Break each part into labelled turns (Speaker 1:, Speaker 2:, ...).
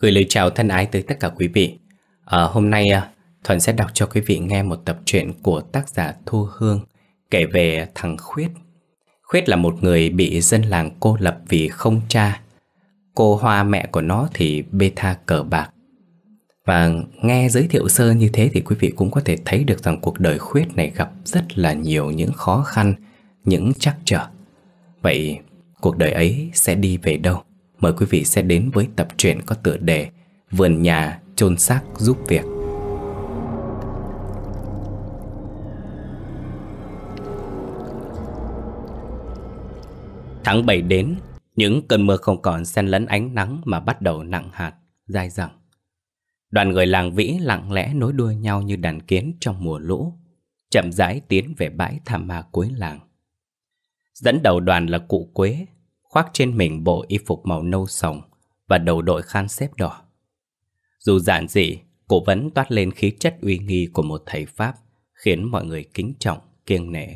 Speaker 1: gửi lời chào thân ái tới tất cả quý vị. À, hôm nay ờ, Thuận sẽ đọc cho quý vị nghe một tập truyện của tác giả Thu Hương kể về thằng Khuyết. Khuyết là một người bị dân làng cô lập vì không cha. Cô hoa mẹ của nó thì bê tha cờ bạc. Và nghe giới thiệu sơ như thế thì quý vị cũng có thể thấy được rằng cuộc đời Khuyết này gặp rất là nhiều những khó khăn, những trắc trở. Vậy cuộc đời ấy sẽ đi về đâu? mời quý vị sẽ đến với tập truyện có tựa đề Vườn nhà chôn xác giúp việc. Tháng 7 đến, những cơn mưa không còn xen lẫn ánh nắng mà bắt đầu nặng hạt, dai dẳng. Đoàn người làng vĩ lặng lẽ nối đuôi nhau như đàn kiến trong mùa lũ, chậm rãi tiến về bãi tha ma cuối làng. Dẫn đầu đoàn là cụ Quế, khoác trên mình bộ y phục màu nâu sồng và đầu đội khăn xếp đỏ. Dù giản dị, cụ vẫn toát lên khí chất uy nghi của một thầy Pháp, khiến mọi người kính trọng, kiêng nể.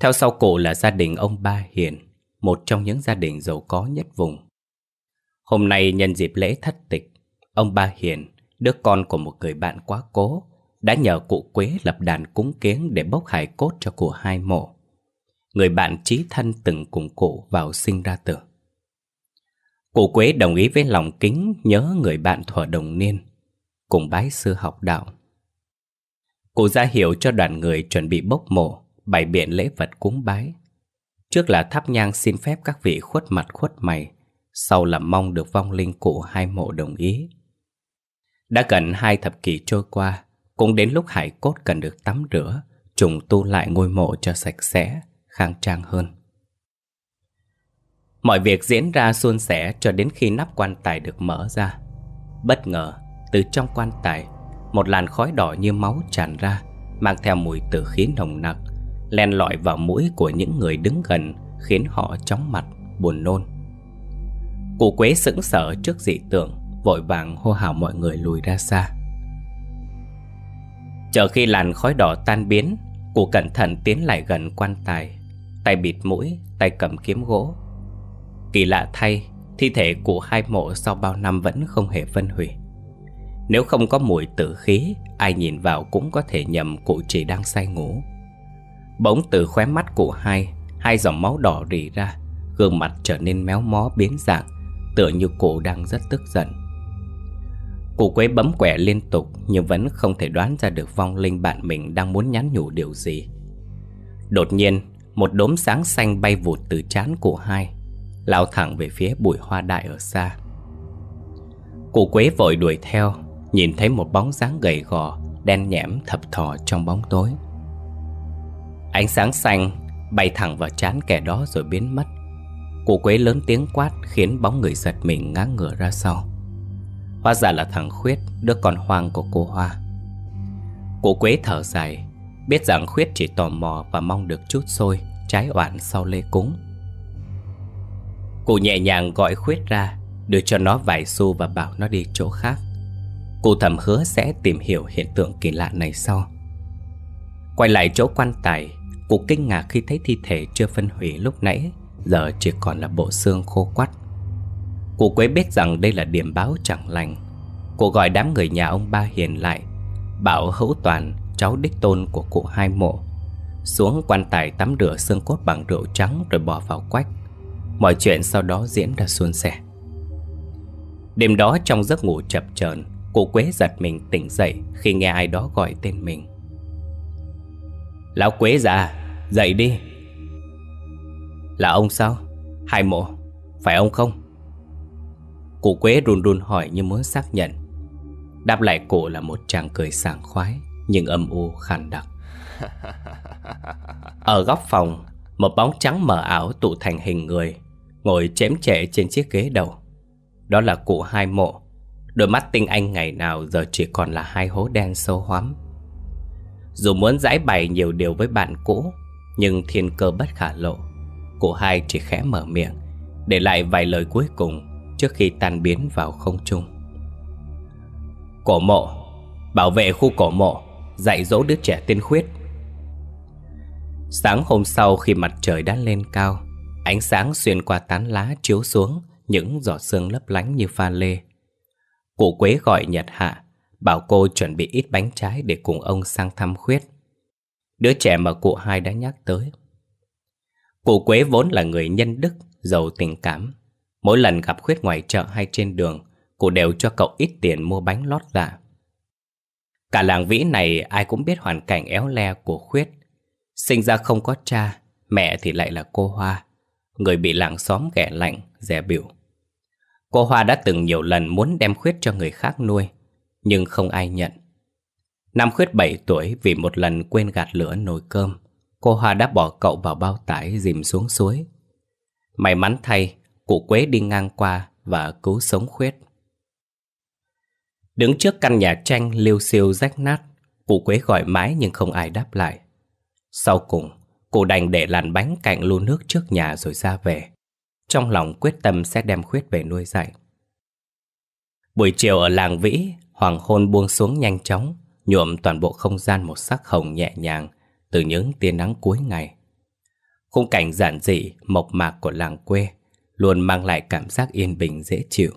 Speaker 1: Theo sau cụ là gia đình ông Ba Hiền, một trong những gia đình giàu có nhất vùng. Hôm nay nhân dịp lễ thất tịch, ông Ba Hiền, đứa con của một người bạn quá cố, đã nhờ cụ Quế lập đàn cúng kiến để bốc hài cốt cho cụ hai mộ người bạn trí thân từng cùng cụ vào sinh ra tử. Cụ Quế đồng ý với lòng kính nhớ người bạn thuở đồng niên, cùng bái sư học đạo. Cụ ra hiệu cho đoàn người chuẩn bị bốc mộ, bày biện lễ vật cúng bái. Trước là thắp nhang xin phép các vị khuất mặt khuất mày, sau là mong được vong linh cụ hai mộ đồng ý. Đã gần hai thập kỷ trôi qua, cũng đến lúc hải cốt cần được tắm rửa, trùng tu lại ngôi mộ cho sạch sẽ, khang trang hơn. Mọi việc diễn ra suôn sẻ cho đến khi nắp quan tài được mở ra. Bất ngờ, từ trong quan tài, một làn khói đỏ như máu tràn ra, mang theo mùi tử khí nồng nặc, len lỏi vào mũi của những người đứng gần, khiến họ chóng mặt, buồn nôn. Cụ Quế sững sờ trước dị tượng, vội vàng hô hào mọi người lùi ra xa. Chờ khi làn khói đỏ tan biến, cụ cẩn thận tiến lại gần quan tài, tay bịt mũi, tay cầm kiếm gỗ. Kỳ lạ thay, thi thể của hai mộ sau bao năm vẫn không hề phân hủy. Nếu không có mùi tử khí, ai nhìn vào cũng có thể nhầm cụ chỉ đang say ngủ. Bỗng từ khóe mắt của hai, hai dòng máu đỏ rỉ ra, gương mặt trở nên méo mó biến dạng, tựa như cụ đang rất tức giận. Cụ quế bấm quẻ liên tục nhưng vẫn không thể đoán ra được vong linh bạn mình đang muốn nhắn nhủ điều gì. Đột nhiên, một đốm sáng xanh bay vụt từ trán của hai Lao thẳng về phía bụi hoa đại ở xa Cụ quế vội đuổi theo Nhìn thấy một bóng dáng gầy gò Đen nhẽm thập thò trong bóng tối Ánh sáng xanh bay thẳng vào trán kẻ đó rồi biến mất Cụ quế lớn tiếng quát khiến bóng người giật mình ngã ngửa ra sau Hóa ra là thằng Khuyết, đứa con hoang của cô Hoa Cụ quế thở dài Biết rằng Khuyết chỉ tò mò và mong được chút xôi Trái oản sau lê cúng Cụ nhẹ nhàng gọi Khuyết ra Đưa cho nó vài xu và bảo nó đi chỗ khác Cụ thầm hứa sẽ tìm hiểu hiện tượng kỳ lạ này sau Quay lại chỗ quan tài Cụ kinh ngạc khi thấy thi thể chưa phân hủy lúc nãy Giờ chỉ còn là bộ xương khô quắt Cụ Quế biết rằng đây là điểm báo chẳng lành Cụ gọi đám người nhà ông ba Hiền lại Bảo Hữu Toàn cháu đích tôn của cụ hai mộ Xuống quan tài tắm rửa xương cốt bằng rượu trắng rồi bỏ vào quách Mọi chuyện sau đó diễn ra suôn sẻ Đêm đó trong giấc ngủ chập chờn Cụ Quế giật mình tỉnh dậy khi nghe ai đó gọi tên mình Lão Quế già, dậy đi Là ông sao? Hai mộ, phải ông không? Cụ Quế run run hỏi như muốn xác nhận Đáp lại cụ là một chàng cười sảng khoái nhưng âm u khàn đặc. Ở góc phòng, một bóng trắng mờ ảo tụ thành hình người, ngồi chém chệ trên chiếc ghế đầu. Đó là cụ hai mộ, đôi mắt tinh anh ngày nào giờ chỉ còn là hai hố đen sâu hoắm. Dù muốn giải bày nhiều điều với bạn cũ, nhưng thiên cơ bất khả lộ. Cụ hai chỉ khẽ mở miệng, để lại vài lời cuối cùng trước khi tan biến vào không trung. Cổ mộ, bảo vệ khu cổ mộ dạy dỗ đứa trẻ tên khuyết. Sáng hôm sau khi mặt trời đã lên cao, ánh sáng xuyên qua tán lá chiếu xuống những giọt sương lấp lánh như pha lê. Cụ Quế gọi Nhật Hạ, bảo cô chuẩn bị ít bánh trái để cùng ông sang thăm khuyết. Đứa trẻ mà cụ hai đã nhắc tới. Cụ Quế vốn là người nhân đức, giàu tình cảm. Mỗi lần gặp khuyết ngoài chợ hay trên đường, cụ đều cho cậu ít tiền mua bánh lót dạ. Cả làng vĩ này ai cũng biết hoàn cảnh éo le của Khuyết. Sinh ra không có cha, mẹ thì lại là cô Hoa, người bị làng xóm ghẻ lạnh, dè biểu. Cô Hoa đã từng nhiều lần muốn đem Khuyết cho người khác nuôi, nhưng không ai nhận. Năm Khuyết 7 tuổi vì một lần quên gạt lửa nồi cơm, cô Hoa đã bỏ cậu vào bao tải dìm xuống suối. May mắn thay, cụ Quế đi ngang qua và cứu sống Khuyết. Đứng trước căn nhà tranh liêu siêu rách nát, cụ Quế gọi mãi nhưng không ai đáp lại. Sau cùng, cụ đành để làn bánh cạnh lu nước trước nhà rồi ra về. Trong lòng quyết tâm sẽ đem khuyết về nuôi dạy. Buổi chiều ở làng Vĩ, hoàng hôn buông xuống nhanh chóng, nhuộm toàn bộ không gian một sắc hồng nhẹ nhàng từ những tia nắng cuối ngày. Khung cảnh giản dị, mộc mạc của làng quê luôn mang lại cảm giác yên bình dễ chịu.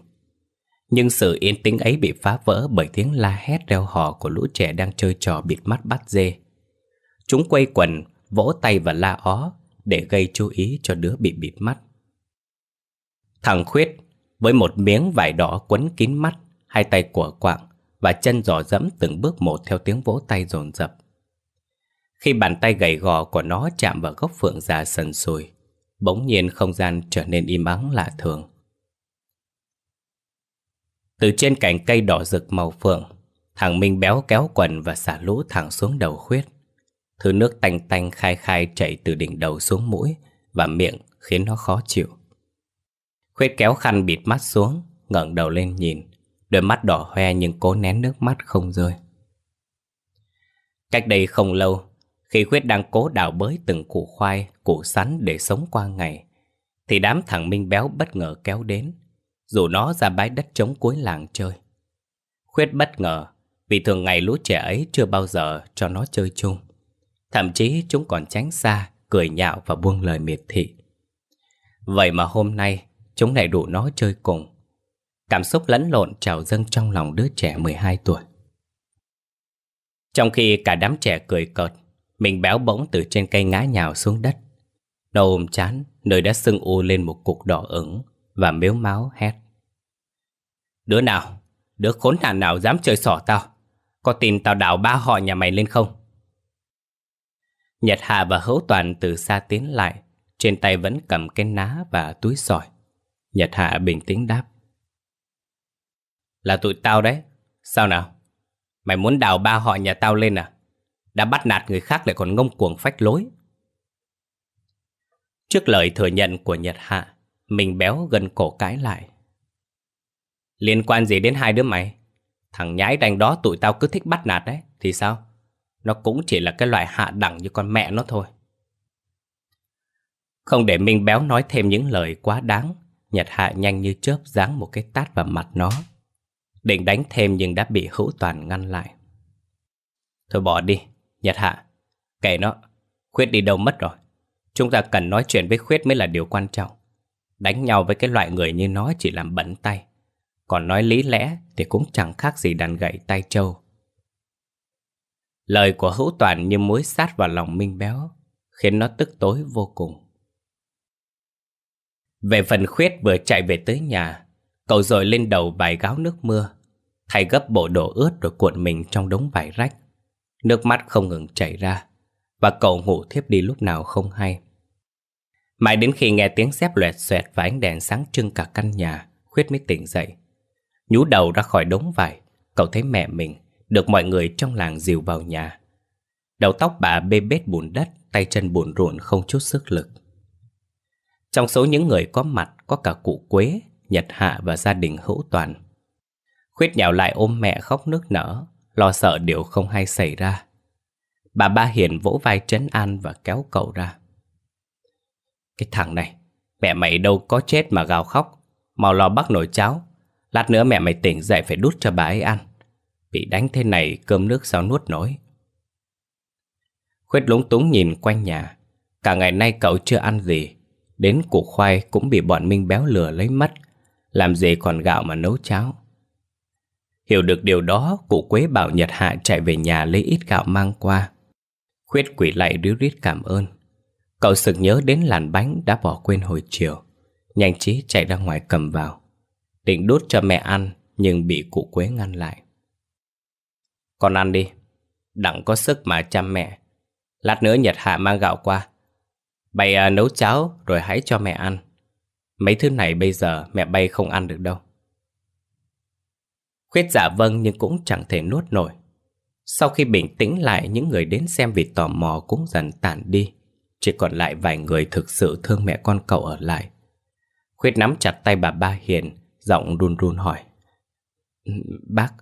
Speaker 1: Nhưng sự yên tĩnh ấy bị phá vỡ bởi tiếng la hét reo hò của lũ trẻ đang chơi trò bịt mắt bắt dê. Chúng quay quần, vỗ tay và la ó để gây chú ý cho đứa bị bịt mắt. Thằng Khuyết, với một miếng vải đỏ quấn kín mắt, hai tay của quạng và chân giò dẫm từng bước một theo tiếng vỗ tay dồn dập. Khi bàn tay gầy gò của nó chạm vào gốc phượng già sần sùi, bỗng nhiên không gian trở nên im ắng lạ thường. Từ trên cành cây đỏ rực màu phượng Thằng Minh béo kéo quần và xả lũ thẳng xuống đầu khuyết Thứ nước tanh tanh khai khai chảy từ đỉnh đầu xuống mũi Và miệng khiến nó khó chịu Khuyết kéo khăn bịt mắt xuống ngẩng đầu lên nhìn Đôi mắt đỏ hoe nhưng cố nén nước mắt không rơi Cách đây không lâu Khi Khuyết đang cố đào bới từng củ khoai, củ sắn để sống qua ngày Thì đám thằng Minh béo bất ngờ kéo đến rủ nó ra bãi đất trống cuối làng chơi. Khuyết bất ngờ vì thường ngày lũ trẻ ấy chưa bao giờ cho nó chơi chung. Thậm chí chúng còn tránh xa, cười nhạo và buông lời miệt thị. Vậy mà hôm nay chúng lại đủ nó chơi cùng. Cảm xúc lẫn lộn trào dâng trong lòng đứa trẻ 12 tuổi. Trong khi cả đám trẻ cười cợt, mình béo bỗng từ trên cây ngã nhào xuống đất. Đầu ôm chán, nơi đã sưng u lên một cục đỏ ửng và mếu máu hét. Đứa nào, đứa khốn nạn nào dám chơi xỏ tao? Có tin tao đào ba họ nhà mày lên không? Nhật Hà và Hữu Toàn từ xa tiến lại, trên tay vẫn cầm cái ná và túi sỏi. Nhật Hà bình tĩnh đáp. Là tụi tao đấy, sao nào? Mày muốn đào ba họ nhà tao lên à? Đã bắt nạt người khác lại còn ngông cuồng phách lối. Trước lời thừa nhận của Nhật Hạ, mình béo gần cổ cái lại Liên quan gì đến hai đứa mày Thằng nhái đành đó tụi tao cứ thích bắt nạt đấy Thì sao Nó cũng chỉ là cái loại hạ đẳng như con mẹ nó thôi Không để Minh béo nói thêm những lời quá đáng Nhật Hạ nhanh như chớp giáng một cái tát vào mặt nó Định đánh thêm nhưng đã bị hữu toàn ngăn lại Thôi bỏ đi Nhật Hạ Kệ nó Khuyết đi đâu mất rồi Chúng ta cần nói chuyện với Khuyết mới là điều quan trọng Đánh nhau với cái loại người như nó chỉ làm bẩn tay Còn nói lý lẽ thì cũng chẳng khác gì đàn gậy tay trâu Lời của hữu toàn như muối sát vào lòng Minh Béo Khiến nó tức tối vô cùng Về phần khuyết vừa chạy về tới nhà Cậu rồi lên đầu bài gáo nước mưa Thay gấp bộ đồ ướt rồi cuộn mình trong đống vải rách Nước mắt không ngừng chảy ra Và cậu ngủ thiếp đi lúc nào không hay Mãi đến khi nghe tiếng dép loẹt xoẹt và ánh đèn sáng trưng cả căn nhà, Khuyết mới tỉnh dậy. Nhú đầu ra khỏi đống vải, cậu thấy mẹ mình, được mọi người trong làng dìu vào nhà. Đầu tóc bà bê bết bùn đất, tay chân bùn ruộn không chút sức lực. Trong số những người có mặt có cả cụ Quế, Nhật Hạ và gia đình hữu toàn. Khuyết nhào lại ôm mẹ khóc nước nở, lo sợ điều không hay xảy ra. Bà Ba Hiền vỗ vai trấn an và kéo cậu ra. Cái thằng này, mẹ mày đâu có chết mà gào khóc. Mau lo bắt nồi cháo. Lát nữa mẹ mày tỉnh dậy phải đút cho bà ấy ăn. Bị đánh thế này cơm nước sao nuốt nổi. Khuyết lúng túng nhìn quanh nhà. Cả ngày nay cậu chưa ăn gì. Đến củ khoai cũng bị bọn Minh béo lừa lấy mất. Làm gì còn gạo mà nấu cháo. Hiểu được điều đó, cụ quế bảo Nhật Hạ chạy về nhà lấy ít gạo mang qua. Khuyết quỷ lại ríu rít cảm ơn. Cậu sực nhớ đến làn bánh đã bỏ quên hồi chiều Nhanh trí chạy ra ngoài cầm vào Định đút cho mẹ ăn Nhưng bị cụ Quế ngăn lại Con ăn đi Đặng có sức mà chăm mẹ Lát nữa Nhật Hạ mang gạo qua Bày à, nấu cháo rồi hãy cho mẹ ăn Mấy thứ này bây giờ mẹ bay không ăn được đâu Khuyết giả dạ vâng nhưng cũng chẳng thể nuốt nổi Sau khi bình tĩnh lại Những người đến xem vì tò mò cũng dần tản đi chỉ còn lại vài người thực sự thương mẹ con cậu ở lại Khuyết nắm chặt tay bà Ba Hiền Giọng run run hỏi ừ, Bác,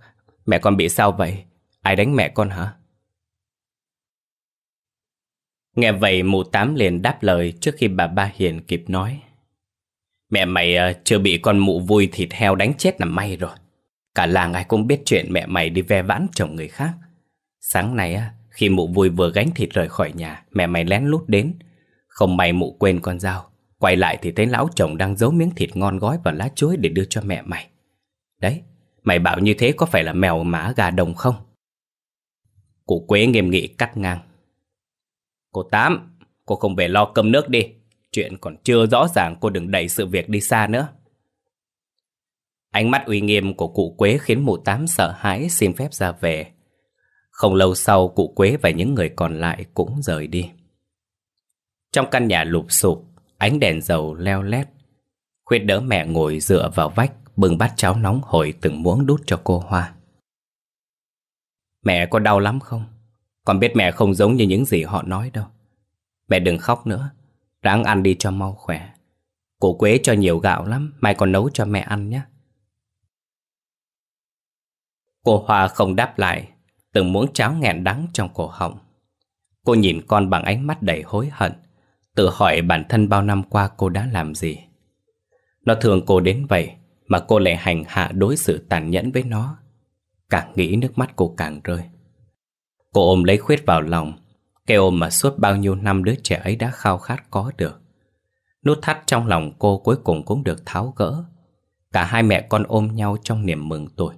Speaker 1: mẹ con bị sao vậy? Ai đánh mẹ con hả? Nghe vậy mụ tám liền đáp lời trước khi bà Ba Hiền kịp nói Mẹ mày ờ, chưa bị con mụ vui thịt heo đánh chết là may rồi Cả làng ai cũng biết chuyện mẹ mày đi ve vãn chồng người khác Sáng nay ờ, khi mụ vui vừa gánh thịt rời khỏi nhà, mẹ mày lén lút đến. Không may mụ quên con dao. Quay lại thì thấy lão chồng đang giấu miếng thịt ngon gói vào lá chuối để đưa cho mẹ mày. Đấy, mày bảo như thế có phải là mèo mã gà đồng không? Cụ Quế nghiêm nghị cắt ngang. Cô Tám, cô không về lo cơm nước đi. Chuyện còn chưa rõ ràng cô đừng đẩy sự việc đi xa nữa. Ánh mắt uy nghiêm của cụ Quế khiến mụ Tám sợ hãi xin phép ra về. Không lâu sau cụ Quế và những người còn lại cũng rời đi Trong căn nhà lụp sụp Ánh đèn dầu leo lét Khuyết đỡ mẹ ngồi dựa vào vách Bưng bát cháo nóng hồi từng muỗng đút cho cô Hoa Mẹ có đau lắm không? Con biết mẹ không giống như những gì họ nói đâu Mẹ đừng khóc nữa Ráng ăn đi cho mau khỏe cụ Quế cho nhiều gạo lắm Mai còn nấu cho mẹ ăn nhé Cô Hoa không đáp lại từng muỗng cháo nghẹn đắng trong cổ họng. Cô nhìn con bằng ánh mắt đầy hối hận, tự hỏi bản thân bao năm qua cô đã làm gì. Nó thương cô đến vậy mà cô lại hành hạ đối xử tàn nhẫn với nó. Càng nghĩ nước mắt cô càng rơi. Cô ôm lấy khuyết vào lòng, cái ôm mà suốt bao nhiêu năm đứa trẻ ấy đã khao khát có được. Nút thắt trong lòng cô cuối cùng cũng được tháo gỡ. Cả hai mẹ con ôm nhau trong niềm mừng tuổi.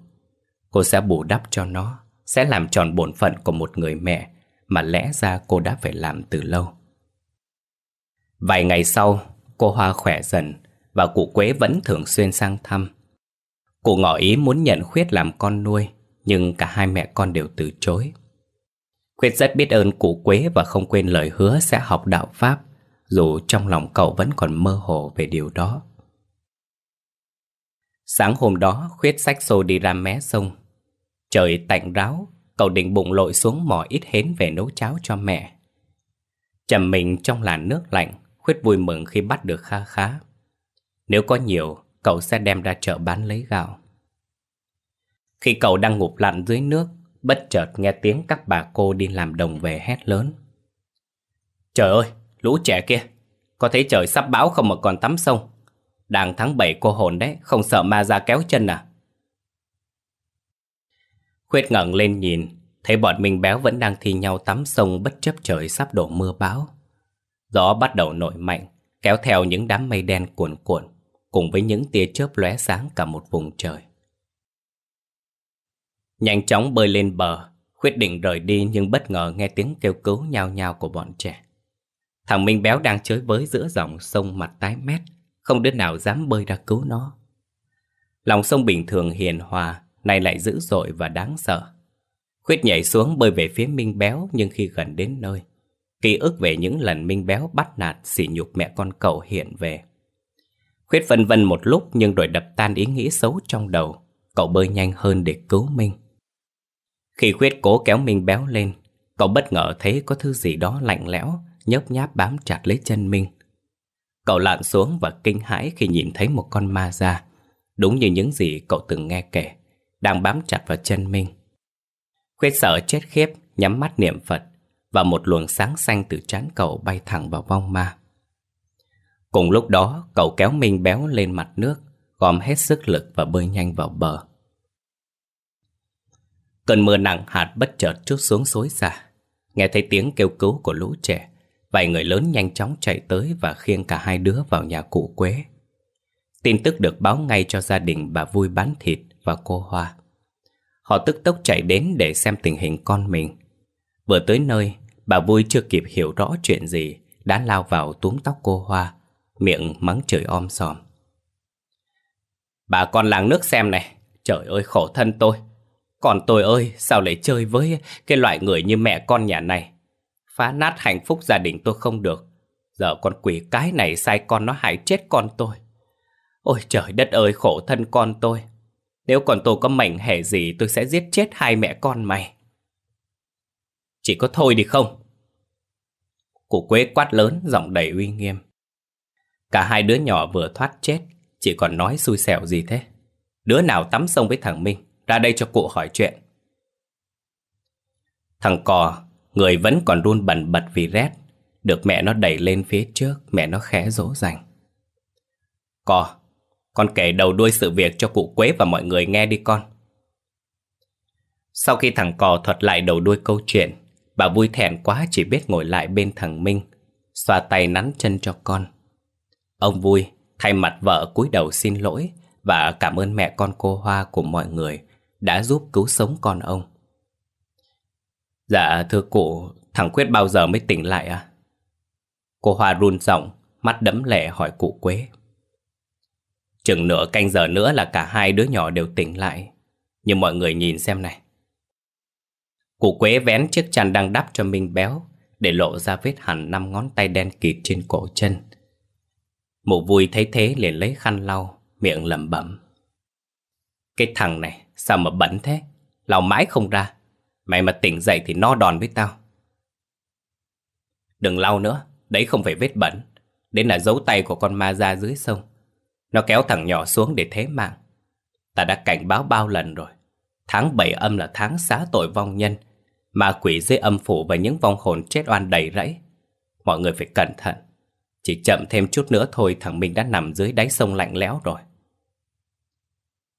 Speaker 1: Cô sẽ bù đắp cho nó sẽ làm tròn bổn phận của một người mẹ mà lẽ ra cô đã phải làm từ lâu. Vài ngày sau, cô Hoa khỏe dần và cụ Quế vẫn thường xuyên sang thăm. Cụ ngỏ ý muốn nhận Khuyết làm con nuôi, nhưng cả hai mẹ con đều từ chối. Khuyết rất biết ơn cụ Quế và không quên lời hứa sẽ học đạo Pháp, dù trong lòng cậu vẫn còn mơ hồ về điều đó. Sáng hôm đó, Khuyết sách xô đi ra mé sông Trời tạnh ráo, cậu định bụng lội xuống mò ít hến về nấu cháo cho mẹ. Chầm mình trong làn nước lạnh, Khuyết vui mừng khi bắt được kha khá. Nếu có nhiều, cậu sẽ đem ra chợ bán lấy gạo. Khi cậu đang ngụp lặn dưới nước, bất chợt nghe tiếng các bà cô đi làm đồng về hét lớn. Trời ơi, lũ trẻ kia, có thấy trời sắp bão không mà còn tắm sông? Đang tháng 7 cô hồn đấy, không sợ ma ra kéo chân à? Khuyết ngẩng lên nhìn, thấy bọn mình béo vẫn đang thi nhau tắm sông bất chấp trời sắp đổ mưa bão. Gió bắt đầu nổi mạnh, kéo theo những đám mây đen cuồn cuộn, cùng với những tia chớp lóe sáng cả một vùng trời. Nhanh chóng bơi lên bờ, Khuyết định rời đi nhưng bất ngờ nghe tiếng kêu cứu nhao nhao của bọn trẻ. Thằng Minh béo đang chới với giữa dòng sông mặt tái mét, không đứa nào dám bơi ra cứu nó. Lòng sông bình thường hiền hòa, nay lại dữ dội và đáng sợ. Khuyết nhảy xuống bơi về phía Minh Béo nhưng khi gần đến nơi, ký ức về những lần Minh Béo bắt nạt xỉ nhục mẹ con cậu hiện về. Khuyết vân vân một lúc nhưng rồi đập tan ý nghĩ xấu trong đầu, cậu bơi nhanh hơn để cứu Minh. Khi Khuyết cố kéo Minh Béo lên, cậu bất ngờ thấy có thứ gì đó lạnh lẽo, nhớp nháp bám chặt lấy chân Minh. Cậu lặn xuống và kinh hãi khi nhìn thấy một con ma ra, đúng như những gì cậu từng nghe kể đang bám chặt vào chân mình. Khuyết sợ chết khiếp, nhắm mắt niệm Phật và một luồng sáng xanh từ trán cậu bay thẳng vào vong ma. Cùng lúc đó, cậu kéo Minh béo lên mặt nước, gom hết sức lực và bơi nhanh vào bờ. Cơn mưa nặng hạt bất chợt chút xuống xối xa. Nghe thấy tiếng kêu cứu của lũ trẻ, vài người lớn nhanh chóng chạy tới và khiêng cả hai đứa vào nhà cụ Quế. Tin tức được báo ngay cho gia đình bà vui bán thịt và cô Hoa. Họ tức tốc chạy đến để xem tình hình con mình. Vừa tới nơi, bà Vui chưa kịp hiểu rõ chuyện gì, đã lao vào túm tóc cô Hoa, miệng mắng trời om sòm. Bà con làng nước xem này, trời ơi khổ thân tôi. Còn tôi ơi, sao lại chơi với cái loại người như mẹ con nhà này? Phá nát hạnh phúc gia đình tôi không được. Giờ con quỷ cái này sai con nó hại chết con tôi. Ôi trời đất ơi khổ thân con tôi nếu còn tôi có mảnh hẻ gì tôi sẽ giết chết hai mẹ con mày. Chỉ có thôi đi không? Cụ Quế quát lớn, giọng đầy uy nghiêm. Cả hai đứa nhỏ vừa thoát chết, chỉ còn nói xui xẻo gì thế. Đứa nào tắm sông với thằng Minh, ra đây cho cụ hỏi chuyện. Thằng cò, người vẫn còn run bẩn bật vì rét, được mẹ nó đẩy lên phía trước, mẹ nó khẽ dỗ dành. Cò, con kể đầu đuôi sự việc cho cụ Quế và mọi người nghe đi con. Sau khi thằng cò thuật lại đầu đuôi câu chuyện, bà vui thẹn quá chỉ biết ngồi lại bên thằng Minh, xoa tay nắn chân cho con. Ông vui thay mặt vợ cúi đầu xin lỗi và cảm ơn mẹ con cô Hoa của mọi người đã giúp cứu sống con ông. Dạ thưa cụ, thằng Quyết bao giờ mới tỉnh lại à? Cô Hoa run rộng, mắt đẫm lệ hỏi cụ Quế. Chừng nửa canh giờ nữa là cả hai đứa nhỏ đều tỉnh lại. Nhưng mọi người nhìn xem này. Cụ Quế vén chiếc chăn đang đắp cho Minh Béo để lộ ra vết hẳn năm ngón tay đen kịt trên cổ chân. Mụ vui thấy thế liền lấy khăn lau, miệng lẩm bẩm. Cái thằng này sao mà bẩn thế, lau mãi không ra. Mày mà tỉnh dậy thì no đòn với tao. Đừng lau nữa, đấy không phải vết bẩn. đến là dấu tay của con ma ra dưới sông. Nó kéo thằng nhỏ xuống để thế mạng Ta đã cảnh báo bao lần rồi Tháng 7 âm là tháng xá tội vong nhân Ma quỷ dưới âm phủ và những vong hồn chết oan đầy rẫy Mọi người phải cẩn thận Chỉ chậm thêm chút nữa thôi thằng mình đã nằm dưới đáy sông lạnh lẽo rồi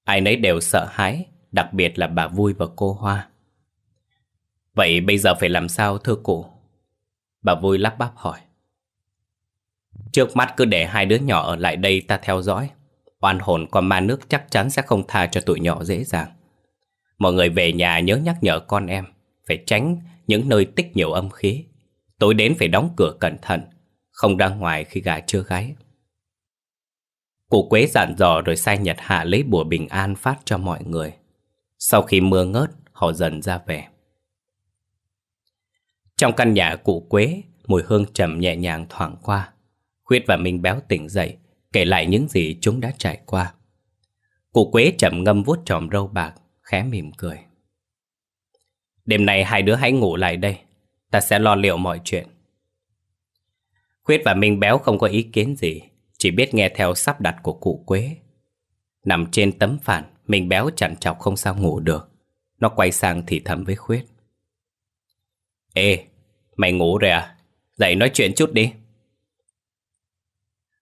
Speaker 1: Ai nấy đều sợ hãi Đặc biệt là bà Vui và cô Hoa Vậy bây giờ phải làm sao thưa cụ? Bà Vui lắp bắp hỏi Trước mắt cứ để hai đứa nhỏ ở lại đây ta theo dõi Oan hồn con ma nước chắc chắn sẽ không tha cho tụi nhỏ dễ dàng Mọi người về nhà nhớ nhắc nhở con em Phải tránh những nơi tích nhiều âm khí Tối đến phải đóng cửa cẩn thận Không ra ngoài khi gà chưa gáy Cụ Quế dặn dò rồi sai Nhật Hạ lấy bùa bình an phát cho mọi người Sau khi mưa ngớt họ dần ra về Trong căn nhà cụ Quế Mùi hương trầm nhẹ nhàng thoảng qua Khuyết và Minh Béo tỉnh dậy, kể lại những gì chúng đã trải qua. Cụ Quế chậm ngâm vuốt tròm râu bạc, khẽ mỉm cười. Đêm nay hai đứa hãy ngủ lại đây, ta sẽ lo liệu mọi chuyện. Khuyết và Minh Béo không có ý kiến gì, chỉ biết nghe theo sắp đặt của cụ Quế. Nằm trên tấm phản, Minh Béo chằn chọc không sao ngủ được. Nó quay sang thì thầm với Khuyết. Ê, mày ngủ rồi à? Dậy nói chuyện chút đi.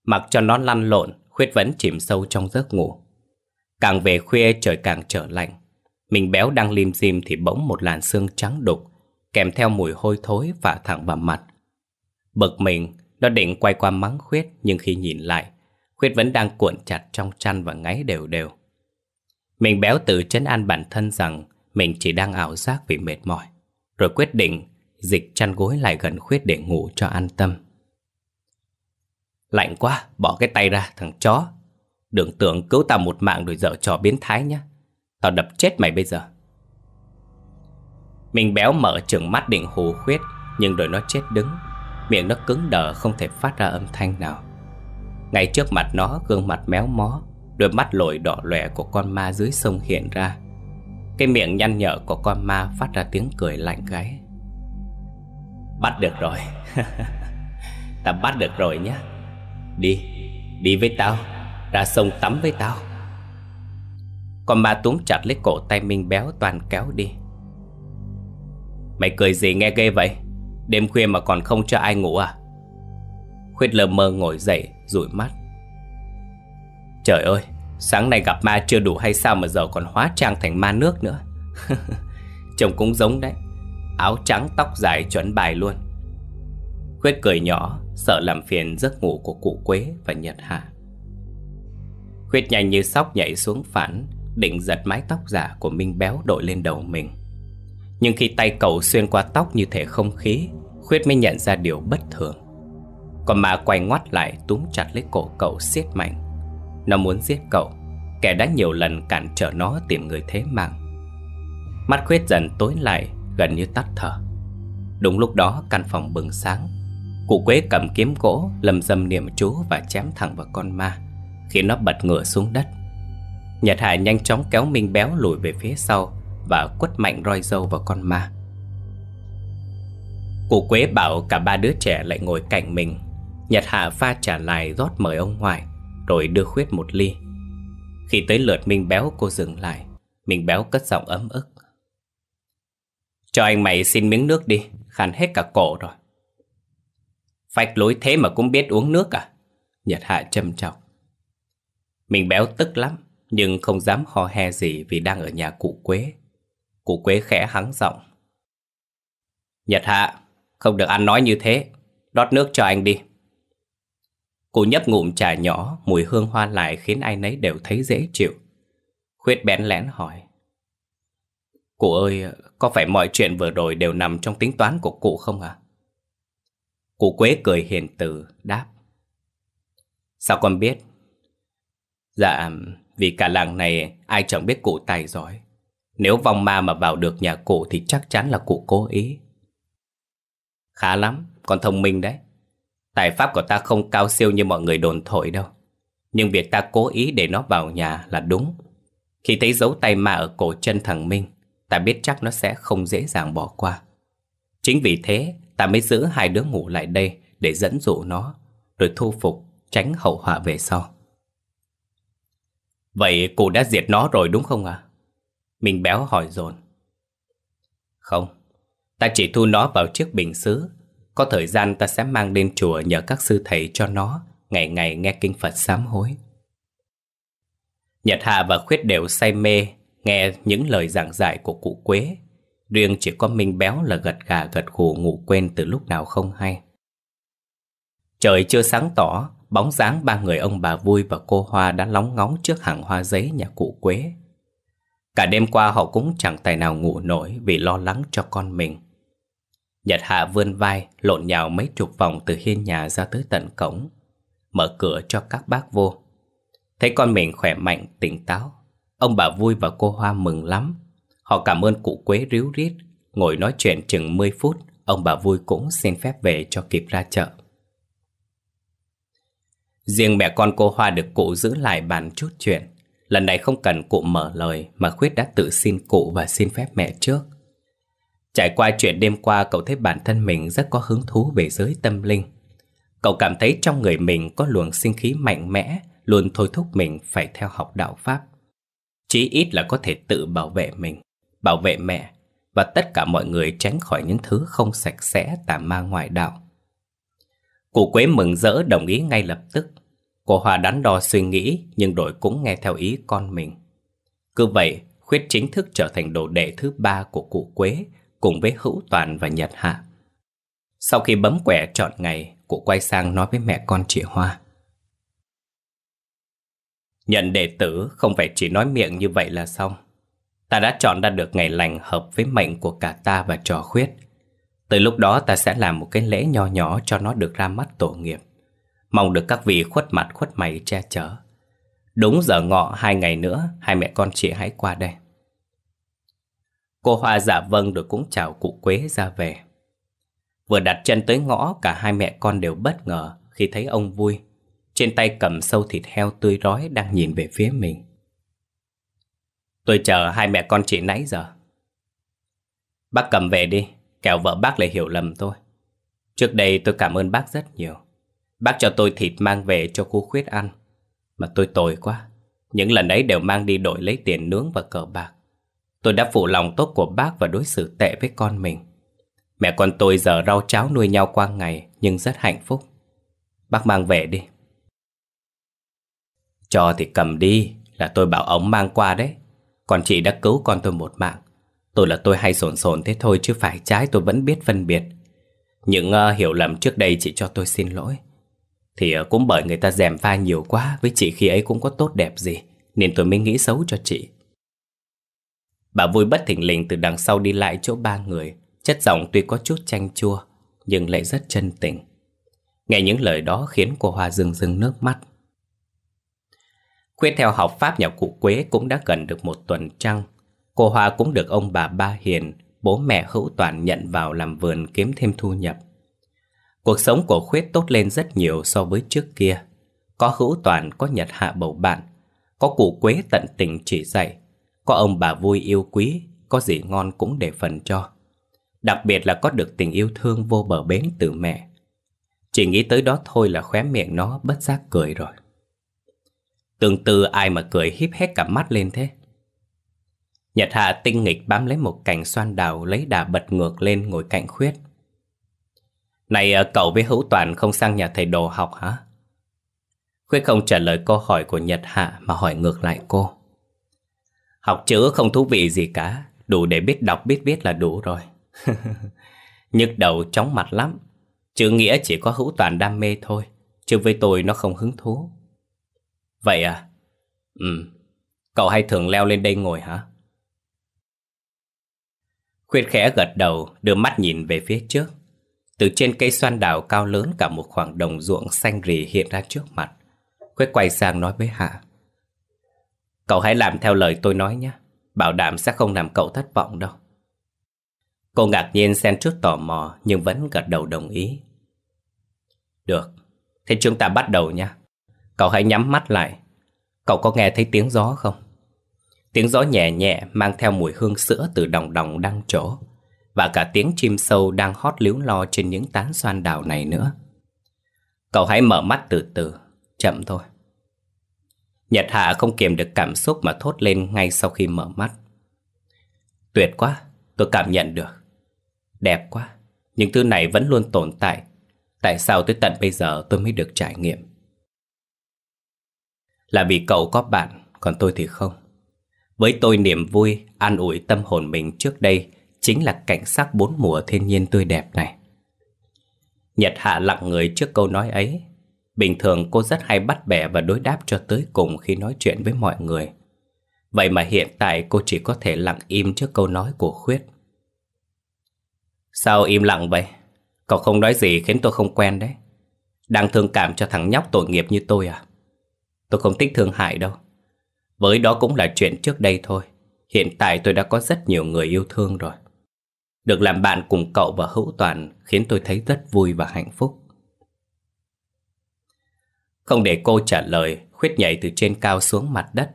Speaker 1: Mặc cho nó lăn lộn, Khuyết vẫn chìm sâu trong giấc ngủ. Càng về khuya trời càng trở lạnh. Mình béo đang lim dim thì bỗng một làn xương trắng đục, kèm theo mùi hôi thối và thẳng vào mặt. Bực mình, nó định quay qua mắng Khuyết nhưng khi nhìn lại, Khuyết vẫn đang cuộn chặt trong chăn và ngáy đều đều. Mình béo tự chấn an bản thân rằng mình chỉ đang ảo giác vì mệt mỏi, rồi quyết định dịch chăn gối lại gần Khuyết để ngủ cho an tâm. Lạnh quá, bỏ cái tay ra, thằng chó. Đừng tưởng cứu tao một mạng rồi dở trò biến thái nhá. Tao đập chết mày bây giờ. Mình béo mở trừng mắt định hù khuyết, nhưng rồi nó chết đứng. Miệng nó cứng đờ không thể phát ra âm thanh nào. Ngay trước mặt nó, gương mặt méo mó, đôi mắt lồi đỏ lòe của con ma dưới sông hiện ra. Cái miệng nhăn nhở của con ma phát ra tiếng cười lạnh gáy. Bắt được rồi. Ta bắt được rồi nhé. Đi, đi với tao Ra sông tắm với tao Con ma túm chặt lấy cổ tay Minh béo toàn kéo đi Mày cười gì nghe ghê vậy Đêm khuya mà còn không cho ai ngủ à Khuyết lờ mơ ngồi dậy Rủi mắt Trời ơi Sáng nay gặp ma chưa đủ hay sao Mà giờ còn hóa trang thành ma nước nữa Chồng cũng giống đấy Áo trắng tóc dài chuẩn bài luôn Khuyết cười nhỏ Sợ làm phiền giấc ngủ của cụ Quế và Nhật Hà Khuyết nhanh như sóc nhảy xuống phản Định giật mái tóc giả của Minh Béo đội lên đầu mình Nhưng khi tay cậu xuyên qua tóc như thể không khí Khuyết mới nhận ra điều bất thường Còn ma quay ngoắt lại túm chặt lấy cổ cậu siết mạnh Nó muốn giết cậu Kẻ đã nhiều lần cản trở nó tìm người thế mạng Mắt Khuyết dần tối lại gần như tắt thở Đúng lúc đó căn phòng bừng sáng Cụ Quế cầm kiếm gỗ Lầm dầm niệm chú và chém thẳng vào con ma Khi nó bật ngửa xuống đất Nhật Hải nhanh chóng kéo Minh Béo lùi về phía sau Và quất mạnh roi dâu vào con ma Cụ Quế bảo cả ba đứa trẻ lại ngồi cạnh mình Nhật Hạ pha trả lại rót mời ông ngoại Rồi đưa khuyết một ly Khi tới lượt Minh Béo cô dừng lại Minh Béo cất giọng ấm ức Cho anh mày xin miếng nước đi khăn hết cả cổ rồi Phách lối thế mà cũng biết uống nước à? Nhật Hạ châm trọng. Mình béo tức lắm, nhưng không dám ho he gì vì đang ở nhà cụ Quế. Cụ Quế khẽ hắng giọng. Nhật Hạ, không được ăn nói như thế. Đót nước cho anh đi. Cụ nhấp ngụm trà nhỏ, mùi hương hoa lại khiến ai nấy đều thấy dễ chịu. Khuyết bén lén hỏi. Cụ ơi, có phải mọi chuyện vừa rồi đều nằm trong tính toán của cụ không à? Cụ Quế cười hiền từ, đáp. Sao con biết? Dạ, vì cả làng này ai chẳng biết cụ tài giỏi. Nếu vong ma mà vào được nhà cụ thì chắc chắn là cụ cố ý. Khá lắm, con thông minh đấy. Tài pháp của ta không cao siêu như mọi người đồn thổi đâu. Nhưng việc ta cố ý để nó vào nhà là đúng. Khi thấy dấu tay ma ở cổ chân thằng Minh, ta biết chắc nó sẽ không dễ dàng bỏ qua. Chính vì thế, Ta mới giữ hai đứa ngủ lại đây Để dẫn dụ nó Rồi thu phục tránh hậu họa về sau Vậy cô đã diệt nó rồi đúng không à? Mình béo hỏi dồn Không Ta chỉ thu nó vào chiếc bình xứ Có thời gian ta sẽ mang lên chùa Nhờ các sư thầy cho nó Ngày ngày nghe kinh Phật sám hối Nhật Hà và Khuyết đều say mê Nghe những lời giảng giải của cụ Quế Riêng chỉ có Minh Béo là gật gà gật gù ngủ quên từ lúc nào không hay. Trời chưa sáng tỏ, bóng dáng ba người ông bà Vui và cô Hoa đã lóng ngóng trước hàng hoa giấy nhà cụ Quế. Cả đêm qua họ cũng chẳng tài nào ngủ nổi vì lo lắng cho con mình. Nhật Hạ vươn vai, lộn nhào mấy chục vòng từ hiên nhà ra tới tận cổng, mở cửa cho các bác vô. Thấy con mình khỏe mạnh, tỉnh táo, ông bà Vui và cô Hoa mừng lắm Họ cảm ơn cụ Quế ríu rít, ngồi nói chuyện chừng 10 phút, ông bà vui cũng xin phép về cho kịp ra chợ. Riêng mẹ con cô Hoa được cụ giữ lại bàn chút chuyện. Lần này không cần cụ mở lời mà Khuyết đã tự xin cụ và xin phép mẹ trước. Trải qua chuyện đêm qua cậu thấy bản thân mình rất có hứng thú về giới tâm linh. Cậu cảm thấy trong người mình có luồng sinh khí mạnh mẽ, luôn thôi thúc mình phải theo học đạo Pháp. Chí ít là có thể tự bảo vệ mình bảo vệ mẹ và tất cả mọi người tránh khỏi những thứ không sạch sẽ tà ma ngoại đạo. Cụ Quế mừng rỡ đồng ý ngay lập tức. Cô Hòa đắn đo suy nghĩ nhưng đội cũng nghe theo ý con mình. Cứ vậy, Khuyết chính thức trở thành đồ đệ thứ ba của cụ Quế cùng với Hữu Toàn và Nhật Hạ. Sau khi bấm quẻ chọn ngày, cụ quay sang nói với mẹ con chị Hoa. Nhận đệ tử không phải chỉ nói miệng như vậy là xong. Ta đã chọn ra được ngày lành hợp với mệnh của cả ta và trò khuyết Từ lúc đó ta sẽ làm một cái lễ nho nhỏ cho nó được ra mắt tổ nghiệp Mong được các vị khuất mặt khuất mày che chở Đúng giờ ngọ hai ngày nữa Hai mẹ con chị hãy qua đây Cô Hoa giả dạ vâng rồi cũng chào cụ Quế ra về Vừa đặt chân tới ngõ Cả hai mẹ con đều bất ngờ Khi thấy ông vui Trên tay cầm sâu thịt heo tươi rói Đang nhìn về phía mình Tôi chờ hai mẹ con chị nãy giờ. Bác cầm về đi, kẻo vợ bác lại hiểu lầm tôi. Trước đây tôi cảm ơn bác rất nhiều. Bác cho tôi thịt mang về cho cô khuyết ăn. Mà tôi tồi quá. Những lần ấy đều mang đi đổi lấy tiền nướng và cờ bạc. Tôi đã phụ lòng tốt của bác và đối xử tệ với con mình. Mẹ con tôi giờ rau cháo nuôi nhau qua ngày nhưng rất hạnh phúc. Bác mang về đi. Cho thì cầm đi, là tôi bảo ông mang qua đấy. Còn chị đã cứu con tôi một mạng Tôi là tôi hay sồn sồn thế thôi Chứ phải trái tôi vẫn biết phân biệt Những uh, hiểu lầm trước đây chị cho tôi xin lỗi Thì uh, cũng bởi người ta dèm pha nhiều quá Với chị khi ấy cũng có tốt đẹp gì Nên tôi mới nghĩ xấu cho chị Bà vui bất thình lình từ đằng sau đi lại chỗ ba người Chất giọng tuy có chút chanh chua Nhưng lại rất chân tình Nghe những lời đó khiến cô Hoa rưng rưng nước mắt Khuyết theo học pháp nhà cụ Quế cũng đã gần được một tuần trăng. Cô Hoa cũng được ông bà Ba Hiền, bố mẹ hữu toàn nhận vào làm vườn kiếm thêm thu nhập. Cuộc sống của Khuyết tốt lên rất nhiều so với trước kia. Có hữu toàn có nhật hạ bầu bạn, có cụ Quế tận tình chỉ dạy, có ông bà vui yêu quý, có gì ngon cũng để phần cho. Đặc biệt là có được tình yêu thương vô bờ bến từ mẹ. Chỉ nghĩ tới đó thôi là khóe miệng nó bất giác cười rồi. Tương tư ai mà cười híp hết cả mắt lên thế Nhật Hạ tinh nghịch bám lấy một cành xoan đào Lấy đà bật ngược lên ngồi cạnh khuyết Này ờ, cậu với Hữu Toàn không sang nhà thầy đồ học hả? Khuyết không trả lời câu hỏi của Nhật Hạ Mà hỏi ngược lại cô Học chữ không thú vị gì cả Đủ để biết đọc biết viết là đủ rồi Nhức đầu chóng mặt lắm Chữ nghĩa chỉ có Hữu Toàn đam mê thôi Chứ với tôi nó không hứng thú Vậy à? Ừ, cậu hay thường leo lên đây ngồi hả? Khuyên khẽ gật đầu, đưa mắt nhìn về phía trước. Từ trên cây xoan đào cao lớn cả một khoảng đồng ruộng xanh rì hiện ra trước mặt. Khuyết quay sang nói với Hạ. Cậu hãy làm theo lời tôi nói nhé, bảo đảm sẽ không làm cậu thất vọng đâu. Cô ngạc nhiên xen chút tò mò nhưng vẫn gật đầu đồng ý. Được, thế chúng ta bắt đầu nha. Cậu hãy nhắm mắt lại Cậu có nghe thấy tiếng gió không? Tiếng gió nhẹ nhẹ mang theo mùi hương sữa từ đồng đồng đang trổ Và cả tiếng chim sâu đang hót líu lo trên những tán xoan đào này nữa Cậu hãy mở mắt từ từ, chậm thôi Nhật Hạ không kiềm được cảm xúc mà thốt lên ngay sau khi mở mắt Tuyệt quá, tôi cảm nhận được Đẹp quá, những thứ này vẫn luôn tồn tại Tại sao tới tận bây giờ tôi mới được trải nghiệm là vì cậu có bạn, còn tôi thì không. Với tôi niềm vui, an ủi tâm hồn mình trước đây chính là cảnh sắc bốn mùa thiên nhiên tươi đẹp này. Nhật Hạ lặng người trước câu nói ấy. Bình thường cô rất hay bắt bẻ và đối đáp cho tới cùng khi nói chuyện với mọi người. Vậy mà hiện tại cô chỉ có thể lặng im trước câu nói của Khuyết. Sao im lặng vậy? Cậu không nói gì khiến tôi không quen đấy. Đang thương cảm cho thằng nhóc tội nghiệp như tôi à? Tôi không thích thương hại đâu Với đó cũng là chuyện trước đây thôi Hiện tại tôi đã có rất nhiều người yêu thương rồi Được làm bạn cùng cậu và Hữu Toàn Khiến tôi thấy rất vui và hạnh phúc Không để cô trả lời Khuyết nhảy từ trên cao xuống mặt đất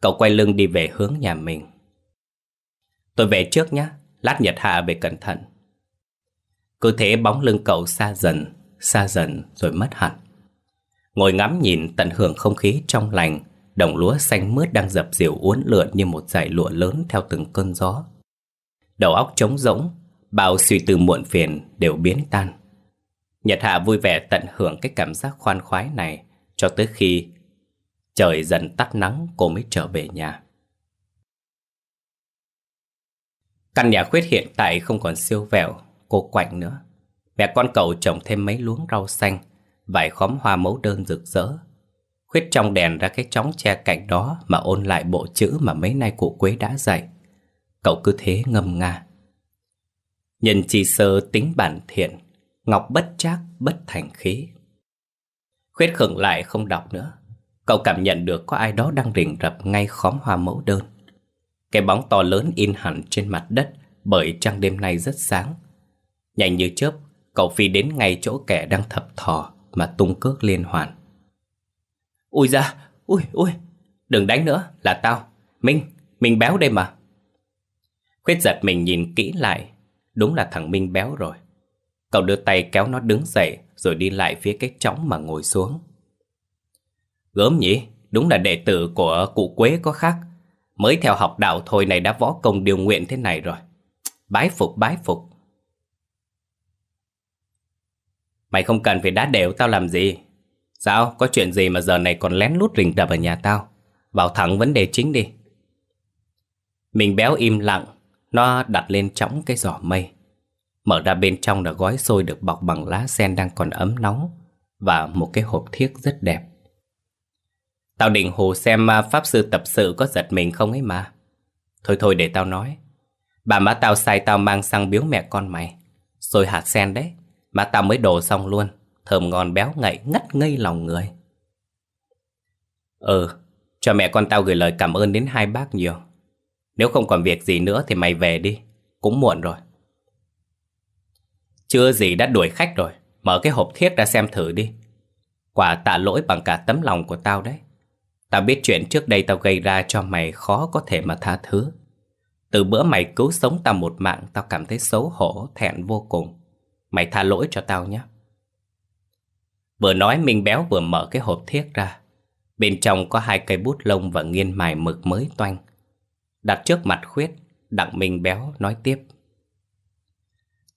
Speaker 1: Cậu quay lưng đi về hướng nhà mình Tôi về trước nhé Lát Nhật Hạ về cẩn thận Cứ thế bóng lưng cậu xa dần Xa dần rồi mất hẳn ngồi ngắm nhìn tận hưởng không khí trong lành, đồng lúa xanh mướt đang dập dìu uốn lượn như một dải lụa lớn theo từng cơn gió. Đầu óc trống rỗng, bao suy tư muộn phiền đều biến tan. Nhật Hạ vui vẻ tận hưởng cái cảm giác khoan khoái này cho tới khi trời dần tắt nắng cô mới trở về nhà. Căn nhà khuyết hiện tại không còn siêu vẹo, cô quạnh nữa. Mẹ con cậu trồng thêm mấy luống rau xanh, vài khóm hoa mẫu đơn rực rỡ. Khuyết trong đèn ra cái chóng che cạnh đó mà ôn lại bộ chữ mà mấy nay cụ Quế đã dạy. Cậu cứ thế ngâm nga. Nhân chi sơ tính bản thiện, ngọc bất trác bất thành khí. Khuyết khựng lại không đọc nữa. Cậu cảm nhận được có ai đó đang rình rập ngay khóm hoa mẫu đơn. Cái bóng to lớn in hẳn trên mặt đất bởi trăng đêm nay rất sáng. Nhanh như chớp, cậu phi đến ngay chỗ kẻ đang thập thò mà tung cước liên hoàn. Ui da, ui ui, đừng đánh nữa, là tao. Minh, Minh béo đây mà. Khuyết giật mình nhìn kỹ lại, đúng là thằng Minh béo rồi. Cậu đưa tay kéo nó đứng dậy rồi đi lại phía cái trống mà ngồi xuống. Gớm nhỉ, đúng là đệ tử của cụ Quế có khác. Mới theo học đạo thôi này đã võ công điều nguyện thế này rồi. Bái phục, bái phục. Mày không cần phải đá đều tao làm gì Sao có chuyện gì mà giờ này còn lén lút rình rập ở nhà tao Vào thẳng vấn đề chính đi Mình béo im lặng Nó đặt lên trống cái giỏ mây Mở ra bên trong là gói xôi được bọc bằng lá sen đang còn ấm nóng Và một cái hộp thiếc rất đẹp Tao định hồ xem à, pháp sư tập sự có giật mình không ấy mà Thôi thôi để tao nói Bà má tao sai tao mang sang biếu mẹ con mày Rồi hạt sen đấy mà tao mới đổ xong luôn Thơm ngon béo ngậy ngắt ngây lòng người Ừ Cho mẹ con tao gửi lời cảm ơn đến hai bác nhiều Nếu không còn việc gì nữa Thì mày về đi Cũng muộn rồi Chưa gì đã đuổi khách rồi Mở cái hộp thiết ra xem thử đi Quả tạ lỗi bằng cả tấm lòng của tao đấy Tao biết chuyện trước đây tao gây ra cho mày khó có thể mà tha thứ Từ bữa mày cứu sống tao một mạng Tao cảm thấy xấu hổ, thẹn vô cùng Mày tha lỗi cho tao nhé Vừa nói Minh Béo vừa mở cái hộp thiết ra Bên trong có hai cây bút lông và nghiên mài mực mới toanh Đặt trước mặt khuyết Đặng Minh Béo nói tiếp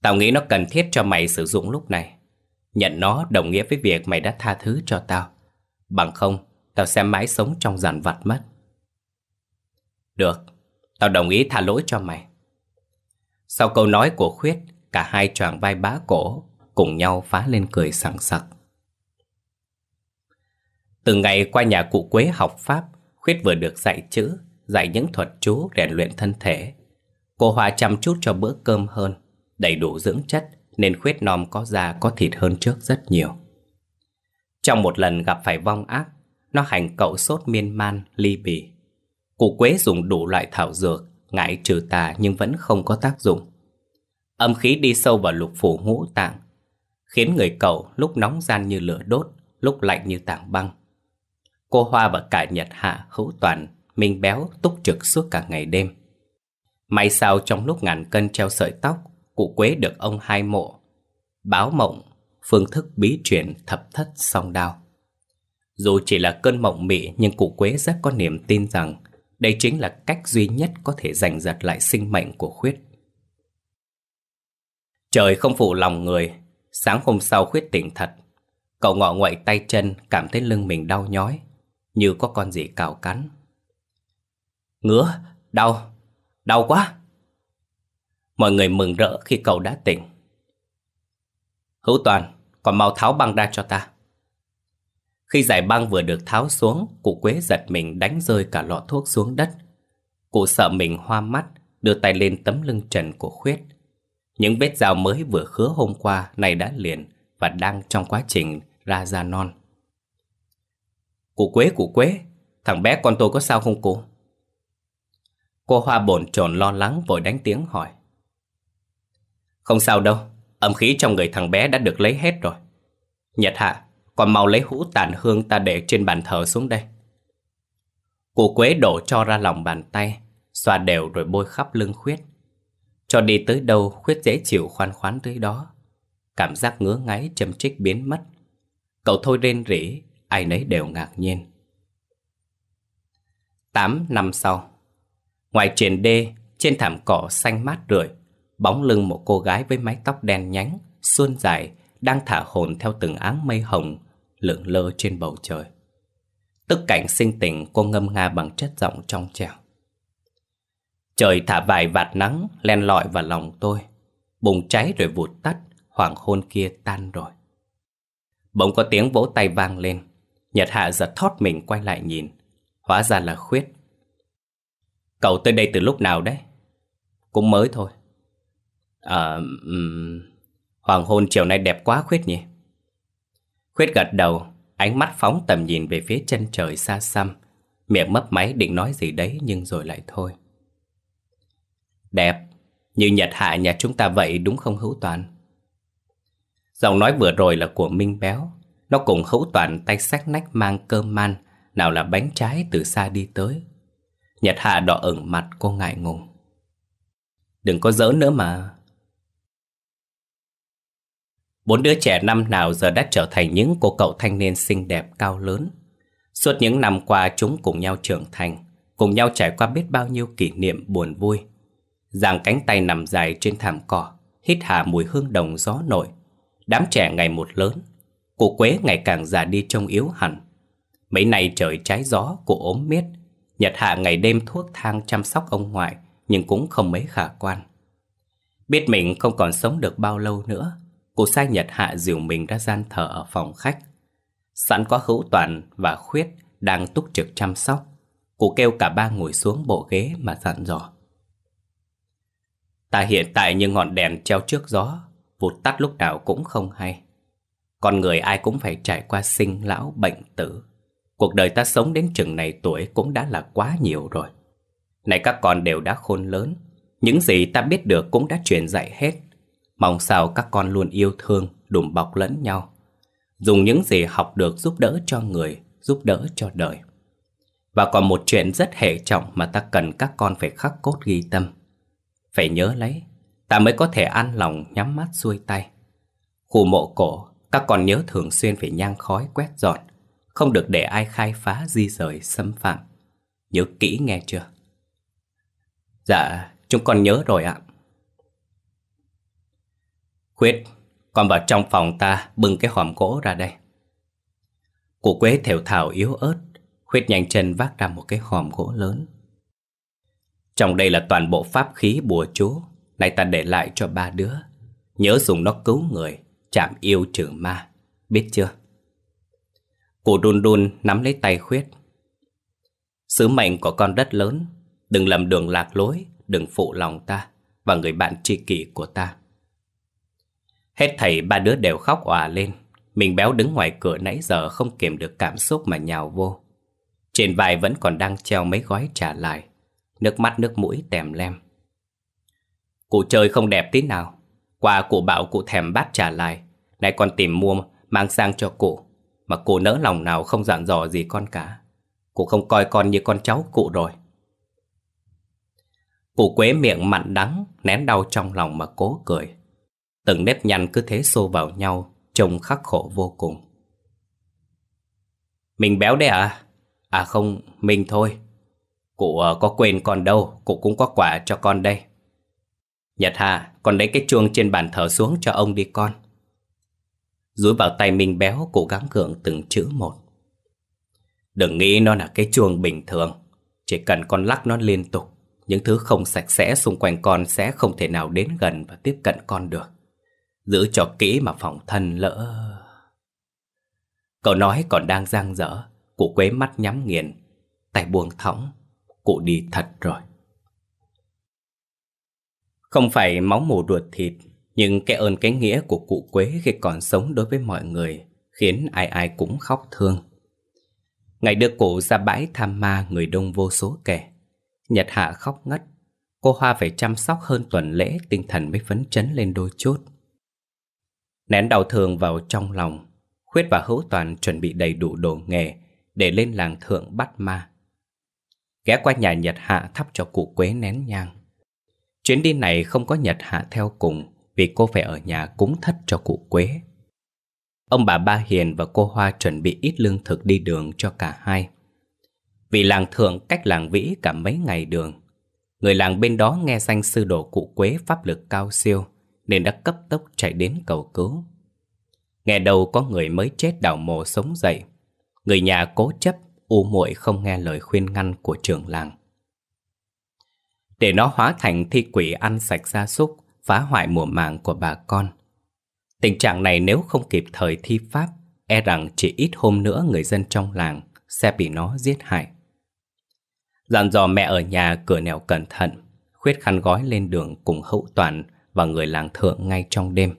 Speaker 1: Tao nghĩ nó cần thiết cho mày sử dụng lúc này Nhận nó đồng nghĩa với việc mày đã tha thứ cho tao Bằng không Tao sẽ mãi sống trong giàn vặt mất Được Tao đồng ý tha lỗi cho mày Sau câu nói của Khuyết Cả hai choàng vai bá cổ Cùng nhau phá lên cười sảng sặc Từ ngày qua nhà cụ Quế học Pháp Khuyết vừa được dạy chữ Dạy những thuật chú rèn luyện thân thể Cô Hòa chăm chút cho bữa cơm hơn Đầy đủ dưỡng chất Nên Khuyết nom có da có thịt hơn trước rất nhiều Trong một lần gặp phải vong ác Nó hành cậu sốt miên man, ly bì Cụ Quế dùng đủ loại thảo dược Ngại trừ tà nhưng vẫn không có tác dụng Âm khí đi sâu vào lục phủ ngũ tạng, khiến người cậu lúc nóng gian như lửa đốt, lúc lạnh như tảng băng. Cô Hoa và cả Nhật Hạ hữu toàn, minh béo túc trực suốt cả ngày đêm. May sao trong lúc ngàn cân treo sợi tóc, cụ Quế được ông hai mộ, báo mộng, phương thức bí truyền thập thất song đao. Dù chỉ là cơn mộng mị nhưng cụ Quế rất có niềm tin rằng đây chính là cách duy nhất có thể giành giật lại sinh mệnh của Khuyết. Trời không phụ lòng người, sáng hôm sau khuyết tỉnh thật. Cậu ngọ ngoại tay chân, cảm thấy lưng mình đau nhói, như có con gì cào cắn. Ngứa, đau, đau quá. Mọi người mừng rỡ khi cậu đã tỉnh. Hữu Toàn, còn mau tháo băng ra cho ta. Khi giải băng vừa được tháo xuống, cụ Quế giật mình đánh rơi cả lọ thuốc xuống đất. Cụ sợ mình hoa mắt, đưa tay lên tấm lưng trần của Khuyết, những vết dao mới vừa khứa hôm qua này đã liền và đang trong quá trình ra da non. Cụ Quế, cụ Quế, thằng bé con tôi có sao không cô? Cô Hoa bồn chồn lo lắng vội đánh tiếng hỏi. Không sao đâu, âm khí trong người thằng bé đã được lấy hết rồi. Nhật hạ, còn mau lấy hũ tàn hương ta để trên bàn thờ xuống đây. Cụ Quế đổ cho ra lòng bàn tay, xoa đều rồi bôi khắp lưng khuyết. Cho đi tới đâu Khuyết dễ chịu khoan khoán tới đó Cảm giác ngứa ngáy châm trích biến mất Cậu thôi rên rỉ Ai nấy đều ngạc nhiên tám năm sau Ngoài triển đê Trên thảm cỏ xanh mát rượi Bóng lưng một cô gái với mái tóc đen nhánh Xuân dài Đang thả hồn theo từng áng mây hồng Lượn lơ trên bầu trời Tức cảnh sinh tình cô ngâm nga bằng chất giọng trong trẻo Trời thả vài vạt nắng len lỏi vào lòng tôi Bùng cháy rồi vụt tắt Hoàng hôn kia tan rồi Bỗng có tiếng vỗ tay vang lên Nhật Hạ giật thót mình quay lại nhìn Hóa ra là Khuyết Cậu tới đây từ lúc nào đấy? Cũng mới thôi À, um, hoàng hôn chiều nay đẹp quá Khuyết nhỉ? Khuyết gật đầu Ánh mắt phóng tầm nhìn về phía chân trời xa xăm Miệng mấp máy định nói gì đấy nhưng rồi lại thôi đẹp, như Nhật Hạ nhà chúng ta vậy đúng không Hữu Toàn? Giọng nói vừa rồi là của Minh Béo, nó cùng Hữu Toàn tay sách nách mang cơm man, nào là bánh trái từ xa đi tới. Nhật Hạ đỏ ửng mặt cô ngại ngùng. Đừng có giỡn nữa mà. Bốn đứa trẻ năm nào giờ đã trở thành những cô cậu thanh niên xinh đẹp cao lớn. Suốt những năm qua chúng cùng nhau trưởng thành, cùng nhau trải qua biết bao nhiêu kỷ niệm buồn vui, Giang cánh tay nằm dài trên thảm cỏ Hít hà mùi hương đồng gió nổi Đám trẻ ngày một lớn Cụ Quế ngày càng già đi trông yếu hẳn Mấy ngày trời trái gió Cụ ốm miết Nhật Hạ ngày đêm thuốc thang chăm sóc ông ngoại Nhưng cũng không mấy khả quan Biết mình không còn sống được bao lâu nữa Cụ sai Nhật Hạ dìu mình ra gian thờ ở phòng khách Sẵn có hữu toàn và khuyết Đang túc trực chăm sóc Cụ kêu cả ba ngồi xuống bộ ghế mà dặn dò Ta hiện tại như ngọn đèn treo trước gió, vụt tắt lúc nào cũng không hay. Con người ai cũng phải trải qua sinh lão bệnh tử. Cuộc đời ta sống đến chừng này tuổi cũng đã là quá nhiều rồi. Này các con đều đã khôn lớn, những gì ta biết được cũng đã truyền dạy hết. Mong sao các con luôn yêu thương, đùm bọc lẫn nhau. Dùng những gì học được giúp đỡ cho người, giúp đỡ cho đời. Và còn một chuyện rất hệ trọng mà ta cần các con phải khắc cốt ghi tâm. Phải nhớ lấy Ta mới có thể an lòng nhắm mắt xuôi tay Khu mộ cổ Ta còn nhớ thường xuyên phải nhang khói quét dọn Không được để ai khai phá di rời xâm phạm Nhớ kỹ nghe chưa Dạ chúng con nhớ rồi ạ Khuyết Con vào trong phòng ta bưng cái hòm gỗ ra đây Cụ quế thều thảo yếu ớt Khuyết nhanh chân vác ra một cái hòm gỗ lớn trong đây là toàn bộ pháp khí bùa chú Này ta để lại cho ba đứa Nhớ dùng nó cứu người Chạm yêu trừ ma Biết chưa Cụ đun đun nắm lấy tay khuyết Sứ mệnh của con đất lớn Đừng lầm đường lạc lối Đừng phụ lòng ta Và người bạn tri kỷ của ta Hết thầy ba đứa đều khóc òa lên Mình béo đứng ngoài cửa nãy giờ Không kiềm được cảm xúc mà nhào vô Trên vai vẫn còn đang treo mấy gói trả lại Nước mắt nước mũi tèm lem Cụ chơi không đẹp tí nào Qua cụ bảo cụ thèm bát trả lại Này con tìm mua mang sang cho cụ Mà cụ nỡ lòng nào không dặn dò gì con cả Cụ không coi con như con cháu cụ rồi Cụ quế miệng mặn đắng Nén đau trong lòng mà cố cười Từng nếp nhăn cứ thế xô vào nhau Trông khắc khổ vô cùng Mình béo đấy à? À không, mình thôi Cụ ờ, có quên con đâu, cụ cũng có quà cho con đây. Nhật Hà, con lấy cái chuông trên bàn thờ xuống cho ông đi con. Rúi vào tay mình béo, cụ gắng gượng từng chữ một. Đừng nghĩ nó là cái chuông bình thường. Chỉ cần con lắc nó liên tục, những thứ không sạch sẽ xung quanh con sẽ không thể nào đến gần và tiếp cận con được. Giữ cho kỹ mà phòng thân lỡ... Cậu nói còn đang giang dở, cụ quế mắt nhắm nghiền, tay buông thõng, cụ đi thật rồi. Không phải máu mù ruột thịt, nhưng cái ơn cái nghĩa của cụ Quế khi còn sống đối với mọi người khiến ai ai cũng khóc thương. Ngày đưa cụ ra bãi tham ma người đông vô số kẻ. Nhật Hạ khóc ngất, cô Hoa phải chăm sóc hơn tuần lễ tinh thần mới phấn chấn lên đôi chút. Nén đau thường vào trong lòng, Khuyết và Hữu Toàn chuẩn bị đầy đủ đồ nghề để lên làng thượng bắt ma ghé qua nhà Nhật Hạ thắp cho cụ Quế nén nhang. Chuyến đi này không có Nhật Hạ theo cùng vì cô phải ở nhà cúng thất cho cụ Quế. Ông bà Ba Hiền và cô Hoa chuẩn bị ít lương thực đi đường cho cả hai. Vì làng thượng cách làng vĩ cả mấy ngày đường, người làng bên đó nghe danh sư đồ cụ Quế pháp lực cao siêu nên đã cấp tốc chạy đến cầu cứu. Nghe đầu có người mới chết đào mồ sống dậy, người nhà cố chấp U muội không nghe lời khuyên ngăn của trưởng làng Để nó hóa thành thi quỷ ăn sạch gia súc Phá hoại mùa màng của bà con Tình trạng này nếu không kịp thời thi pháp E rằng chỉ ít hôm nữa người dân trong làng Sẽ bị nó giết hại Dặn dò mẹ ở nhà cửa nẻo cẩn thận Khuyết khăn gói lên đường cùng hậu toàn Và người làng thượng ngay trong đêm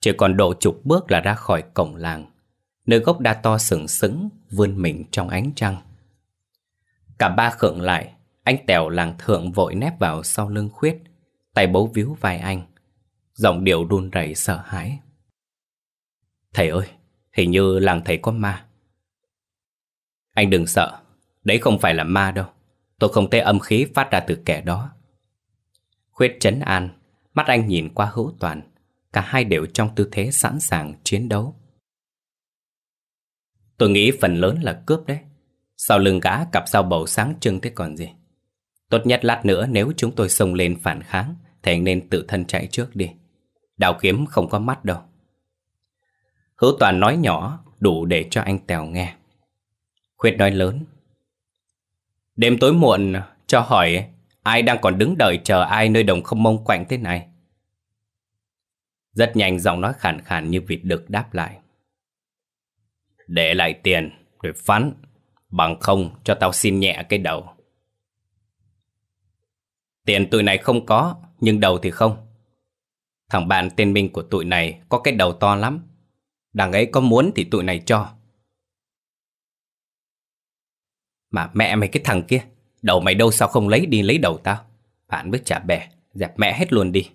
Speaker 1: Chỉ còn độ chục bước là ra khỏi cổng làng Nơi gốc đa to sừng sững Vươn mình trong ánh trăng Cả ba khựng lại Anh Tèo làng thượng vội nép vào sau lưng khuyết Tay bấu víu vai anh Giọng điệu run rẩy sợ hãi Thầy ơi Hình như làng thầy có ma Anh đừng sợ Đấy không phải là ma đâu Tôi không thấy âm khí phát ra từ kẻ đó Khuyết chấn an Mắt anh nhìn qua hữu toàn Cả hai đều trong tư thế sẵn sàng chiến đấu Tôi nghĩ phần lớn là cướp đấy Sau lưng gã cặp dao bầu sáng trưng thế còn gì Tốt nhất lát nữa nếu chúng tôi xông lên phản kháng Thì anh nên tự thân chạy trước đi Đào kiếm không có mắt đâu Hữu Toàn nói nhỏ Đủ để cho anh Tèo nghe Khuyết nói lớn Đêm tối muộn cho hỏi Ai đang còn đứng đợi chờ ai nơi đồng không mông quạnh thế này Rất nhanh giọng nói khàn khàn như vịt đực đáp lại để lại tiền rồi phán Bằng không cho tao xin nhẹ cái đầu Tiền tụi này không có Nhưng đầu thì không Thằng bạn tên Minh của tụi này Có cái đầu to lắm Đằng ấy có muốn thì tụi này cho Mà mẹ mày cái thằng kia Đầu mày đâu sao không lấy đi lấy đầu tao Bạn biết trả bè Dẹp mẹ hết luôn đi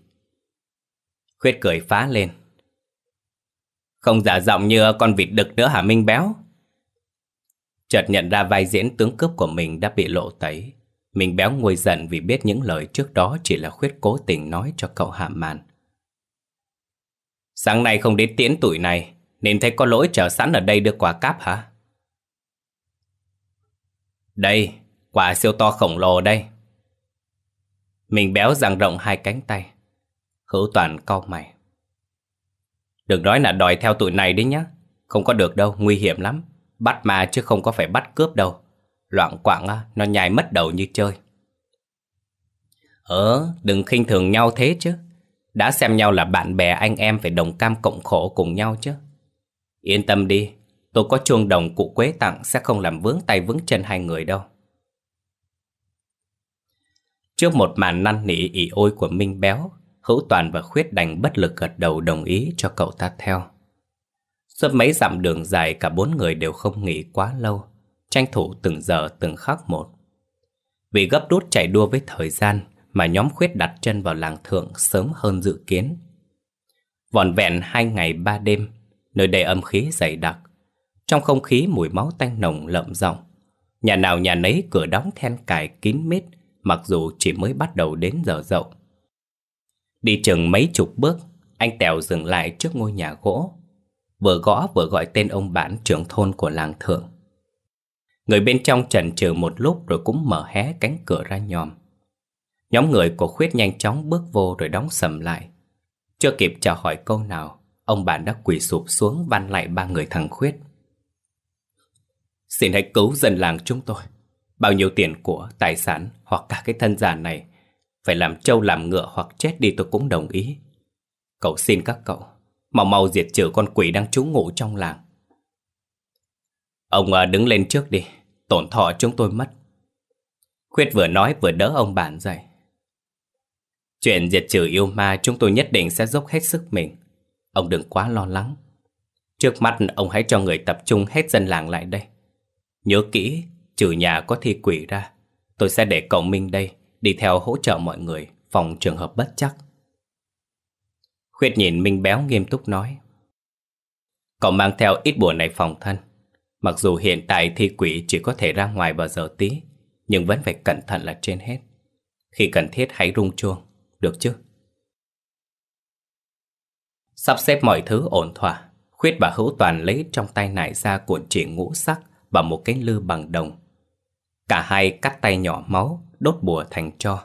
Speaker 1: Khuyết cười phá lên không giả giọng như con vịt đực nữa hả Minh Béo? Chợt nhận ra vai diễn tướng cướp của mình đã bị lộ tẩy. Minh Béo ngồi giận vì biết những lời trước đó chỉ là khuyết cố tình nói cho cậu hạ màn. Sáng nay không đến tiễn tuổi này, nên thấy có lỗi chờ sẵn ở đây đưa quà cáp hả? Đây, quả siêu to khổng lồ đây. Mình béo dang rộng hai cánh tay. Hữu toàn cau mày. Đừng nói là đòi theo tụi này đấy nhá Không có được đâu, nguy hiểm lắm Bắt ma chứ không có phải bắt cướp đâu Loạn quạng, nó nhai mất đầu như chơi Ờ, đừng khinh thường nhau thế chứ Đã xem nhau là bạn bè anh em phải đồng cam cộng khổ cùng nhau chứ Yên tâm đi, tôi có chuông đồng cụ quế tặng sẽ không làm vướng tay vướng chân hai người đâu Trước một màn năn nỉ ỉ ôi của Minh Béo Hữu Toàn và Khuyết đành bất lực gật đầu đồng ý cho cậu ta theo. Suốt mấy dặm đường dài cả bốn người đều không nghỉ quá lâu, tranh thủ từng giờ từng khắc một. Vì gấp rút chạy đua với thời gian mà nhóm Khuyết đặt chân vào làng thượng sớm hơn dự kiến. Vòn vẹn hai ngày ba đêm, nơi đây âm khí dày đặc. Trong không khí mùi máu tanh nồng lợm rộng. Nhà nào nhà nấy cửa đóng then cài kín mít, mặc dù chỉ mới bắt đầu đến giờ dậu. Đi chừng mấy chục bước, anh Tèo dừng lại trước ngôi nhà gỗ. Vừa gõ vừa gọi tên ông bản trưởng thôn của làng thượng. Người bên trong trần trừ một lúc rồi cũng mở hé cánh cửa ra nhòm. Nhóm người của Khuyết nhanh chóng bước vô rồi đóng sầm lại. Chưa kịp chào hỏi câu nào, ông bản đã quỳ sụp xuống van lại ba người thằng Khuyết. Xin hãy cứu dân làng chúng tôi. Bao nhiêu tiền của, tài sản hoặc cả cái thân già này phải làm trâu làm ngựa hoặc chết đi tôi cũng đồng ý Cậu xin các cậu Mau mau diệt trừ con quỷ đang trú ngụ trong làng Ông à, đứng lên trước đi Tổn thọ chúng tôi mất Khuyết vừa nói vừa đỡ ông bản dậy Chuyện diệt trừ yêu ma chúng tôi nhất định sẽ dốc hết sức mình Ông đừng quá lo lắng Trước mắt ông hãy cho người tập trung hết dân làng lại đây Nhớ kỹ, trừ nhà có thi quỷ ra Tôi sẽ để cậu Minh đây đi theo hỗ trợ mọi người phòng trường hợp bất chắc. Khuyết nhìn Minh Béo nghiêm túc nói. Cậu mang theo ít bùa này phòng thân. Mặc dù hiện tại thi quỷ chỉ có thể ra ngoài vào giờ tí, nhưng vẫn phải cẩn thận là trên hết. Khi cần thiết hãy rung chuông, được chứ? Sắp xếp mọi thứ ổn thỏa, Khuyết và Hữu Toàn lấy trong tay nải ra cuộn chỉ ngũ sắc và một cái lư bằng đồng. Cả hai cắt tay nhỏ máu, đốt bùa thành cho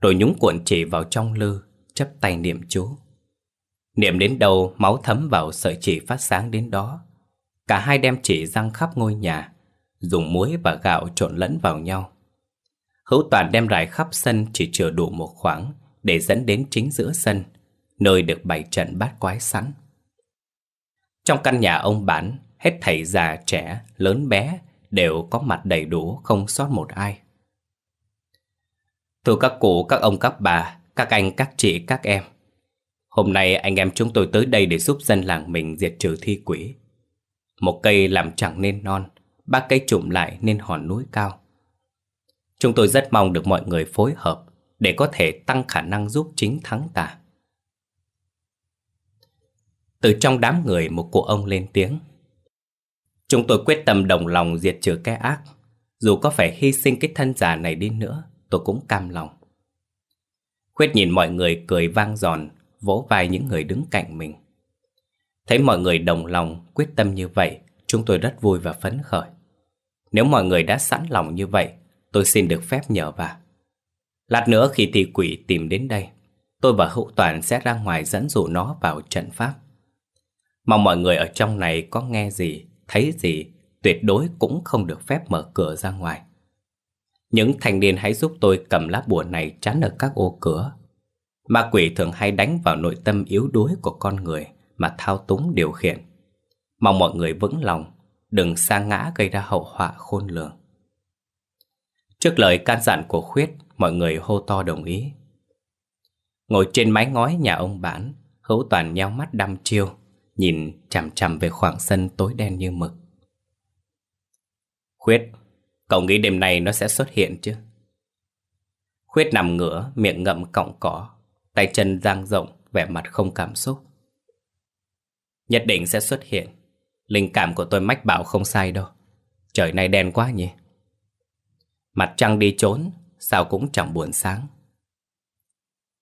Speaker 1: Rồi nhúng cuộn chỉ vào trong lư Chấp tay niệm chú Niệm đến đâu máu thấm vào sợi chỉ phát sáng đến đó Cả hai đem chỉ răng khắp ngôi nhà Dùng muối và gạo trộn lẫn vào nhau Hữu toàn đem rải khắp sân chỉ chừa đủ một khoảng Để dẫn đến chính giữa sân Nơi được bày trận bát quái sẵn Trong căn nhà ông bán Hết thầy già trẻ, lớn bé Đều có mặt đầy đủ không sót một ai Thưa các cụ, các ông, các bà, các anh, các chị, các em Hôm nay anh em chúng tôi tới đây để giúp dân làng mình diệt trừ thi quỷ Một cây làm chẳng nên non, ba cây trùm lại nên hòn núi cao Chúng tôi rất mong được mọi người phối hợp để có thể tăng khả năng giúp chính thắng tà Từ trong đám người một cụ ông lên tiếng Chúng tôi quyết tâm đồng lòng diệt trừ cái ác Dù có phải hy sinh cái thân già này đi nữa tôi cũng cam lòng. Khuyết nhìn mọi người cười vang giòn, vỗ vai những người đứng cạnh mình. Thấy mọi người đồng lòng, quyết tâm như vậy, chúng tôi rất vui và phấn khởi. Nếu mọi người đã sẵn lòng như vậy, tôi xin được phép nhờ vào. Lát nữa khi thi quỷ tìm đến đây, tôi và Hữu Toàn sẽ ra ngoài dẫn dụ nó vào trận pháp. Mong mọi người ở trong này có nghe gì, thấy gì, tuyệt đối cũng không được phép mở cửa ra ngoài. Những thanh niên hãy giúp tôi cầm lá bùa này chắn ở các ô cửa. Ma quỷ thường hay đánh vào nội tâm yếu đuối của con người mà thao túng điều khiển. Mong mọi người vững lòng, đừng sa ngã gây ra hậu họa khôn lường. Trước lời can dặn của Khuyết, mọi người hô to đồng ý. Ngồi trên mái ngói nhà ông bản, Hữu Toàn nheo mắt đăm chiêu, nhìn chằm chằm về khoảng sân tối đen như mực. Khuyết Cậu nghĩ đêm nay nó sẽ xuất hiện chứ Khuyết nằm ngửa Miệng ngậm cọng cỏ Tay chân dang rộng Vẻ mặt không cảm xúc Nhất định sẽ xuất hiện Linh cảm của tôi mách bảo không sai đâu Trời nay đen quá nhỉ Mặt trăng đi trốn Sao cũng chẳng buồn sáng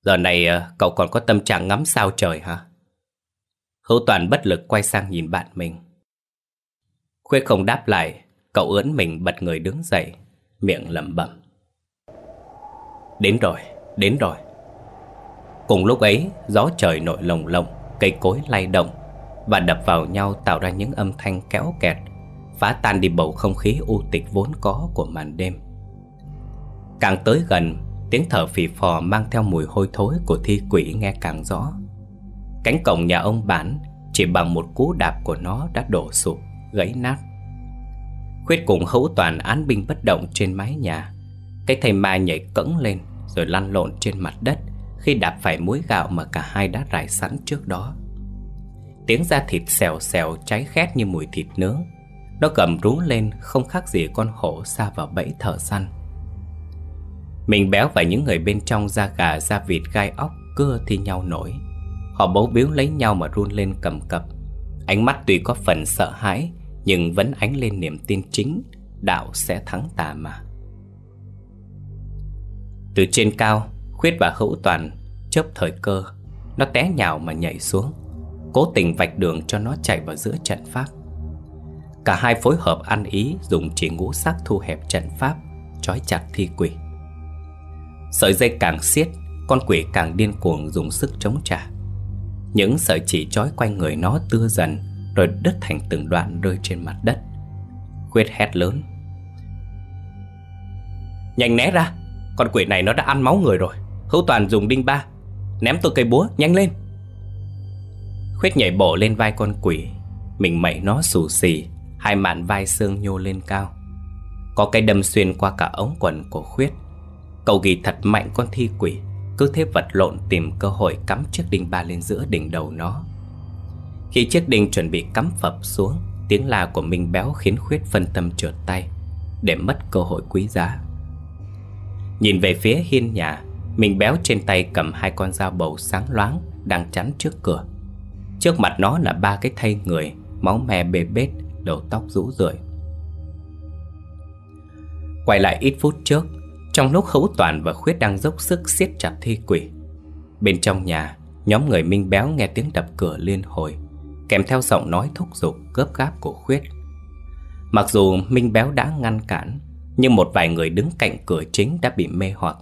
Speaker 1: Giờ này ờ, cậu còn có tâm trạng ngắm sao trời hả? Hữu Toàn bất lực quay sang nhìn bạn mình Khuyết không đáp lại Cậu ướn mình bật người đứng dậy Miệng lẩm bẩm Đến rồi, đến rồi Cùng lúc ấy Gió trời nổi lồng lồng Cây cối lay động Và đập vào nhau tạo ra những âm thanh kéo kẹt Phá tan đi bầu không khí u tịch vốn có của màn đêm Càng tới gần Tiếng thở phì phò mang theo mùi hôi thối của thi quỷ nghe càng rõ Cánh cổng nhà ông bản Chỉ bằng một cú đạp của nó đã đổ sụp, gãy nát Khuyết cùng hữu toàn án binh bất động trên mái nhà Cái thầy ma nhảy cẫng lên Rồi lăn lộn trên mặt đất Khi đạp phải muối gạo mà cả hai đã rải sẵn trước đó Tiếng da thịt xèo xèo cháy khét như mùi thịt nướng Nó gầm rú lên không khác gì con hổ xa vào bẫy thở săn Mình béo và những người bên trong da gà da vịt gai óc cưa thi nhau nổi Họ bấu biếu lấy nhau mà run lên cầm cập Ánh mắt tuy có phần sợ hãi nhưng vẫn ánh lên niềm tin chính đạo sẽ thắng tà mà. Từ trên cao, Khuyết và Hữu Toàn chớp thời cơ, nó té nhào mà nhảy xuống, cố tình vạch đường cho nó chạy vào giữa trận pháp. Cả hai phối hợp ăn ý dùng chỉ ngũ sắc thu hẹp trận pháp, trói chặt thi quỷ. Sợi dây càng siết, con quỷ càng điên cuồng dùng sức chống trả. Những sợi chỉ trói quanh người nó tưa dần, rồi đứt thành từng đoạn rơi trên mặt đất Khuyết hét lớn Nhanh né ra Con quỷ này nó đã ăn máu người rồi Hữu Toàn dùng đinh ba Ném tôi cây búa nhanh lên Khuyết nhảy bổ lên vai con quỷ Mình mẩy nó xù xì Hai mạn vai xương nhô lên cao Có cái đâm xuyên qua cả ống quần của Khuyết Cậu ghi thật mạnh con thi quỷ Cứ thế vật lộn tìm cơ hội cắm chiếc đinh ba lên giữa đỉnh đầu nó khi chiếc đinh chuẩn bị cắm phập xuống Tiếng la của Minh Béo khiến Khuyết phân tâm trượt tay Để mất cơ hội quý giá Nhìn về phía hiên nhà Minh Béo trên tay cầm hai con dao bầu sáng loáng Đang chắn trước cửa Trước mặt nó là ba cái thây người Máu me bê bết Đầu tóc rũ rượi Quay lại ít phút trước Trong lúc Hữu Toàn và Khuyết đang dốc sức siết chặt thi quỷ Bên trong nhà Nhóm người Minh Béo nghe tiếng đập cửa liên hồi kèm theo giọng nói thúc giục gấp gáp của Khuyết. Mặc dù Minh Béo đã ngăn cản, nhưng một vài người đứng cạnh cửa chính đã bị mê hoặc.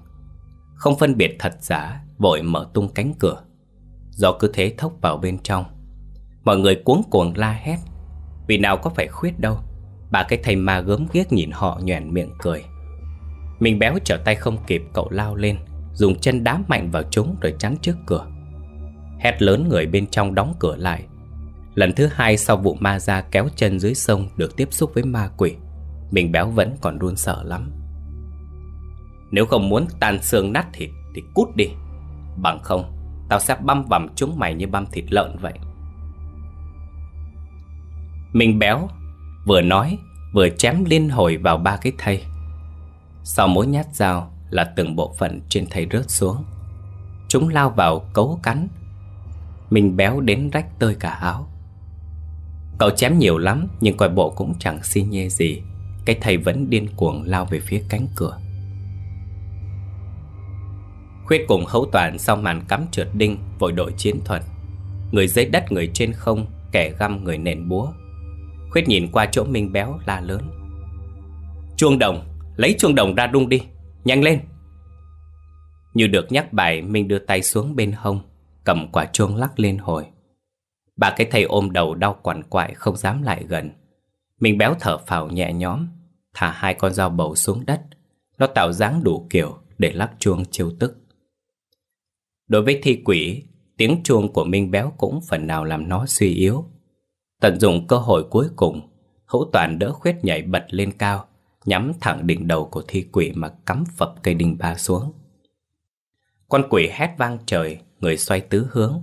Speaker 1: Không phân biệt thật giả, vội mở tung cánh cửa. Do cứ thế thốc vào bên trong. Mọi người cuống cuồng la hét. Vì nào có phải Khuyết đâu. Bà cái thầy ma gớm ghiếc nhìn họ nhoẻn miệng cười. Minh Béo trở tay không kịp cậu lao lên, dùng chân đá mạnh vào chúng rồi chắn trước cửa. Hét lớn người bên trong đóng cửa lại Lần thứ hai sau vụ ma ra kéo chân dưới sông được tiếp xúc với ma quỷ Mình béo vẫn còn run sợ lắm Nếu không muốn tàn xương nát thịt thì cút đi Bằng không Tao sẽ băm vằm chúng mày như băm thịt lợn vậy Mình béo Vừa nói Vừa chém liên hồi vào ba cái thây Sau mỗi nhát dao Là từng bộ phận trên thây rớt xuống Chúng lao vào cấu cắn Mình béo đến rách tơi cả áo Cậu chém nhiều lắm nhưng coi bộ cũng chẳng xi nhê gì Cái thầy vẫn điên cuồng lao về phía cánh cửa Khuyết cùng hấu toàn sau màn cắm trượt đinh vội đội chiến thuật Người dưới đất người trên không Kẻ găm người nền búa Khuyết nhìn qua chỗ Minh Béo la lớn Chuông đồng Lấy chuông đồng ra đung đi Nhanh lên Như được nhắc bài Minh đưa tay xuống bên hông Cầm quả chuông lắc lên hồi Bà cái thầy ôm đầu đau quằn quại không dám lại gần. Mình béo thở phào nhẹ nhõm, thả hai con dao bầu xuống đất. Nó tạo dáng đủ kiểu để lắc chuông chiêu tức. Đối với thi quỷ, tiếng chuông của Minh Béo cũng phần nào làm nó suy yếu. Tận dụng cơ hội cuối cùng, hữu toàn đỡ khuyết nhảy bật lên cao, nhắm thẳng đỉnh đầu của thi quỷ mà cắm phập cây đinh ba xuống. Con quỷ hét vang trời, người xoay tứ hướng,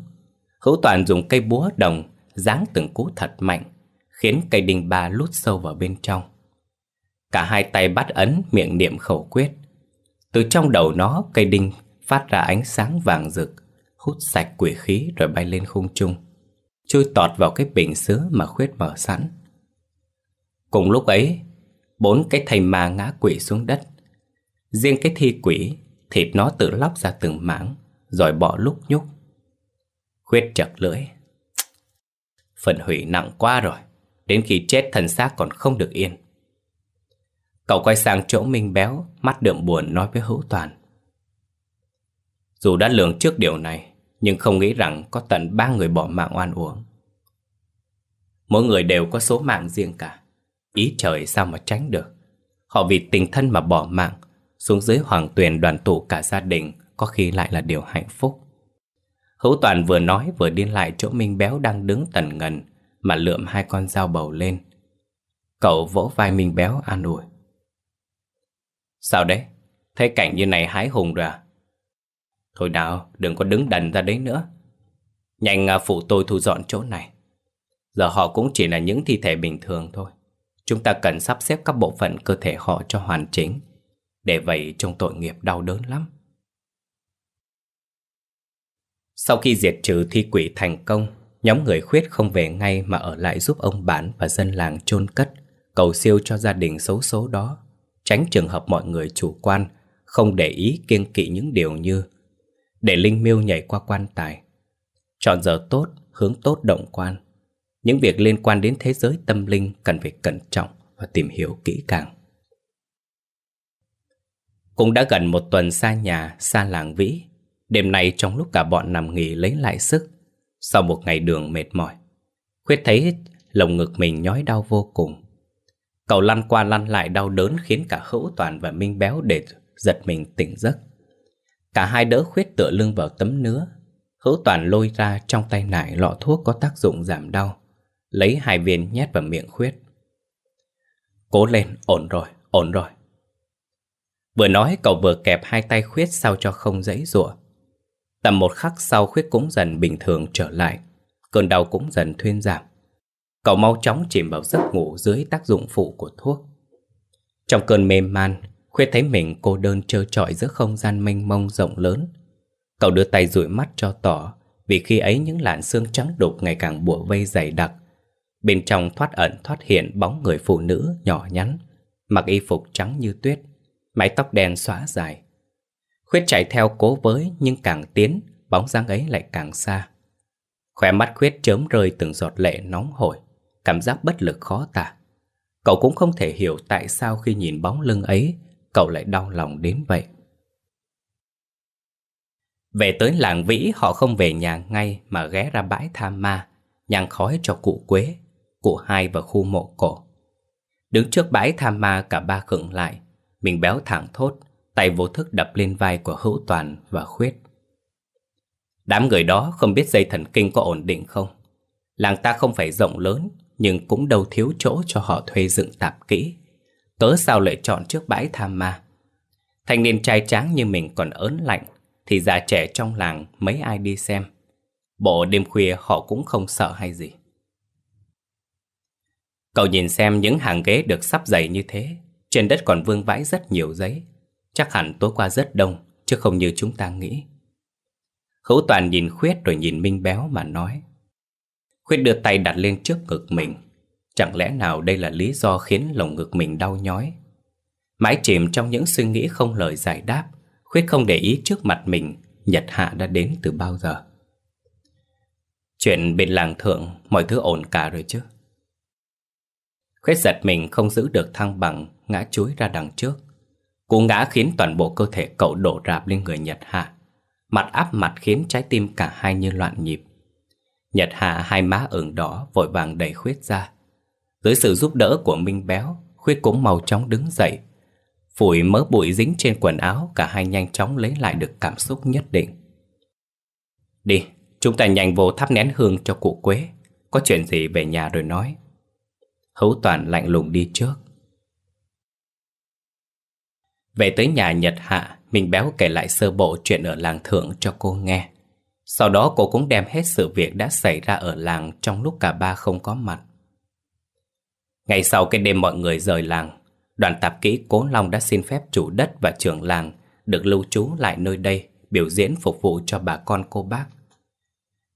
Speaker 1: Hữu Toàn dùng cây búa đồng giáng từng cú thật mạnh, khiến cây đinh ba lút sâu vào bên trong. Cả hai tay bắt ấn miệng niệm khẩu quyết. Từ trong đầu nó, cây đinh phát ra ánh sáng vàng rực, hút sạch quỷ khí rồi bay lên khung trung, chui tọt vào cái bình sứ mà Khuyết mở sẵn. Cùng lúc ấy, bốn cái thầy ma ngã quỷ xuống đất. Riêng cái thi quỷ, thịt nó tự lóc ra từng mảng, rồi bỏ lúc nhúc Quyết chật lưỡi Phần hủy nặng quá rồi Đến khi chết thần xác còn không được yên Cậu quay sang chỗ Minh Béo Mắt đượm buồn nói với Hữu Toàn Dù đã lường trước điều này Nhưng không nghĩ rằng có tận ba người bỏ mạng oan uổng Mỗi người đều có số mạng riêng cả Ý trời sao mà tránh được Họ vì tình thân mà bỏ mạng Xuống dưới hoàng tuyền đoàn tụ cả gia đình Có khi lại là điều hạnh phúc Hữu Toàn vừa nói vừa điên lại chỗ Minh Béo đang đứng tần ngần mà lượm hai con dao bầu lên. Cậu vỗ vai Minh Béo an ủi. Sao đấy? Thấy cảnh như này hái hùng rồi à? Thôi nào, đừng có đứng đần ra đấy nữa. Nhanh à, phụ tôi thu dọn chỗ này. Giờ họ cũng chỉ là những thi thể bình thường thôi. Chúng ta cần sắp xếp các bộ phận cơ thể họ cho hoàn chỉnh. Để vậy trông tội nghiệp đau đớn lắm. Sau khi diệt trừ thi quỷ thành công, nhóm người khuyết không về ngay mà ở lại giúp ông bản và dân làng chôn cất, cầu siêu cho gia đình xấu số đó, tránh trường hợp mọi người chủ quan, không để ý kiêng kỵ những điều như để linh miêu nhảy qua quan tài, chọn giờ tốt, hướng tốt động quan. Những việc liên quan đến thế giới tâm linh cần phải cẩn trọng và tìm hiểu kỹ càng. Cũng đã gần một tuần xa nhà, xa làng Vĩ, Đêm nay trong lúc cả bọn nằm nghỉ lấy lại sức Sau một ngày đường mệt mỏi Khuyết thấy lồng ngực mình nhói đau vô cùng Cậu lăn qua lăn lại đau đớn khiến cả hữu toàn và minh béo để giật mình tỉnh giấc Cả hai đỡ khuyết tựa lưng vào tấm nứa Hữu toàn lôi ra trong tay nải lọ thuốc có tác dụng giảm đau Lấy hai viên nhét vào miệng khuyết Cố lên, ổn rồi, ổn rồi Vừa nói cậu vừa kẹp hai tay khuyết sao cho không dãy rủa Tầm một khắc sau khuyết cũng dần bình thường trở lại Cơn đau cũng dần thuyên giảm Cậu mau chóng chìm vào giấc ngủ dưới tác dụng phụ của thuốc Trong cơn mê man Khuyết thấy mình cô đơn trơ trọi giữa không gian mênh mông rộng lớn Cậu đưa tay dụi mắt cho tỏ Vì khi ấy những làn xương trắng đục ngày càng bủa vây dày đặc Bên trong thoát ẩn thoát hiện bóng người phụ nữ nhỏ nhắn Mặc y phục trắng như tuyết Mái tóc đen xóa dài Khuyết chạy theo cố với nhưng càng tiến, bóng dáng ấy lại càng xa. Khỏe mắt Khuyết chớm rơi từng giọt lệ nóng hổi, cảm giác bất lực khó tả. Cậu cũng không thể hiểu tại sao khi nhìn bóng lưng ấy, cậu lại đau lòng đến vậy. Về tới làng Vĩ họ không về nhà ngay mà ghé ra bãi tham ma, nhang khói cho cụ Quế, cụ Hai và khu mộ cổ. Đứng trước bãi tham ma cả ba khựng lại, mình béo thẳng thốt, tay vô thức đập lên vai của Hữu Toàn và Khuyết. Đám người đó không biết dây thần kinh có ổn định không. Làng ta không phải rộng lớn, nhưng cũng đâu thiếu chỗ cho họ thuê dựng tạp kỹ. tớ sao lại chọn trước bãi tham ma? Thanh niên trai tráng như mình còn ớn lạnh, thì già trẻ trong làng mấy ai đi xem. Bộ đêm khuya họ cũng không sợ hay gì. Cậu nhìn xem những hàng ghế được sắp dày như thế, trên đất còn vương vãi rất nhiều giấy, Chắc hẳn tối qua rất đông Chứ không như chúng ta nghĩ Hữu Toàn nhìn Khuyết rồi nhìn Minh Béo mà nói Khuyết đưa tay đặt lên trước ngực mình Chẳng lẽ nào đây là lý do khiến lồng ngực mình đau nhói Mãi chìm trong những suy nghĩ không lời giải đáp Khuyết không để ý trước mặt mình Nhật Hạ đã đến từ bao giờ Chuyện bên làng thượng Mọi thứ ổn cả rồi chứ Khuyết giật mình không giữ được thăng bằng Ngã chuối ra đằng trước Cú ngã khiến toàn bộ cơ thể cậu đổ rạp lên người Nhật Hà Mặt áp mặt khiến trái tim cả hai như loạn nhịp Nhật Hà hai má ửng đỏ vội vàng đẩy Khuyết ra Dưới sự giúp đỡ của Minh Béo Khuyết cũng mau chóng đứng dậy Phủi mớ bụi dính trên quần áo Cả hai nhanh chóng lấy lại được cảm xúc nhất định Đi, chúng ta nhanh vô thắp nén hương cho cụ Quế Có chuyện gì về nhà rồi nói Hữu Toàn lạnh lùng đi trước về tới nhà Nhật Hạ, mình béo kể lại sơ bộ chuyện ở làng thượng cho cô nghe. Sau đó cô cũng đem hết sự việc đã xảy ra ở làng trong lúc cả ba không có mặt. Ngày sau cái đêm mọi người rời làng, đoàn tạp kỹ Cố Long đã xin phép chủ đất và trưởng làng được lưu trú lại nơi đây biểu diễn phục vụ cho bà con cô bác.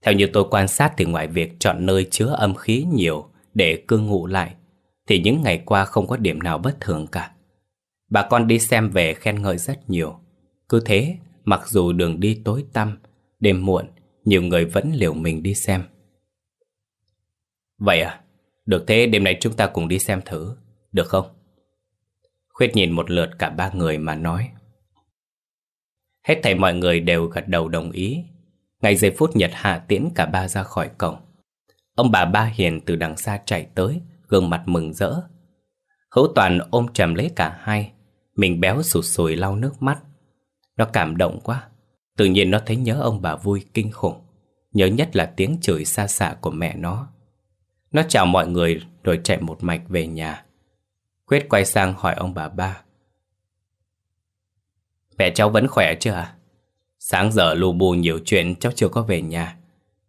Speaker 1: Theo như tôi quan sát thì ngoài việc chọn nơi chứa âm khí nhiều để cư ngụ lại, thì những ngày qua không có điểm nào bất thường cả. Bà con đi xem về khen ngợi rất nhiều. Cứ thế, mặc dù đường đi tối tăm, đêm muộn, nhiều người vẫn liều mình đi xem. Vậy à, được thế đêm nay chúng ta cùng đi xem thử, được không? Khuyết nhìn một lượt cả ba người mà nói. Hết thảy mọi người đều gật đầu đồng ý. Ngay giây phút Nhật Hạ tiễn cả ba ra khỏi cổng. Ông bà Ba Hiền từ đằng xa chạy tới, gương mặt mừng rỡ. Hữu Toàn ôm chầm lấy cả hai, mình béo sụt sùi lau nước mắt Nó cảm động quá Tự nhiên nó thấy nhớ ông bà vui kinh khủng Nhớ nhất là tiếng chửi xa xạ của mẹ nó Nó chào mọi người rồi chạy một mạch về nhà Quyết quay sang hỏi ông bà ba Mẹ cháu vẫn khỏe chưa? Sáng giờ lù bù nhiều chuyện cháu chưa có về nhà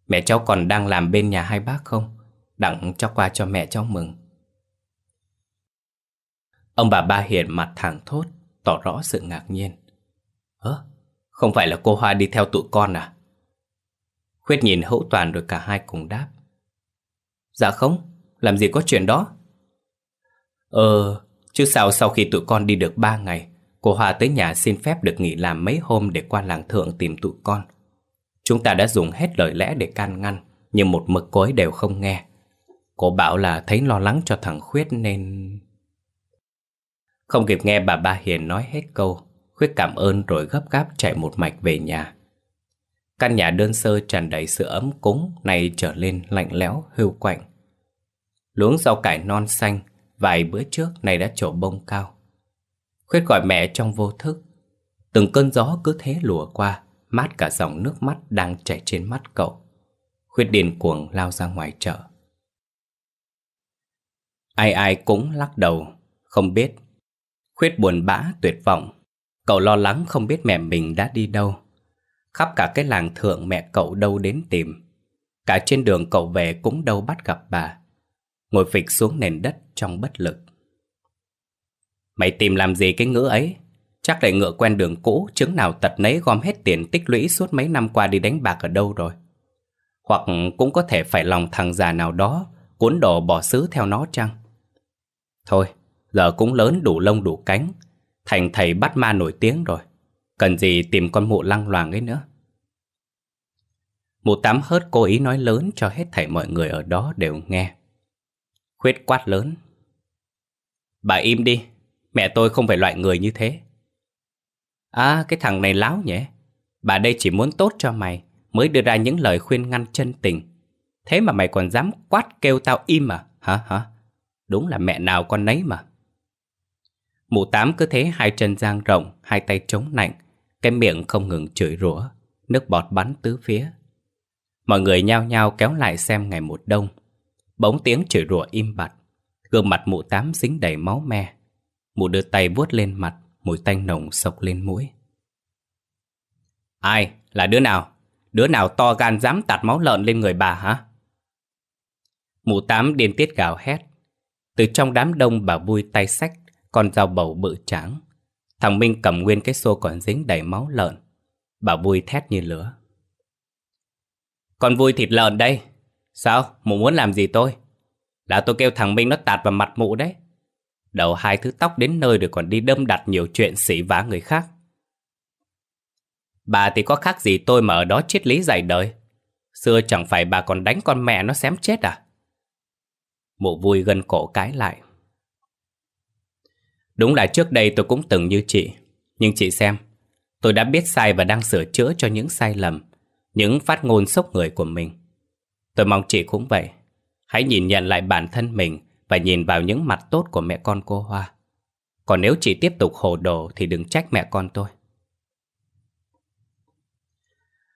Speaker 1: Mẹ cháu còn đang làm bên nhà hai bác không? Đặng cháu qua cho mẹ cháu mừng Ông bà Ba Hiền mặt thẳng thốt, tỏ rõ sự ngạc nhiên. Hớ, không phải là cô Hoa đi theo tụi con à? Khuyết nhìn hữu toàn rồi cả hai cùng đáp. Dạ không, làm gì có chuyện đó. Ờ, chứ sao sau khi tụi con đi được ba ngày, cô Hoa tới nhà xin phép được nghỉ làm mấy hôm để qua làng thượng tìm tụi con. Chúng ta đã dùng hết lời lẽ để can ngăn, nhưng một mực cối đều không nghe. Cô bảo là thấy lo lắng cho thằng Khuyết nên... Không kịp nghe bà Ba Hiền nói hết câu Khuyết cảm ơn rồi gấp gáp chạy một mạch về nhà Căn nhà đơn sơ tràn đầy sự ấm cúng Này trở lên lạnh lẽo, hưu quạnh Luống rau cải non xanh Vài bữa trước này đã trổ bông cao Khuyết gọi mẹ trong vô thức Từng cơn gió cứ thế lùa qua Mát cả dòng nước mắt đang chảy trên mắt cậu Khuyết điền cuồng lao ra ngoài chợ Ai ai cũng lắc đầu Không biết Khuyết buồn bã, tuyệt vọng. Cậu lo lắng không biết mẹ mình đã đi đâu. Khắp cả cái làng thượng mẹ cậu đâu đến tìm. Cả trên đường cậu về cũng đâu bắt gặp bà. Ngồi phịch xuống nền đất trong bất lực. Mày tìm làm gì cái ngữ ấy? Chắc lại ngựa quen đường cũ, chứng nào tật nấy gom hết tiền tích lũy suốt mấy năm qua đi đánh bạc ở đâu rồi. Hoặc cũng có thể phải lòng thằng già nào đó, cuốn đồ bỏ xứ theo nó chăng? Thôi, giờ cũng lớn đủ lông đủ cánh, thành thầy bắt ma nổi tiếng rồi. Cần gì tìm con mụ lăng loàng ấy nữa. Mụ tám hớt cố ý nói lớn cho hết thảy mọi người ở đó đều nghe. Khuyết quát lớn. Bà im đi, mẹ tôi không phải loại người như thế. À, cái thằng này láo nhỉ. Bà đây chỉ muốn tốt cho mày, mới đưa ra những lời khuyên ngăn chân tình. Thế mà mày còn dám quát kêu tao im à? Hả hả? Đúng là mẹ nào con nấy mà. Mụ tám cứ thế hai chân giang rộng, hai tay chống nạnh, cái miệng không ngừng chửi rủa, nước bọt bắn tứ phía. Mọi người nhao nhao kéo lại xem ngày một đông. Bỗng tiếng chửi rủa im bặt, gương mặt mụ tám dính đầy máu me. Mụ đưa tay vuốt lên mặt, mùi tanh nồng sộc lên mũi. Ai? Là đứa nào? Đứa nào to gan dám tạt máu lợn lên người bà hả? Mụ tám điên tiết gào hét. Từ trong đám đông bà vui tay sách con dao bầu bự tráng. Thằng Minh cầm nguyên cái xô còn dính đầy máu lợn. Bà vui thét như lửa. Con vui thịt lợn đây. Sao? Mụ muốn làm gì tôi? Là tôi kêu thằng Minh nó tạt vào mặt mụ đấy. Đầu hai thứ tóc đến nơi rồi còn đi đâm đặt nhiều chuyện xỉ vả người khác. Bà thì có khác gì tôi mà ở đó triết lý dạy đời. Xưa chẳng phải bà còn đánh con mẹ nó xém chết à? Mụ vui gần cổ cái lại Đúng là trước đây tôi cũng từng như chị Nhưng chị xem Tôi đã biết sai và đang sửa chữa cho những sai lầm Những phát ngôn sốc người của mình Tôi mong chị cũng vậy Hãy nhìn nhận lại bản thân mình Và nhìn vào những mặt tốt của mẹ con cô Hoa Còn nếu chị tiếp tục hồ đồ Thì đừng trách mẹ con tôi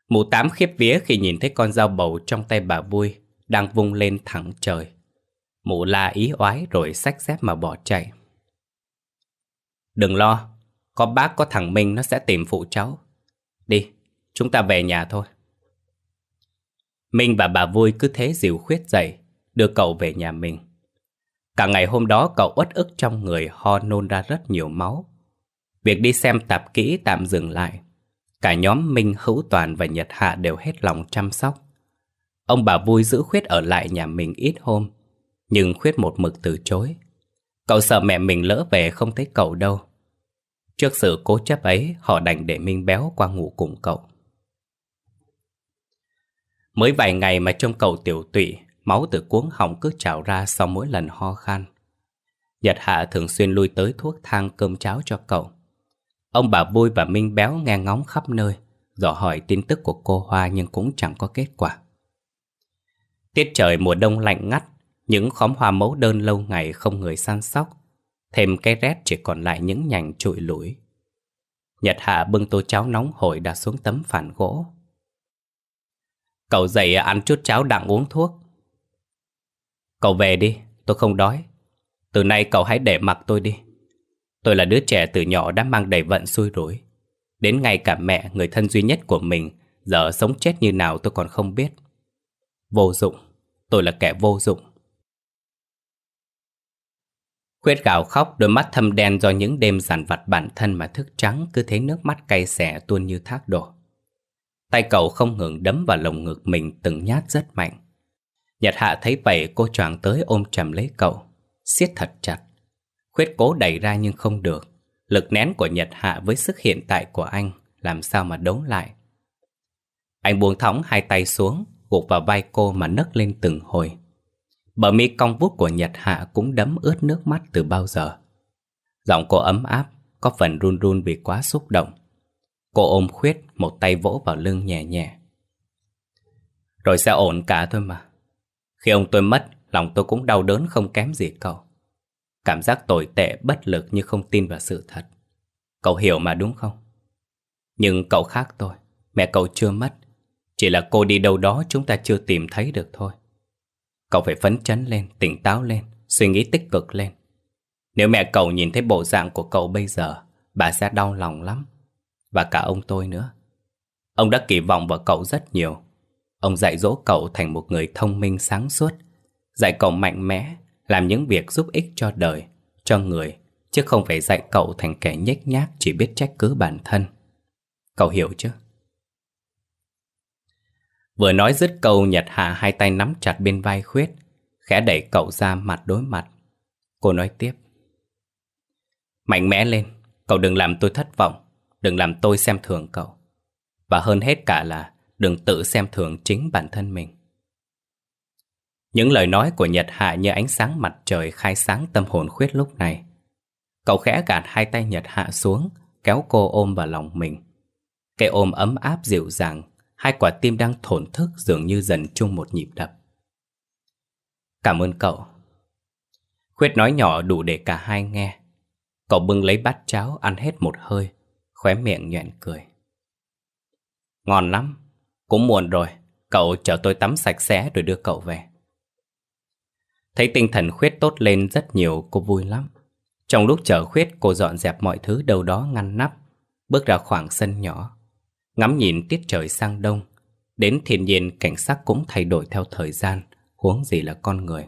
Speaker 1: Mụ tám khiếp vía khi nhìn thấy con dao bầu trong tay bà vui Đang vung lên thẳng trời Mụ la ý oái rồi xách dép mà bỏ chạy Đừng lo, có bác có thằng Minh nó sẽ tìm phụ cháu. Đi, chúng ta về nhà thôi. Minh và bà vui cứ thế dìu khuyết dậy, đưa cậu về nhà mình. Cả ngày hôm đó cậu uất ức trong người ho nôn ra rất nhiều máu. Việc đi xem tạp kỹ tạm dừng lại. Cả nhóm Minh, Hữu Toàn và Nhật Hạ đều hết lòng chăm sóc. Ông bà vui giữ Khuyết ở lại nhà mình ít hôm, nhưng Khuyết một mực từ chối. Cậu sợ mẹ mình lỡ về không thấy cậu đâu, Trước sự cố chấp ấy, họ đành để Minh Béo qua ngủ cùng cậu. Mới vài ngày mà trong cậu tiểu tụy, máu từ cuống họng cứ trào ra sau mỗi lần ho khan. Nhật Hạ thường xuyên lui tới thuốc thang cơm cháo cho cậu. Ông bà Vui và Minh Béo nghe ngóng khắp nơi, dò hỏi tin tức của cô Hoa nhưng cũng chẳng có kết quả. Tiết trời mùa đông lạnh ngắt, những khóm hoa mẫu đơn lâu ngày không người săn sóc Thêm cái rét chỉ còn lại những nhành trụi lủi Nhật Hạ bưng tô cháo nóng hổi đặt xuống tấm phản gỗ Cậu dậy ăn chút cháo đặng uống thuốc Cậu về đi, tôi không đói Từ nay cậu hãy để mặc tôi đi Tôi là đứa trẻ từ nhỏ đã mang đầy vận xui rủi Đến ngay cả mẹ, người thân duy nhất của mình Giờ sống chết như nào tôi còn không biết Vô dụng, tôi là kẻ vô dụng Khuyết gào khóc đôi mắt thâm đen do những đêm giản vặt bản thân mà thức trắng cứ thấy nước mắt cay xẻ tuôn như thác đổ. Tay cậu không ngừng đấm vào lồng ngực mình từng nhát rất mạnh. Nhật hạ thấy vậy cô choàng tới ôm chầm lấy cậu, siết thật chặt. Khuyết cố đẩy ra nhưng không được. Lực nén của Nhật hạ với sức hiện tại của anh làm sao mà đấu lại. Anh buông thõng hai tay xuống, gục vào vai cô mà nấc lên từng hồi. Bờ mi cong vuốt của Nhật Hạ cũng đấm ướt nước mắt từ bao giờ. Giọng cô ấm áp, có phần run run vì quá xúc động. Cô ôm khuyết, một tay vỗ vào lưng nhẹ nhẹ. Rồi sẽ ổn cả thôi mà. Khi ông tôi mất, lòng tôi cũng đau đớn không kém gì cậu. Cảm giác tồi tệ bất lực như không tin vào sự thật. Cậu hiểu mà đúng không? Nhưng cậu khác tôi, mẹ cậu chưa mất. Chỉ là cô đi đâu đó chúng ta chưa tìm thấy được thôi. Cậu phải phấn chấn lên, tỉnh táo lên, suy nghĩ tích cực lên. Nếu mẹ cậu nhìn thấy bộ dạng của cậu bây giờ, bà sẽ đau lòng lắm. Và cả ông tôi nữa. Ông đã kỳ vọng vào cậu rất nhiều. Ông dạy dỗ cậu thành một người thông minh sáng suốt, dạy cậu mạnh mẽ, làm những việc giúp ích cho đời, cho người, chứ không phải dạy cậu thành kẻ nhếch nhác chỉ biết trách cứ bản thân. Cậu hiểu chứ? Vừa nói dứt câu Nhật hạ hai tay nắm chặt bên vai Khuyết Khẽ đẩy cậu ra mặt đối mặt Cô nói tiếp Mạnh mẽ lên Cậu đừng làm tôi thất vọng Đừng làm tôi xem thường cậu Và hơn hết cả là Đừng tự xem thường chính bản thân mình Những lời nói của Nhật Hạ như ánh sáng mặt trời khai sáng tâm hồn khuyết lúc này Cậu khẽ gạt hai tay Nhật Hạ xuống Kéo cô ôm vào lòng mình Cái ôm ấm áp dịu dàng hai quả tim đang thổn thức dường như dần chung một nhịp đập. Cảm ơn cậu. Khuyết nói nhỏ đủ để cả hai nghe. Cậu bưng lấy bát cháo ăn hết một hơi, khóe miệng nhẹn cười. Ngon lắm, cũng muộn rồi, cậu chờ tôi tắm sạch sẽ rồi đưa cậu về. Thấy tinh thần Khuyết tốt lên rất nhiều, cô vui lắm. Trong lúc chờ Khuyết, cô dọn dẹp mọi thứ đâu đó ngăn nắp, bước ra khoảng sân nhỏ, ngắm nhìn tiết trời sang đông, đến thiên nhiên cảnh sắc cũng thay đổi theo thời gian, huống gì là con người.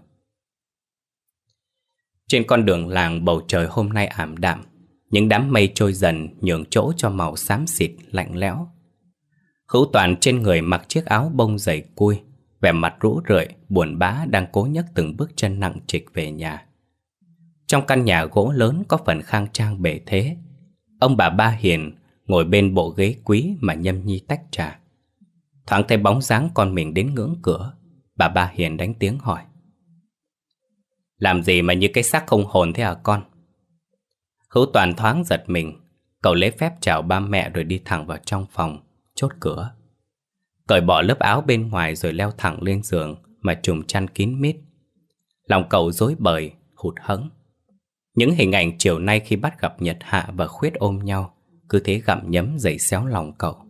Speaker 1: Trên con đường làng bầu trời hôm nay ảm đạm, những đám mây trôi dần nhường chỗ cho màu xám xịt lạnh lẽo. Hữu toàn trên người mặc chiếc áo bông dày cui, vẻ mặt rũ rượi, buồn bã đang cố nhấc từng bước chân nặng trịch về nhà. Trong căn nhà gỗ lớn có phần khang trang bề thế, ông bà Ba Hiền Ngồi bên bộ ghế quý mà nhâm nhi tách trà Thoáng thấy bóng dáng con mình đến ngưỡng cửa Bà ba hiền đánh tiếng hỏi Làm gì mà như cái xác không hồn thế à con Hữu toàn thoáng giật mình Cậu lấy phép chào ba mẹ rồi đi thẳng vào trong phòng Chốt cửa Cởi bỏ lớp áo bên ngoài rồi leo thẳng lên giường Mà trùm chăn kín mít Lòng cậu dối bời, hụt hẫng Những hình ảnh chiều nay khi bắt gặp Nhật Hạ và Khuyết ôm nhau cứ thế gặm nhấm giày xéo lòng cậu.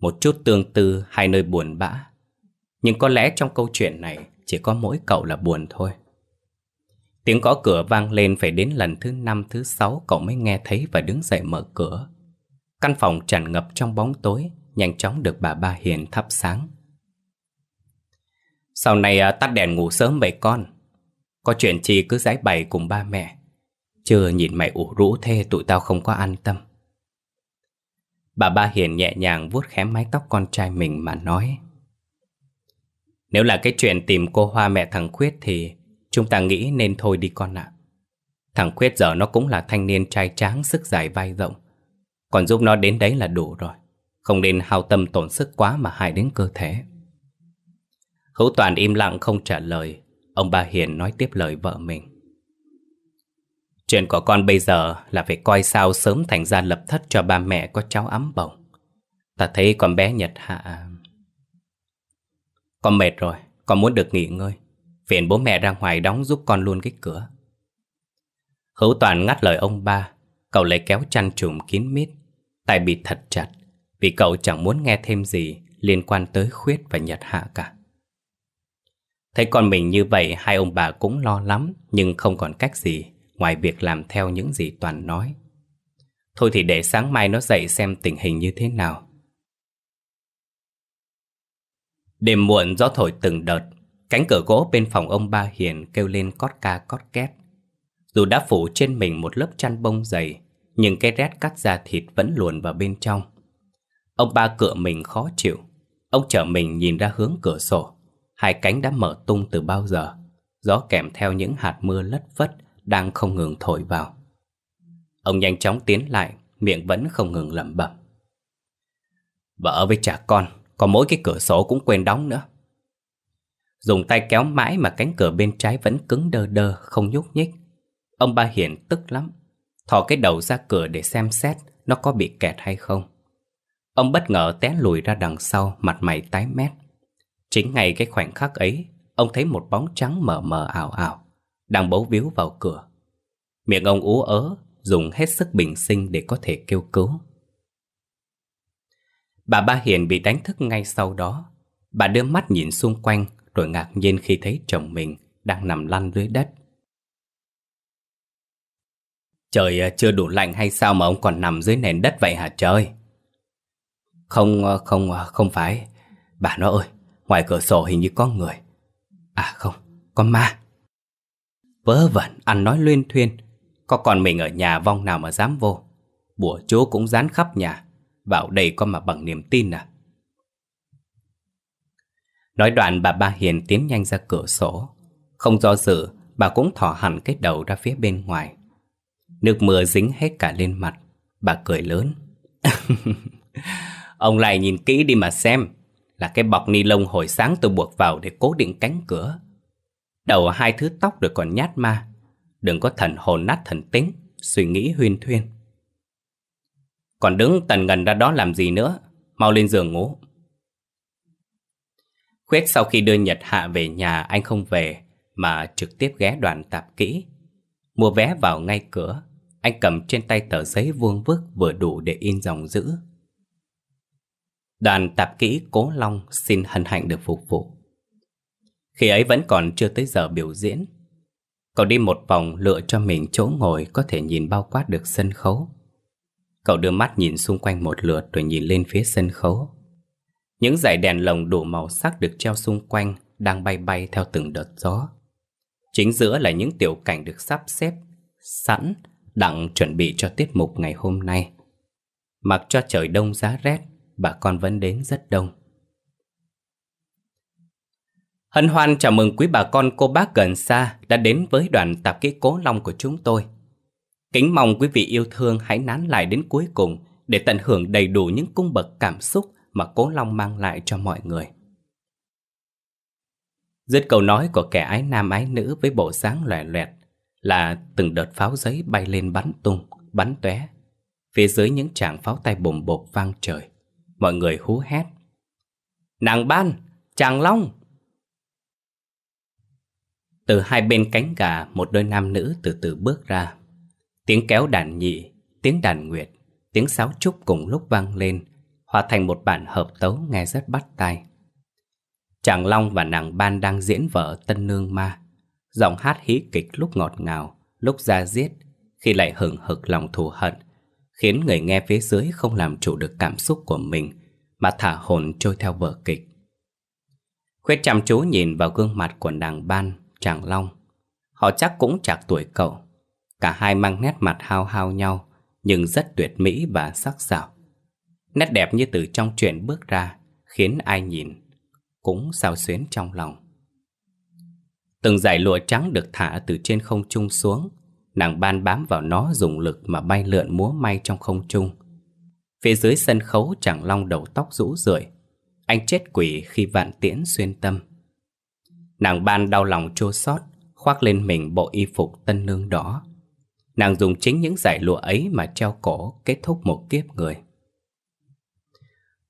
Speaker 1: Một chút tương tư hai nơi buồn bã, nhưng có lẽ trong câu chuyện này chỉ có mỗi cậu là buồn thôi. Tiếng gõ cửa vang lên phải đến lần thứ năm thứ sáu cậu mới nghe thấy và đứng dậy mở cửa. Căn phòng tràn ngập trong bóng tối, nhanh chóng được bà Ba Hiền thắp sáng. Sau này à, tắt đèn ngủ sớm vậy con, có chuyện gì cứ giải bày cùng ba mẹ chưa nhìn mày ủ rũ thế tụi tao không có an tâm Bà ba hiền nhẹ nhàng vuốt khẽ mái tóc con trai mình mà nói Nếu là cái chuyện tìm cô Hoa mẹ thằng Khuyết thì Chúng ta nghĩ nên thôi đi con ạ Thằng Khuyết giờ nó cũng là thanh niên trai tráng sức dài vai rộng Còn giúp nó đến đấy là đủ rồi Không nên hao tâm tổn sức quá mà hại đến cơ thể Hữu Toàn im lặng không trả lời Ông bà Hiền nói tiếp lời vợ mình Chuyện của con bây giờ là phải coi sao sớm thành ra lập thất cho ba mẹ có cháu ấm bồng. Ta thấy con bé Nhật Hạ... Con mệt rồi, con muốn được nghỉ ngơi. Phiền bố mẹ ra ngoài đóng giúp con luôn cái cửa. Hữu Toàn ngắt lời ông ba, cậu lấy kéo chăn trùm kín mít, tay bị thật chặt, vì cậu chẳng muốn nghe thêm gì liên quan tới Khuyết và Nhật Hạ cả. Thấy con mình như vậy hai ông bà cũng lo lắm nhưng không còn cách gì ngoài việc làm theo những gì Toàn nói. Thôi thì để sáng mai nó dậy xem tình hình như thế nào. Đêm muộn gió thổi từng đợt, cánh cửa gỗ bên phòng ông Ba Hiền kêu lên cót ca cót két. Dù đã phủ trên mình một lớp chăn bông dày, nhưng cái rét cắt da thịt vẫn luồn vào bên trong. Ông ba cựa mình khó chịu, ông chở mình nhìn ra hướng cửa sổ. Hai cánh đã mở tung từ bao giờ, gió kèm theo những hạt mưa lất phất đang không ngừng thổi vào. Ông nhanh chóng tiến lại, miệng vẫn không ngừng lẩm bẩm. Vợ với cha con, có mỗi cái cửa sổ cũng quên đóng nữa. Dùng tay kéo mãi mà cánh cửa bên trái vẫn cứng đơ đơ, không nhúc nhích. Ông ba Hiền tức lắm, thò cái đầu ra cửa để xem xét nó có bị kẹt hay không. Ông bất ngờ té lùi ra đằng sau, mặt mày tái mét. Chính ngay cái khoảnh khắc ấy, ông thấy một bóng trắng mờ mờ ảo ảo đang bấu víu vào cửa. Miệng ông ú ớ, dùng hết sức bình sinh để có thể kêu cứu. Bà Ba Hiền bị đánh thức ngay sau đó. Bà đưa mắt nhìn xung quanh rồi ngạc nhiên khi thấy chồng mình đang nằm lăn dưới đất. Trời chưa đủ lạnh hay sao mà ông còn nằm dưới nền đất vậy hả trời? Không, không, không phải. Bà nó ơi, ngoài cửa sổ hình như có người. À không, có ma. Vớ vẩn, ăn nói luyên thuyên Có còn mình ở nhà vong nào mà dám vô Bùa chúa cũng dán khắp nhà Vào đây có mà bằng niềm tin à Nói đoạn bà Ba Hiền tiến nhanh ra cửa sổ Không do dự Bà cũng thỏ hẳn cái đầu ra phía bên ngoài Nước mưa dính hết cả lên mặt Bà cười lớn Ông lại nhìn kỹ đi mà xem Là cái bọc ni lông hồi sáng tôi buộc vào để cố định cánh cửa đầu hai thứ tóc được còn nhát ma. Đừng có thần hồn nát thần tính, suy nghĩ huyên thuyên. Còn đứng tần ngần ra đó làm gì nữa, mau lên giường ngủ. Khuyết sau khi đưa Nhật Hạ về nhà anh không về, mà trực tiếp ghé đoàn tạp kỹ. Mua vé vào ngay cửa, anh cầm trên tay tờ giấy vuông vức vừa đủ để in dòng chữ. Đoàn tạp kỹ Cố Long xin hân hạnh được phục vụ. Khi ấy vẫn còn chưa tới giờ biểu diễn Cậu đi một vòng lựa cho mình chỗ ngồi Có thể nhìn bao quát được sân khấu Cậu đưa mắt nhìn xung quanh một lượt Rồi nhìn lên phía sân khấu Những dải đèn lồng đủ màu sắc được treo xung quanh Đang bay bay theo từng đợt gió Chính giữa là những tiểu cảnh được sắp xếp Sẵn đặng chuẩn bị cho tiết mục ngày hôm nay Mặc cho trời đông giá rét Bà con vẫn đến rất đông Hân hoan chào mừng quý bà con cô bác gần xa đã đến với đoàn tạp kỹ cố long của chúng tôi. Kính mong quý vị yêu thương hãy nán lại đến cuối cùng để tận hưởng đầy đủ những cung bậc cảm xúc mà cố long mang lại cho mọi người. Dứt câu nói của kẻ ái nam ái nữ với bộ dáng loẹ loẹt là từng đợt pháo giấy bay lên bắn tung, bắn tóe. Phía dưới những tràng pháo tay bùm bột vang trời, mọi người hú hét. Nàng ban, chàng long, từ hai bên cánh gà một đôi nam nữ từ từ bước ra. Tiếng kéo đàn nhị, tiếng đàn nguyệt, tiếng sáo trúc cùng lúc vang lên, hòa thành một bản hợp tấu nghe rất bắt tai. Chàng Long và nàng Ban đang diễn vở Tân Nương Ma. Giọng hát hí kịch lúc ngọt ngào, lúc ra giết, khi lại hừng hực lòng thù hận, khiến người nghe phía dưới không làm chủ được cảm xúc của mình, mà thả hồn trôi theo vở kịch. Khuyết chăm chú nhìn vào gương mặt của nàng Ban, Tràng Long Họ chắc cũng chạc tuổi cậu Cả hai mang nét mặt hao hao nhau Nhưng rất tuyệt mỹ và sắc sảo Nét đẹp như từ trong chuyện bước ra Khiến ai nhìn Cũng sao xuyến trong lòng Từng dải lụa trắng được thả từ trên không trung xuống Nàng ban bám vào nó dùng lực mà bay lượn múa may trong không trung Phía dưới sân khấu chẳng long đầu tóc rũ rượi Anh chết quỷ khi vạn tiễn xuyên tâm Nàng ban đau lòng chua xót khoác lên mình bộ y phục tân nương đỏ. Nàng dùng chính những giải lụa ấy mà treo cổ kết thúc một kiếp người.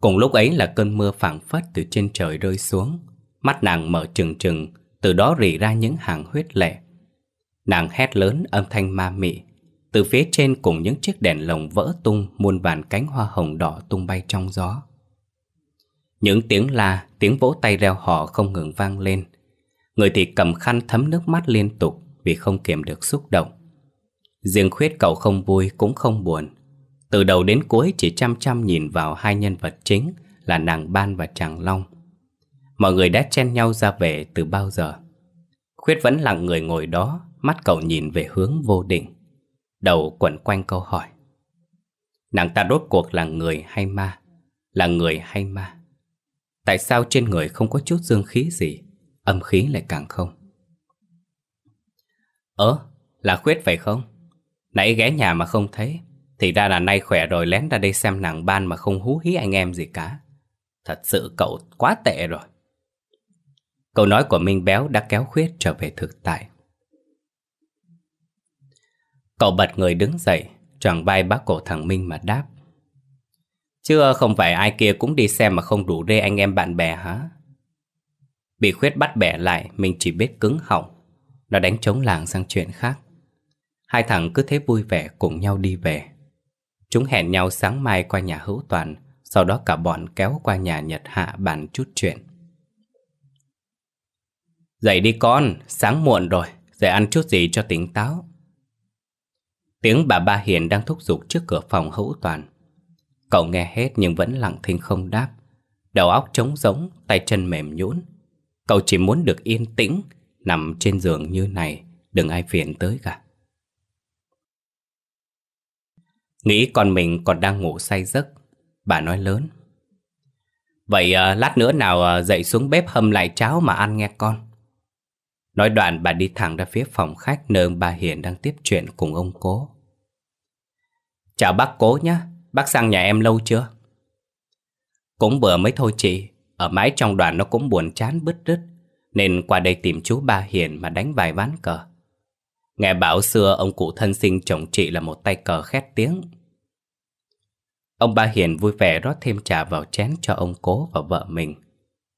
Speaker 1: Cùng lúc ấy là cơn mưa phảng phất từ trên trời rơi xuống. Mắt nàng mở trừng trừng, từ đó rỉ ra những hàng huyết lệ. Nàng hét lớn âm thanh ma mị. Từ phía trên cùng những chiếc đèn lồng vỡ tung muôn vàn cánh hoa hồng đỏ tung bay trong gió. Những tiếng la, tiếng vỗ tay reo hò không ngừng vang lên Người thì cầm khăn thấm nước mắt liên tục Vì không kiềm được xúc động Riêng khuyết cậu không vui cũng không buồn Từ đầu đến cuối chỉ chăm chăm nhìn vào hai nhân vật chính Là nàng Ban và chàng Long Mọi người đã chen nhau ra về từ bao giờ Khuyết vẫn lặng người ngồi đó Mắt cậu nhìn về hướng vô định Đầu quẩn quanh câu hỏi Nàng ta rốt cuộc là người hay ma Là người hay ma Tại sao trên người không có chút dương khí gì âm khí lại càng không. Ơ, là khuyết phải không? Nãy ghé nhà mà không thấy, thì ra là nay khỏe rồi lén ra đây xem nàng ban mà không hú hí anh em gì cả. Thật sự cậu quá tệ rồi. Câu nói của Minh Béo đã kéo khuyết trở về thực tại. Cậu bật người đứng dậy, choàng vai bác cổ thằng Minh mà đáp. Chưa không phải ai kia cũng đi xem mà không đủ rê anh em bạn bè hả? Bị khuyết bắt bẻ lại Mình chỉ biết cứng họng Nó đánh trống làng sang chuyện khác Hai thằng cứ thế vui vẻ cùng nhau đi về Chúng hẹn nhau sáng mai qua nhà hữu toàn Sau đó cả bọn kéo qua nhà Nhật Hạ bàn chút chuyện Dậy đi con, sáng muộn rồi Dậy ăn chút gì cho tỉnh táo Tiếng bà ba Hiền đang thúc giục trước cửa phòng hữu toàn Cậu nghe hết nhưng vẫn lặng thinh không đáp Đầu óc trống rỗng, tay chân mềm nhũn Cậu chỉ muốn được yên tĩnh Nằm trên giường như này Đừng ai phiền tới cả Nghĩ con mình còn đang ngủ say giấc Bà nói lớn Vậy à, lát nữa nào à, dậy xuống bếp hâm lại cháo mà ăn nghe con Nói đoạn bà đi thẳng ra phía phòng khách Nơi ông bà Hiền đang tiếp chuyện cùng ông cố Chào bác cố nhé Bác sang nhà em lâu chưa? Cũng vừa mới thôi chị ở mãi trong đoàn nó cũng buồn chán bứt rứt Nên qua đây tìm chú Ba Hiền mà đánh vài ván cờ Nghe bảo xưa ông cụ thân sinh chồng chị là một tay cờ khét tiếng Ông Ba Hiền vui vẻ rót thêm trà vào chén cho ông cố và vợ mình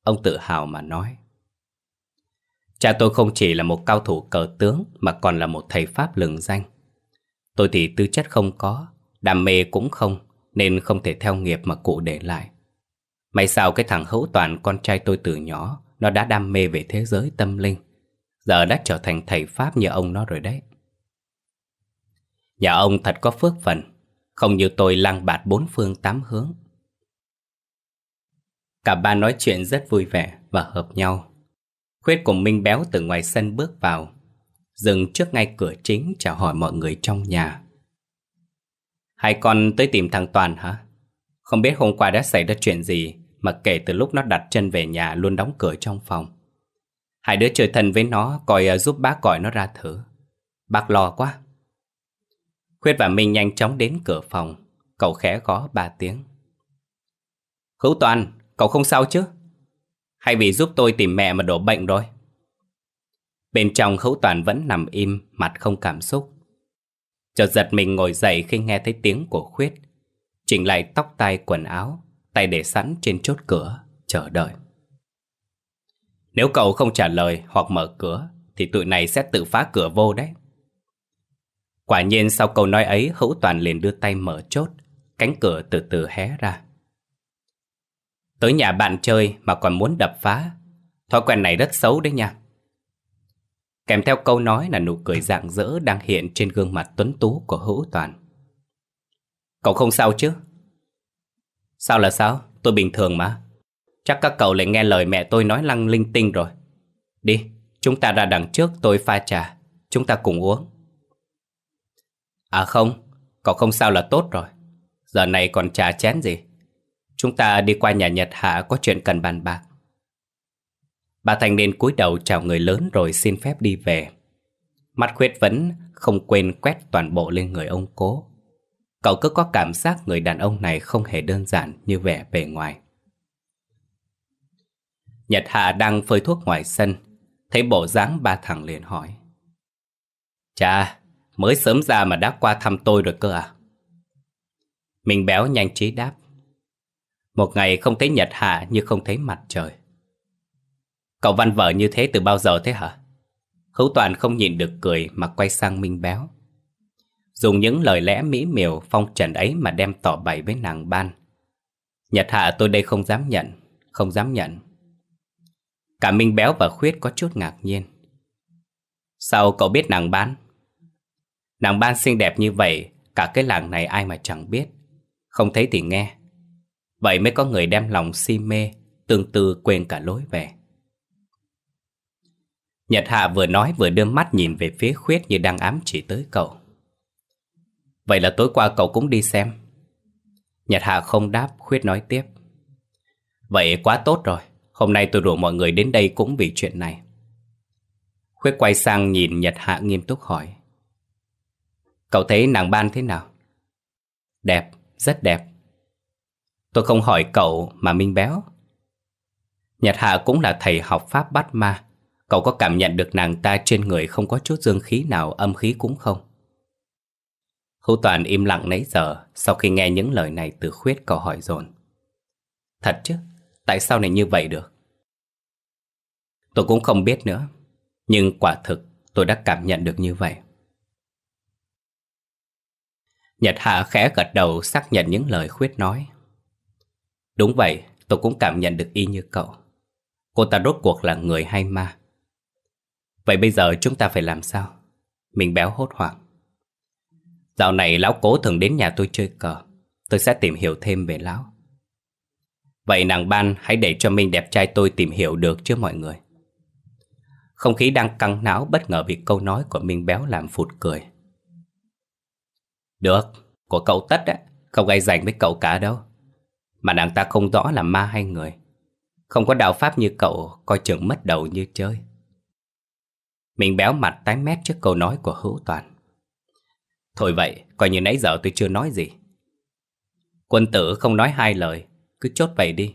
Speaker 1: Ông tự hào mà nói Cha tôi không chỉ là một cao thủ cờ tướng mà còn là một thầy pháp lừng danh Tôi thì tư chất không có, đam mê cũng không Nên không thể theo nghiệp mà cụ để lại May sao cái thằng hữu toàn con trai tôi từ nhỏ Nó đã đam mê về thế giới tâm linh Giờ đã trở thành thầy Pháp như ông nó rồi đấy Nhà ông thật có phước phần Không như tôi lăng bạt bốn phương tám hướng Cả ba nói chuyện rất vui vẻ và hợp nhau Khuyết cùng Minh Béo từ ngoài sân bước vào Dừng trước ngay cửa chính chào hỏi mọi người trong nhà Hai con tới tìm thằng Toàn hả? Không biết hôm qua đã xảy ra chuyện gì mà kể từ lúc nó đặt chân về nhà luôn đóng cửa trong phòng. Hai đứa chơi thân với nó coi ờ, giúp bác gọi nó ra thử. Bác lo quá. Khuyết và Minh nhanh chóng đến cửa phòng. Cậu khẽ gõ ba tiếng. Hữu Toàn, cậu không sao chứ? Hay vì giúp tôi tìm mẹ mà đổ bệnh rồi? Bên trong Hữu Toàn vẫn nằm im, mặt không cảm xúc. Chợt giật mình ngồi dậy khi nghe thấy tiếng của Khuyết. Chỉnh lại tóc tai quần áo, tay để sẵn trên chốt cửa, chờ đợi. Nếu cậu không trả lời hoặc mở cửa, thì tụi này sẽ tự phá cửa vô đấy. Quả nhiên sau câu nói ấy, Hữu Toàn liền đưa tay mở chốt, cánh cửa từ từ hé ra. Tới nhà bạn chơi mà còn muốn đập phá, thói quen này rất xấu đấy nha. Kèm theo câu nói là nụ cười rạng rỡ đang hiện trên gương mặt tuấn tú của Hữu Toàn. Cậu không sao chứ? Sao là sao? Tôi bình thường mà. Chắc các cậu lại nghe lời mẹ tôi nói lăng linh tinh rồi. Đi, chúng ta ra đằng trước tôi pha trà. Chúng ta cùng uống. À không, cậu không sao là tốt rồi. Giờ này còn trà chén gì? Chúng ta đi qua nhà Nhật Hạ có chuyện cần bàn bạc. Bà Thành nên cúi đầu chào người lớn rồi xin phép đi về. mắt khuyết vẫn không quên quét toàn bộ lên người ông cố. Cậu cứ có cảm giác người đàn ông này không hề đơn giản như vẻ bề ngoài. Nhật Hạ đang phơi thuốc ngoài sân, thấy bộ dáng ba thằng liền hỏi. Chà, mới sớm ra mà đã qua thăm tôi rồi cơ à? Mình béo nhanh trí đáp. Một ngày không thấy Nhật Hạ như không thấy mặt trời. Cậu văn vở như thế từ bao giờ thế hả? Hữu Toàn không nhìn được cười mà quay sang Minh Béo. Dùng những lời lẽ mỹ miều phong trần ấy mà đem tỏ bày với nàng ban Nhật hạ tôi đây không dám nhận Không dám nhận Cả Minh Béo và Khuyết có chút ngạc nhiên Sao cậu biết nàng ban? Nàng ban xinh đẹp như vậy Cả cái làng này ai mà chẳng biết Không thấy thì nghe Vậy mới có người đem lòng si mê Tương tư quên cả lối về Nhật Hạ vừa nói vừa đưa mắt nhìn về phía Khuyết như đang ám chỉ tới cậu Vậy là tối qua cậu cũng đi xem Nhật Hà không đáp Khuyết nói tiếp Vậy quá tốt rồi Hôm nay tôi rủ mọi người đến đây cũng vì chuyện này Khuyết quay sang nhìn Nhật Hạ nghiêm túc hỏi Cậu thấy nàng ban thế nào? Đẹp, rất đẹp Tôi không hỏi cậu mà Minh Béo Nhật Hạ cũng là thầy học pháp bắt ma Cậu có cảm nhận được nàng ta trên người không có chút dương khí nào âm khí cũng không? Hữu Toàn im lặng nãy giờ sau khi nghe những lời này từ khuyết có hỏi dồn. Thật chứ, tại sao này như vậy được? Tôi cũng không biết nữa, nhưng quả thực tôi đã cảm nhận được như vậy. Nhật Hạ khẽ gật đầu xác nhận những lời khuyết nói. Đúng vậy, tôi cũng cảm nhận được y như cậu. Cô ta rốt cuộc là người hay ma? Vậy bây giờ chúng ta phải làm sao? Mình béo hốt hoảng. Dạo này lão cố thường đến nhà tôi chơi cờ Tôi sẽ tìm hiểu thêm về lão Vậy nàng ban hãy để cho mình đẹp trai tôi tìm hiểu được chứ mọi người Không khí đang căng não bất ngờ vì câu nói của Minh Béo làm phụt cười Được, của cậu tất á, không ai giành với cậu cả đâu Mà nàng ta không rõ là ma hay người Không có đạo pháp như cậu, coi chừng mất đầu như chơi minh béo mặt tái mét trước câu nói của hữu toàn Thôi vậy, coi như nãy giờ tôi chưa nói gì. Quân tử không nói hai lời, cứ chốt vậy đi.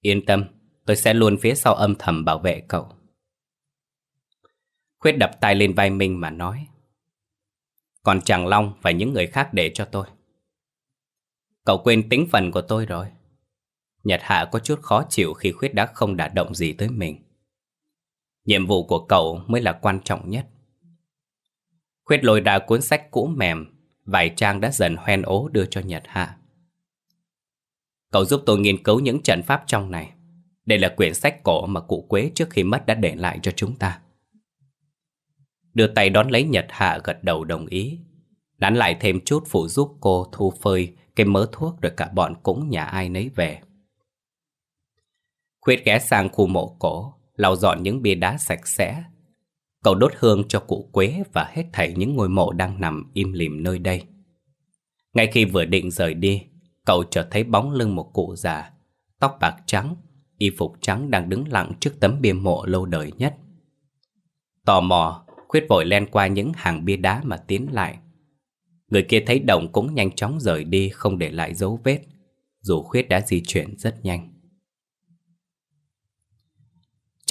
Speaker 1: Yên tâm, tôi sẽ luôn phía sau âm thầm bảo vệ cậu. Khuyết đập tay lên vai mình mà nói. Còn chàng Long và những người khác để cho tôi. Cậu quên tính phần của tôi rồi. Nhật Hạ có chút khó chịu khi Khuyết đã không đả động gì tới mình. Nhiệm vụ của cậu mới là quan trọng nhất. Quyết lôi ra cuốn sách cũ mềm, vài trang đã dần hoen ố đưa cho Nhật Hạ. Cậu giúp tôi nghiên cứu những trận pháp trong này. Đây là quyển sách cổ mà cụ Quế trước khi mất đã để lại cho chúng ta. Đưa tay đón lấy Nhật Hạ gật đầu đồng ý. Nắn lại thêm chút phụ giúp cô thu phơi cái mớ thuốc rồi cả bọn cũng nhà ai nấy về. Khuyết ghé sang khu mộ cổ, lau dọn những bia đá sạch sẽ, Cậu đốt hương cho cụ Quế và hết thảy những ngôi mộ đang nằm im lìm nơi đây. Ngay khi vừa định rời đi, cậu chợt thấy bóng lưng một cụ già, tóc bạc trắng, y phục trắng đang đứng lặng trước tấm bia mộ lâu đời nhất. Tò mò, Khuyết vội len qua những hàng bia đá mà tiến lại. Người kia thấy động cũng nhanh chóng rời đi không để lại dấu vết, dù Khuyết đã di chuyển rất nhanh.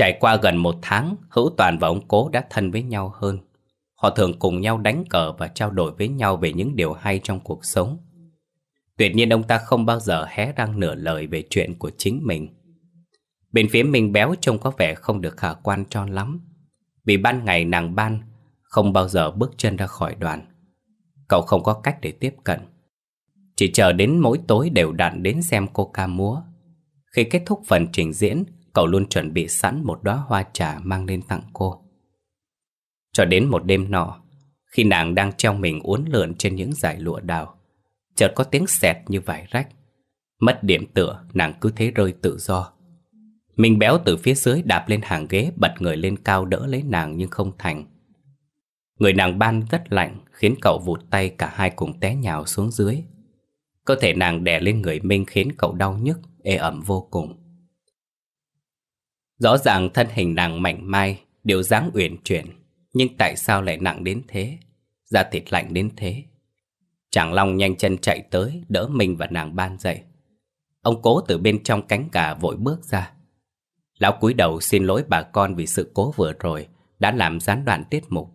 Speaker 1: Trải qua gần một tháng, Hữu Toàn và ông Cố đã thân với nhau hơn. Họ thường cùng nhau đánh cờ và trao đổi với nhau về những điều hay trong cuộc sống. Tuyệt nhiên ông ta không bao giờ hé răng nửa lời về chuyện của chính mình. Bên phía mình béo trông có vẻ không được khả quan cho lắm. Vì ban ngày nàng ban, không bao giờ bước chân ra khỏi đoàn. Cậu không có cách để tiếp cận. Chỉ chờ đến mỗi tối đều đặn đến xem cô ca múa. Khi kết thúc phần trình diễn, cậu luôn chuẩn bị sẵn một đóa hoa trà mang lên tặng cô. Cho đến một đêm nọ, khi nàng đang treo mình uốn lượn trên những dải lụa đào, chợt có tiếng xẹt như vải rách. Mất điểm tựa, nàng cứ thế rơi tự do. Minh béo từ phía dưới đạp lên hàng ghế bật người lên cao đỡ lấy nàng nhưng không thành. Người nàng ban rất lạnh khiến cậu vụt tay cả hai cùng té nhào xuống dưới. Cơ thể nàng đè lên người Minh khiến cậu đau nhức, ê ẩm vô cùng. Rõ ràng thân hình nàng mảnh mai, điều dáng uyển chuyển, nhưng tại sao lại nặng đến thế? Da thịt lạnh đến thế. Chàng Long nhanh chân chạy tới, đỡ mình và nàng ban dậy. Ông cố từ bên trong cánh gà vội bước ra. Lão cúi đầu xin lỗi bà con vì sự cố vừa rồi đã làm gián đoạn tiết mục,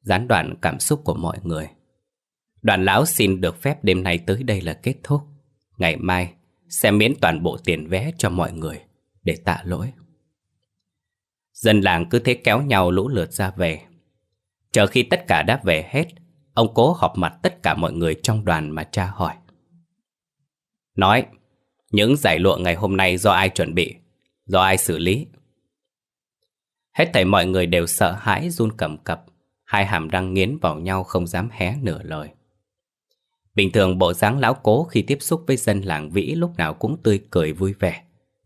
Speaker 1: gián đoạn cảm xúc của mọi người. Đoàn lão xin được phép đêm nay tới đây là kết thúc. Ngày mai sẽ miễn toàn bộ tiền vé cho mọi người để tạ lỗi. Dân làng cứ thế kéo nhau lũ lượt ra về. Chờ khi tất cả đã về hết, ông cố họp mặt tất cả mọi người trong đoàn mà tra hỏi. Nói, những giải lụa ngày hôm nay do ai chuẩn bị, do ai xử lý. Hết thảy mọi người đều sợ hãi run cầm cập, hai hàm răng nghiến vào nhau không dám hé nửa lời. Bình thường bộ dáng lão cố khi tiếp xúc với dân làng vĩ lúc nào cũng tươi cười vui vẻ,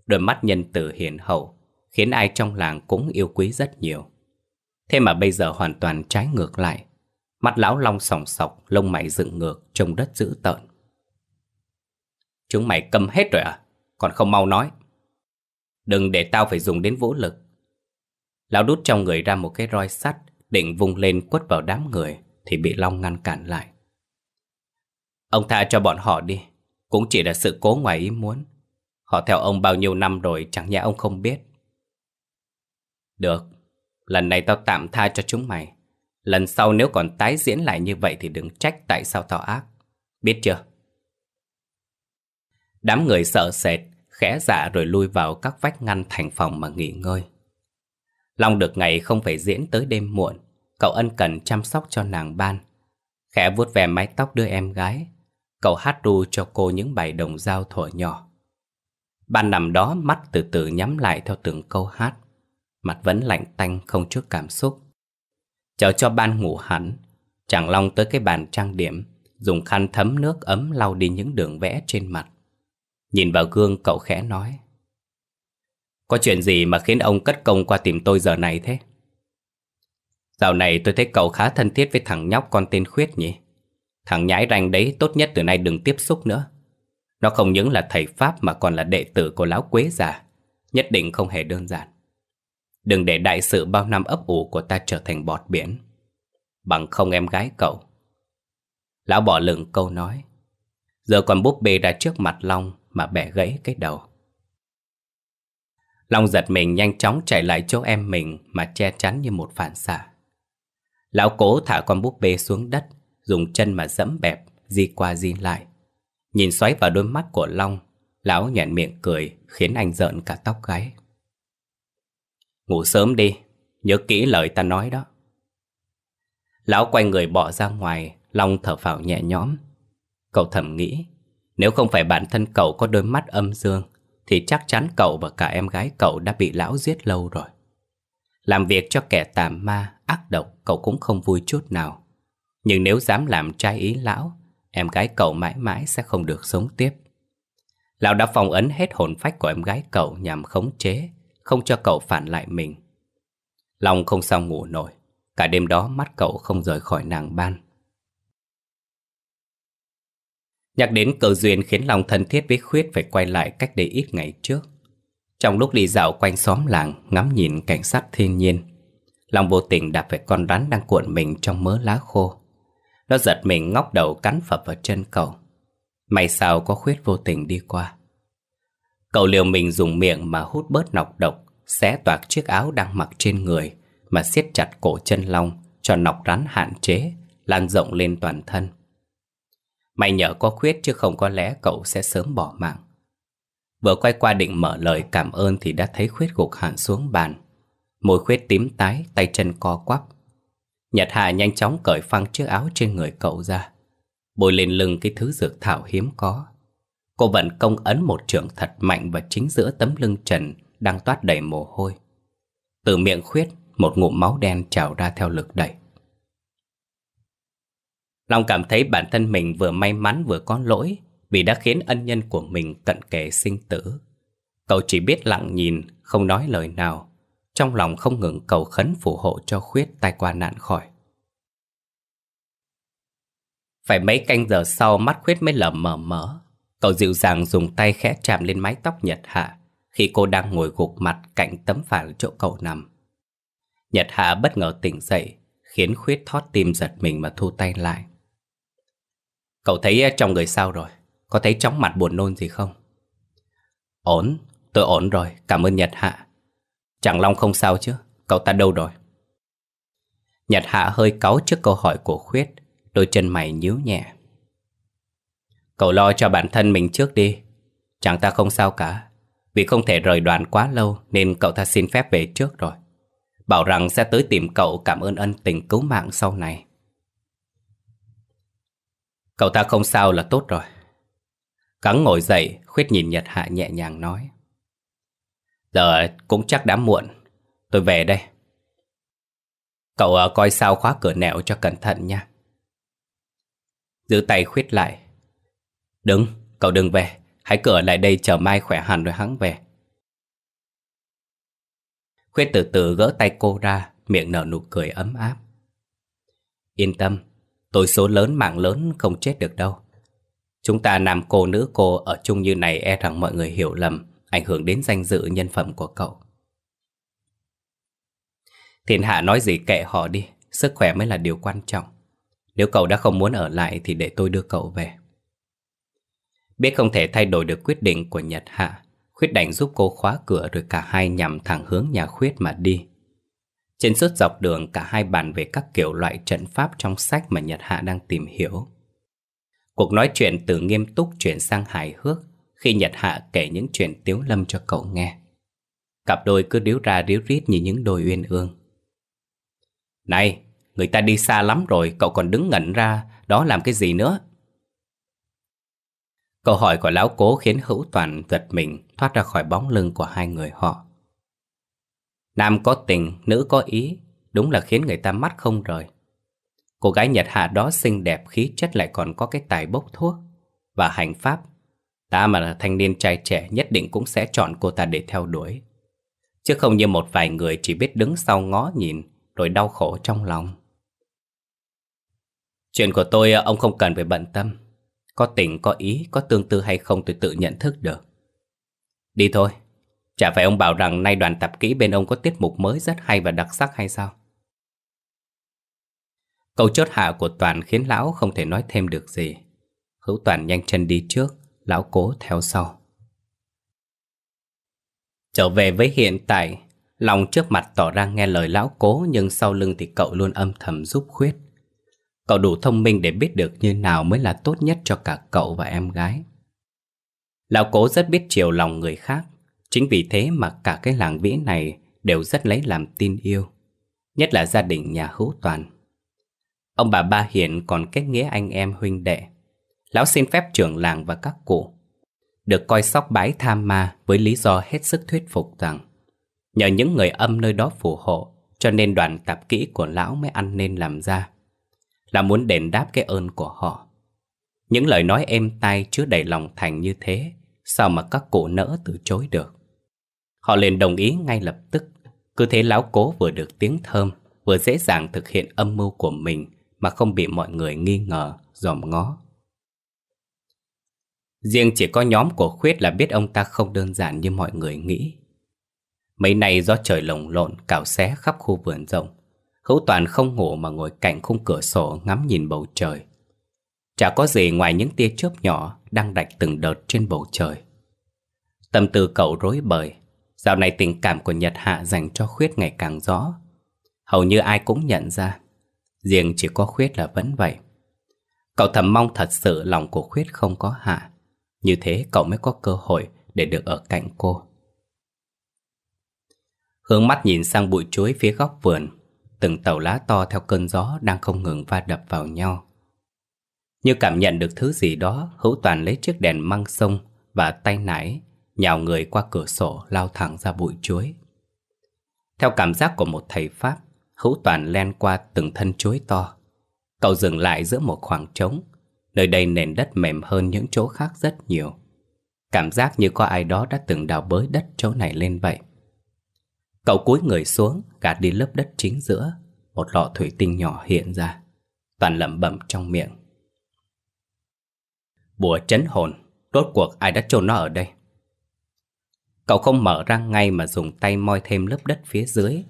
Speaker 1: đôi mắt nhân từ hiền hậu, khiến ai trong làng cũng yêu quý rất nhiều. Thế mà bây giờ hoàn toàn trái ngược lại. Mắt lão long sòng sọc, lông mày dựng ngược, trông đất dữ tợn. Chúng mày cầm hết rồi à? Còn không mau nói. Đừng để tao phải dùng đến vũ lực. Lão đút trong người ra một cái roi sắt, định vung lên quất vào đám người, thì bị Long ngăn cản lại. Ông tha cho bọn họ đi, cũng chỉ là sự cố ngoài ý muốn. Họ theo ông bao nhiêu năm rồi chẳng nhẽ ông không biết. Được, lần này tao tạm tha cho chúng mày. Lần sau nếu còn tái diễn lại như vậy thì đừng trách tại sao tao ác. Biết chưa? Đám người sợ sệt, khẽ dạ rồi lui vào các vách ngăn thành phòng mà nghỉ ngơi. Long được ngày không phải diễn tới đêm muộn, cậu ân cần chăm sóc cho nàng ban. Khẽ vuốt về mái tóc đưa em gái, cậu hát ru cho cô những bài đồng dao thổi nhỏ. Ban nằm đó mắt từ từ nhắm lại theo từng câu hát mặt vẫn lạnh tanh không chút cảm xúc. Chờ cho ban ngủ hẳn, chàng Long tới cái bàn trang điểm, dùng khăn thấm nước ấm lau đi những đường vẽ trên mặt. Nhìn vào gương cậu khẽ nói. Có chuyện gì mà khiến ông cất công qua tìm tôi giờ này thế? Dạo này tôi thấy cậu khá thân thiết với thằng nhóc con tên Khuyết nhỉ? Thằng nhãi ranh đấy tốt nhất từ nay đừng tiếp xúc nữa. Nó không những là thầy Pháp mà còn là đệ tử của lão Quế già. Nhất định không hề đơn giản. Đừng để đại sự bao năm ấp ủ của ta trở thành bọt biển Bằng không em gái cậu Lão bỏ lửng câu nói Giờ còn búp bê ra trước mặt Long Mà bẻ gãy cái đầu Long giật mình nhanh chóng chạy lại chỗ em mình Mà che chắn như một phản xạ Lão cố thả con búp bê xuống đất Dùng chân mà dẫm bẹp Di qua di lại Nhìn xoáy vào đôi mắt của Long Lão nhẹn miệng cười Khiến anh giận cả tóc gáy Ngủ sớm đi, nhớ kỹ lời ta nói đó. Lão quay người bỏ ra ngoài, Long thở phào nhẹ nhõm. Cậu thầm nghĩ, nếu không phải bản thân cậu có đôi mắt âm dương, thì chắc chắn cậu và cả em gái cậu đã bị lão giết lâu rồi. Làm việc cho kẻ tà ma, ác độc cậu cũng không vui chút nào. Nhưng nếu dám làm trái ý lão, em gái cậu mãi mãi sẽ không được sống tiếp. Lão đã phòng ấn hết hồn phách của em gái cậu nhằm khống chế, không cho cậu phản lại mình. Long không sao ngủ nổi, cả đêm đó mắt cậu không rời khỏi nàng ban. Nhắc đến cơ duyên khiến Long thân thiết với Khuyết phải quay lại cách đây ít ngày trước. Trong lúc đi dạo quanh xóm làng, ngắm nhìn cảnh sát thiên nhiên, Long vô tình đạp phải con rắn đang cuộn mình trong mớ lá khô. Nó giật mình ngóc đầu cắn phập vào chân cậu. May sao có Khuyết vô tình đi qua. Cậu liều mình dùng miệng mà hút bớt nọc độc, xé toạc chiếc áo đang mặc trên người, mà siết chặt cổ chân long cho nọc rắn hạn chế, lan rộng lên toàn thân. May nhờ có khuyết chứ không có lẽ cậu sẽ sớm bỏ mạng. Vừa quay qua định mở lời cảm ơn thì đã thấy khuyết gục hẳn xuống bàn. Môi khuyết tím tái, tay chân co quắp. Nhật Hà nhanh chóng cởi phăng chiếc áo trên người cậu ra. Bôi lên lưng cái thứ dược thảo hiếm có. Cô vận công ấn một trường thật mạnh vào chính giữa tấm lưng trần đang toát đầy mồ hôi. Từ miệng khuyết, một ngụm máu đen trào ra theo lực đẩy. Long cảm thấy bản thân mình vừa may mắn vừa có lỗi vì đã khiến ân nhân của mình cận kề sinh tử. Cậu chỉ biết lặng nhìn, không nói lời nào. Trong lòng không ngừng cầu khấn phù hộ cho khuyết tai qua nạn khỏi. Phải mấy canh giờ sau mắt khuyết mới lờ mờ mở Cậu dịu dàng dùng tay khẽ chạm lên mái tóc Nhật Hạ khi cô đang ngồi gục mặt cạnh tấm phản chỗ cậu nằm. Nhật Hạ bất ngờ tỉnh dậy, khiến Khuyết thoát tim giật mình mà thu tay lại. Cậu thấy ờ, trong người sao rồi? Có thấy chóng mặt buồn nôn gì không? Ổn, tôi ổn rồi, cảm ơn Nhật Hạ. Chẳng Long không sao chứ, cậu ta đâu rồi? Nhật Hạ hơi cáu trước câu hỏi của Khuyết, đôi chân mày nhíu nhẹ. Cậu lo cho bản thân mình trước đi Chàng ta không sao cả Vì không thể rời đoàn quá lâu Nên cậu ta xin phép về trước rồi Bảo rằng sẽ tới tìm cậu cảm ơn ân tình cứu mạng sau này Cậu ta không sao là tốt rồi Cắn ngồi dậy Khuyết nhìn Nhật Hạ nhẹ nhàng nói Giờ cũng chắc đã muộn Tôi về đây Cậu ờ, coi sao khóa cửa nẻo cho cẩn thận nha Giữ tay khuyết lại Đừng, cậu đừng về Hãy cửa lại đây chờ mai khỏe hẳn rồi hắn về Khuyết từ từ gỡ tay cô ra Miệng nở nụ cười ấm áp Yên tâm Tôi số lớn mạng lớn không chết được đâu Chúng ta nam cô nữ cô ở chung như này e rằng mọi người hiểu lầm Ảnh hưởng đến danh dự nhân phẩm của cậu Thiên hạ nói gì kệ họ đi Sức khỏe mới là điều quan trọng Nếu cậu đã không muốn ở lại thì để tôi đưa cậu về Biết không thể thay đổi được quyết định của Nhật Hạ, Khuyết đành giúp cô khóa cửa rồi cả hai nhằm thẳng hướng nhà Khuyết mà đi. Trên suốt dọc đường cả hai bàn về các kiểu loại trận pháp trong sách mà Nhật Hạ đang tìm hiểu. Cuộc nói chuyện từ nghiêm túc chuyển sang hài hước khi Nhật Hạ kể những chuyện tiếu lâm cho cậu nghe. Cặp đôi cứ điếu ra điếu rít như những đôi uyên ương. Này, người ta đi xa lắm rồi, cậu còn đứng ngẩn ra, đó làm cái gì nữa? Câu hỏi của lão cố khiến hữu toàn giật mình thoát ra khỏi bóng lưng của hai người họ. Nam có tình, nữ có ý, đúng là khiến người ta mắt không rời. Cô gái Nhật Hạ đó xinh đẹp khí chất lại còn có cái tài bốc thuốc và hành pháp. Ta mà là thanh niên trai trẻ nhất định cũng sẽ chọn cô ta để theo đuổi. Chứ không như một vài người chỉ biết đứng sau ngó nhìn rồi đau khổ trong lòng. Chuyện của tôi ông không cần phải bận tâm. Có tình có ý, có tương tư hay không tôi tự nhận thức được Đi thôi Chả phải ông bảo rằng nay đoàn tạp kỹ bên ông có tiết mục mới rất hay và đặc sắc hay sao Câu chốt hạ của Toàn khiến lão không thể nói thêm được gì Hữu Toàn nhanh chân đi trước, lão cố theo sau Trở về với hiện tại Lòng trước mặt tỏ ra nghe lời lão cố Nhưng sau lưng thì cậu luôn âm thầm giúp khuyết Cậu đủ thông minh để biết được như nào mới là tốt nhất cho cả cậu và em gái Lão cố rất biết chiều lòng người khác Chính vì thế mà cả cái làng vĩ này đều rất lấy làm tin yêu Nhất là gia đình nhà hữu toàn Ông bà Ba hiện còn kết nghĩa anh em huynh đệ Lão xin phép trưởng làng và các cụ Được coi sóc bái tham ma với lý do hết sức thuyết phục rằng Nhờ những người âm nơi đó phù hộ Cho nên đoàn tạp kỹ của lão mới ăn nên làm ra là muốn đền đáp cái ơn của họ. Những lời nói êm tai chứa đầy lòng thành như thế, sao mà các cụ nỡ từ chối được. Họ liền đồng ý ngay lập tức, cứ thế láo cố vừa được tiếng thơm, vừa dễ dàng thực hiện âm mưu của mình mà không bị mọi người nghi ngờ, dòm ngó. Riêng chỉ có nhóm của Khuyết là biết ông ta không đơn giản như mọi người nghĩ. Mấy nay do trời lồng lộn cào xé khắp khu vườn rộng Hữu Toàn không ngủ mà ngồi cạnh khung cửa sổ ngắm nhìn bầu trời. Chả có gì ngoài những tia chớp nhỏ đang đạch từng đợt trên bầu trời. Tâm tư cậu rối bời, dạo này tình cảm của Nhật Hạ dành cho Khuyết ngày càng rõ. Hầu như ai cũng nhận ra, riêng chỉ có Khuyết là vẫn vậy. Cậu thầm mong thật sự lòng của Khuyết không có Hạ, như thế cậu mới có cơ hội để được ở cạnh cô. Hướng mắt nhìn sang bụi chuối phía góc vườn từng tàu lá to theo cơn gió đang không ngừng va đập vào nhau. Như cảm nhận được thứ gì đó, Hữu Toàn lấy chiếc đèn măng sông và tay nải, nhào người qua cửa sổ lao thẳng ra bụi chuối. Theo cảm giác của một thầy Pháp, Hữu Toàn len qua từng thân chuối to. Cậu dừng lại giữa một khoảng trống, nơi đây nền đất mềm hơn những chỗ khác rất nhiều. Cảm giác như có ai đó đã từng đào bới đất chỗ này lên vậy. Cậu cúi người xuống, gạt đi lớp đất chính giữa. Một lọ thủy tinh nhỏ hiện ra. Toàn lẩm bẩm trong miệng. Bùa chấn hồn, rốt cuộc ai đã trôn nó ở đây? Cậu không mở ra ngay mà dùng tay moi thêm lớp đất phía dưới.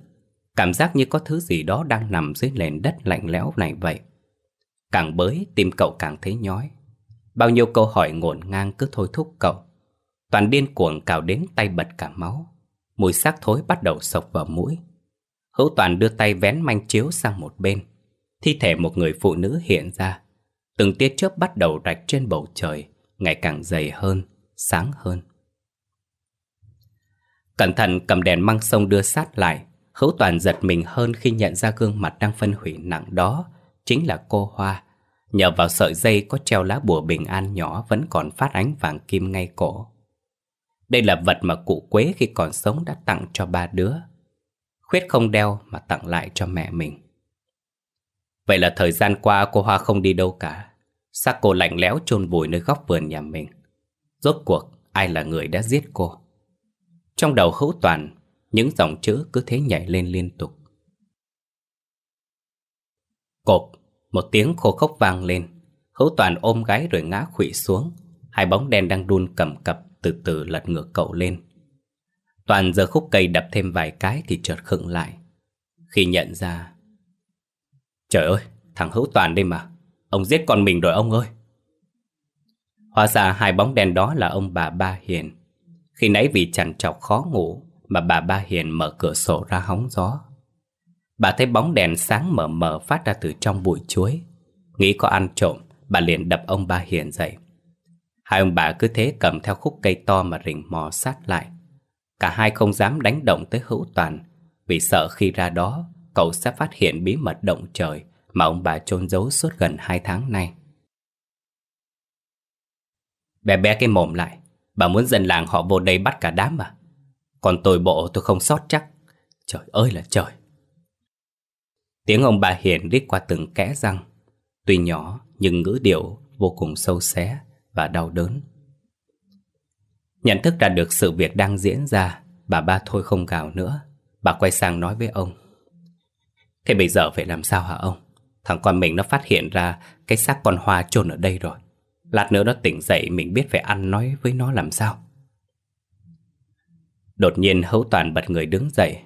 Speaker 1: Cảm giác như có thứ gì đó đang nằm dưới nền đất lạnh lẽo này vậy. Càng bới, tim cậu càng thấy nhói. Bao nhiêu câu hỏi ngổn ngang cứ thôi thúc cậu. Toàn điên cuồng cào đến tay bật cả máu mùi xác thối bắt đầu sộc vào mũi. Hữu Toàn đưa tay vén manh chiếu sang một bên. Thi thể một người phụ nữ hiện ra. Từng tia chớp bắt đầu rạch trên bầu trời, ngày càng dày hơn, sáng hơn. Cẩn thận cầm đèn măng sông đưa sát lại, Hữu Toàn giật mình hơn khi nhận ra gương mặt đang phân hủy nặng đó chính là cô Hoa. Nhờ vào sợi dây có treo lá bùa bình an nhỏ vẫn còn phát ánh vàng kim ngay cổ. Đây là vật mà cụ Quế khi còn sống đã tặng cho ba đứa. Khuyết không đeo mà tặng lại cho mẹ mình. Vậy là thời gian qua cô Hoa không đi đâu cả. Xác cô lạnh lẽo chôn vùi nơi góc vườn nhà mình. Rốt cuộc, ai là người đã giết cô? Trong đầu hữu toàn, những dòng chữ cứ thế nhảy lên liên tục. cột một tiếng khô khốc vang lên. Hữu toàn ôm gái rồi ngã khụy xuống. Hai bóng đen đang đun cầm cập từ từ lật ngược cậu lên. Toàn giờ khúc cây đập thêm vài cái thì chợt khựng lại. Khi nhận ra... Trời ơi, thằng Hữu Toàn đây mà. Ông giết con mình rồi ông ơi. Hóa ra hai bóng đen đó là ông bà Ba Hiền. Khi nãy vì chằn chọc khó ngủ mà bà Ba Hiền mở cửa sổ ra hóng gió. Bà thấy bóng đèn sáng mờ mờ phát ra từ trong bụi chuối. Nghĩ có ăn trộm, bà liền đập ông Ba Hiền dậy. Hai ông bà cứ thế cầm theo khúc cây to mà rình mò sát lại. Cả hai không dám đánh động tới hữu toàn, vì sợ khi ra đó, cậu sẽ phát hiện bí mật động trời mà ông bà chôn giấu suốt gần hai tháng nay. Bé bé cái mồm lại, bà muốn dân làng họ vô đây bắt cả đám à? Còn tôi bộ tôi không sót chắc. Trời ơi là trời! Tiếng ông bà Hiền rít qua từng kẽ răng. Tuy nhỏ nhưng ngữ điệu vô cùng sâu xé, và đau đớn. Nhận thức ra được sự việc đang diễn ra, bà ba thôi không gào nữa. Bà quay sang nói với ông. Thế bây giờ phải làm sao hả ông? Thằng con mình nó phát hiện ra cái xác con hoa chôn ở đây rồi. Lát nữa nó tỉnh dậy mình biết phải ăn nói với nó làm sao. Đột nhiên hấu Toàn bật người đứng dậy.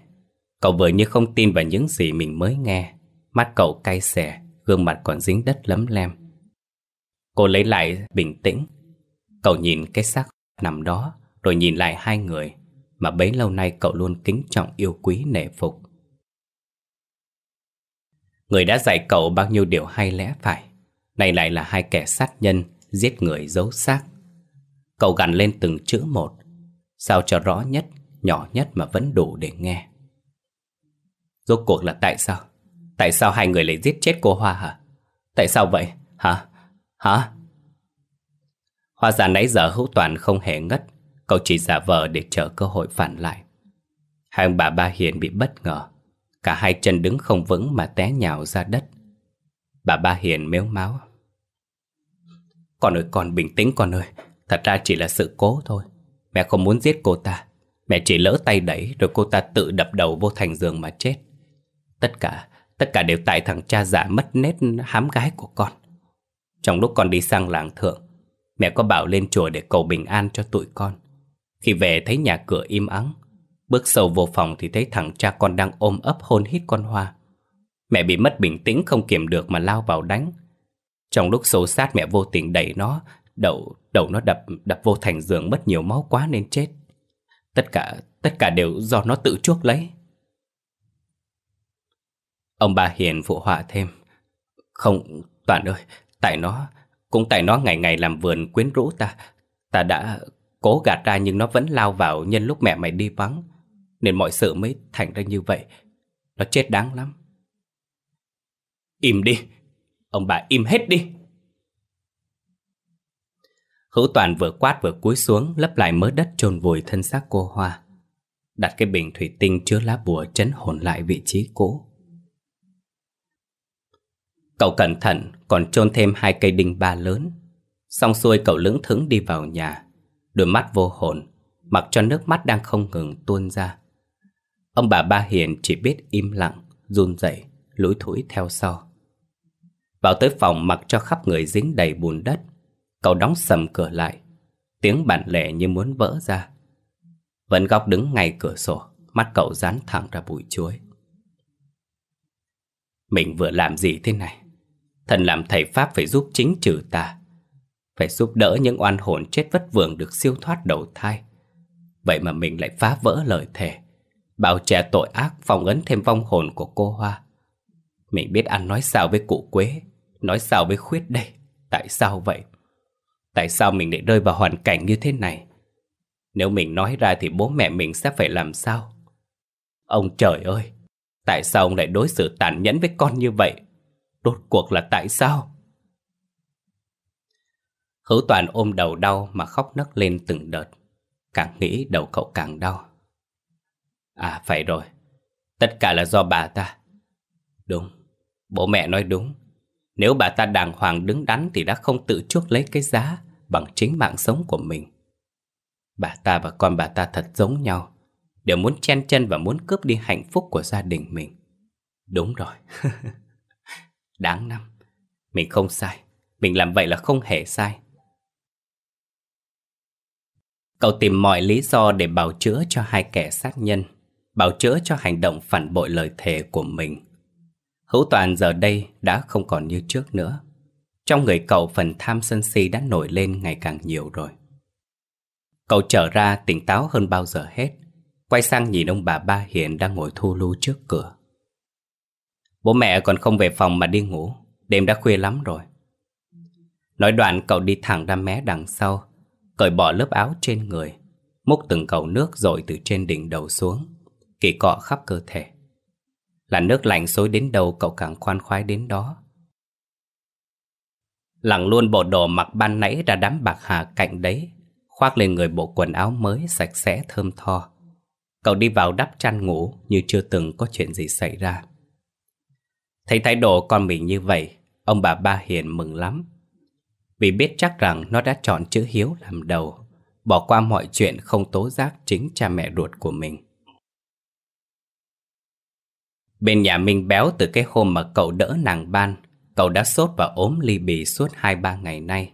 Speaker 1: Cậu vừa như không tin vào những gì mình mới nghe. Mắt cậu cay xè, gương mặt còn dính đất lấm lem. Cô lấy lại bình tĩnh Cậu nhìn cái xác nằm đó Rồi nhìn lại hai người Mà bấy lâu nay cậu luôn kính trọng yêu quý nể phục Người đã dạy cậu bao nhiêu điều hay lẽ phải Này lại là hai kẻ sát nhân Giết người giấu xác Cậu gằn lên từng chữ một Sao cho rõ nhất Nhỏ nhất mà vẫn đủ để nghe Rốt cuộc là tại sao Tại sao hai người lại giết chết cô Hoa hả Tại sao vậy hả Hả? Hoa ra nãy giờ hữu toàn không hề ngất Cậu chỉ giả vờ để chờ cơ hội phản lại Hai ông bà Ba Hiền bị bất ngờ Cả hai chân đứng không vững mà té nhào ra đất Bà Ba Hiền mếu máu Con ơi con bình tĩnh con ơi Thật ra chỉ là sự cố thôi Mẹ không muốn giết cô ta Mẹ chỉ lỡ tay đẩy rồi cô ta tự đập đầu vô thành giường mà chết Tất cả, tất cả đều tại thằng cha giả mất nét hám gái của con trong lúc con đi sang làng thượng Mẹ có bảo lên chùa để cầu bình an cho tụi con Khi về thấy nhà cửa im ắng Bước sâu vô phòng thì thấy thằng cha con đang ôm ấp hôn hít con Hoa Mẹ bị mất bình tĩnh không kiềm được mà lao vào đánh Trong lúc xô sát mẹ vô tình đẩy nó Đầu, đầu nó đập đập vô thành giường mất nhiều máu quá nên chết Tất cả, tất cả đều do nó tự chuốc lấy Ông bà Hiền phụ họa thêm Không, Toàn ơi, Tại nó, cũng tại nó ngày ngày làm vườn quyến rũ ta Ta đã cố gạt ra nhưng nó vẫn lao vào nhân lúc mẹ mày đi vắng Nên mọi sự mới thành ra như vậy Nó chết đáng lắm Im đi Ông bà im hết đi Hữu Toàn vừa quát vừa cúi xuống Lấp lại mớ đất chôn vùi thân xác cô Hoa Đặt cái bình thủy tinh chứa lá bùa chấn hồn lại vị trí cũ Cậu cẩn thận còn chôn thêm hai cây đinh ba lớn Xong xuôi cậu lững thững đi vào nhà Đôi mắt vô hồn Mặc cho nước mắt đang không ngừng tuôn ra Ông bà Ba Hiền chỉ biết im lặng Run rẩy lủi thủi theo sau Vào tới phòng mặc cho khắp người dính đầy bùn đất Cậu đóng sầm cửa lại Tiếng bản lẻ như muốn vỡ ra Vẫn góc đứng ngay cửa sổ Mắt cậu dán thẳng ra bụi chuối Mình vừa làm gì thế này Thần làm thầy Pháp phải giúp chính trừ ta Phải giúp đỡ những oan hồn chết vất vưởng được siêu thoát đầu thai Vậy mà mình lại phá vỡ lời thề Bảo trẻ tội ác phòng ấn thêm vong hồn của cô Hoa Mình biết ăn nói sao với cụ Quế Nói sao với Khuyết đây Tại sao vậy Tại sao mình lại rơi vào hoàn cảnh như thế này Nếu mình nói ra thì bố mẹ mình sẽ phải làm sao Ông trời ơi Tại sao ông lại đối xử tàn nhẫn với con như vậy Rốt cuộc là tại sao? Hữu Toàn ôm đầu đau mà khóc nấc lên từng đợt. Càng nghĩ đầu cậu càng đau. À phải rồi, tất cả là do bà ta. Đúng, bố mẹ nói đúng. Nếu bà ta đàng hoàng đứng đắn thì đã không tự chuốc lấy cái giá bằng chính mạng sống của mình. Bà ta và con bà ta thật giống nhau, đều muốn chen chân và muốn cướp đi hạnh phúc của gia đình mình. Đúng rồi. Đáng năm Mình không sai Mình làm vậy là không hề sai Cậu tìm mọi lý do để bào chữa cho hai kẻ sát nhân Bào chữa cho hành động phản bội lời thề của mình Hữu Toàn giờ đây đã không còn như trước nữa Trong người cậu phần tham sân si đã nổi lên ngày càng nhiều rồi Cậu trở ra tỉnh táo hơn bao giờ hết Quay sang nhìn ông bà Ba Hiền đang ngồi thu lưu trước cửa Bố mẹ còn không về phòng mà đi ngủ Đêm đã khuya lắm rồi Nói đoạn cậu đi thẳng ra mé đằng sau Cởi bỏ lớp áo trên người Múc từng cầu nước rồi từ trên đỉnh đầu xuống Kỳ cọ khắp cơ thể Là nước lạnh xối đến đầu cậu càng khoan khoái đến đó Lặng luôn bộ đồ mặc ban nãy ra đám bạc hà cạnh đấy Khoác lên người bộ quần áo mới sạch sẽ thơm tho Cậu đi vào đắp chăn ngủ như chưa từng có chuyện gì xảy ra Thấy thái độ con mình như vậy, ông bà Ba Hiền mừng lắm. Vì biết chắc rằng nó đã chọn chữ hiếu làm đầu, bỏ qua mọi chuyện không tố giác chính cha mẹ ruột của mình. Bên nhà Minh béo từ cái hôm mà cậu đỡ nàng ban, cậu đã sốt và ốm ly bì suốt 2-3 ngày nay.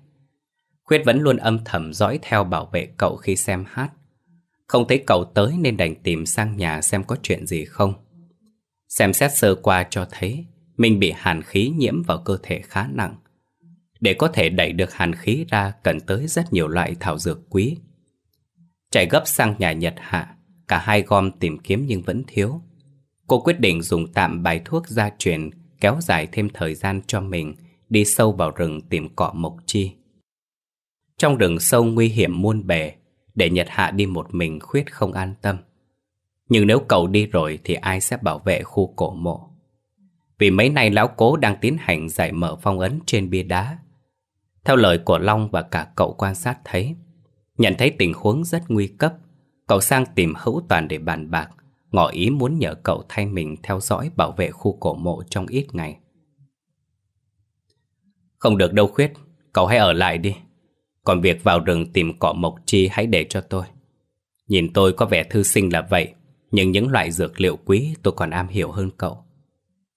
Speaker 1: Khuyết vẫn luôn âm thầm dõi theo bảo vệ cậu khi xem hát. Không thấy cậu tới nên đành tìm sang nhà xem có chuyện gì không. Xem xét sơ qua cho thấy mình bị hàn khí nhiễm vào cơ thể khá nặng Để có thể đẩy được hàn khí ra Cần tới rất nhiều loại thảo dược quý Chạy gấp sang nhà Nhật Hạ Cả hai gom tìm kiếm nhưng vẫn thiếu Cô quyết định dùng tạm bài thuốc gia truyền Kéo dài thêm thời gian cho mình Đi sâu vào rừng tìm cọ mộc chi Trong rừng sâu nguy hiểm muôn bề Để Nhật Hạ đi một mình khuyết không an tâm Nhưng nếu cậu đi rồi thì ai sẽ bảo vệ khu cổ mộ vì mấy nay lão cố đang tiến hành giải mở phong ấn trên bia đá Theo lời của Long và cả cậu quan sát thấy Nhận thấy tình huống rất nguy cấp Cậu sang tìm hữu toàn để bàn bạc Ngỏ ý muốn nhờ cậu thay mình theo dõi bảo vệ khu cổ mộ trong ít ngày Không được đâu khuyết Cậu hãy ở lại đi Còn việc vào rừng tìm cỏ mộc chi hãy để cho tôi Nhìn tôi có vẻ thư sinh là vậy Nhưng những loại dược liệu quý tôi còn am hiểu hơn cậu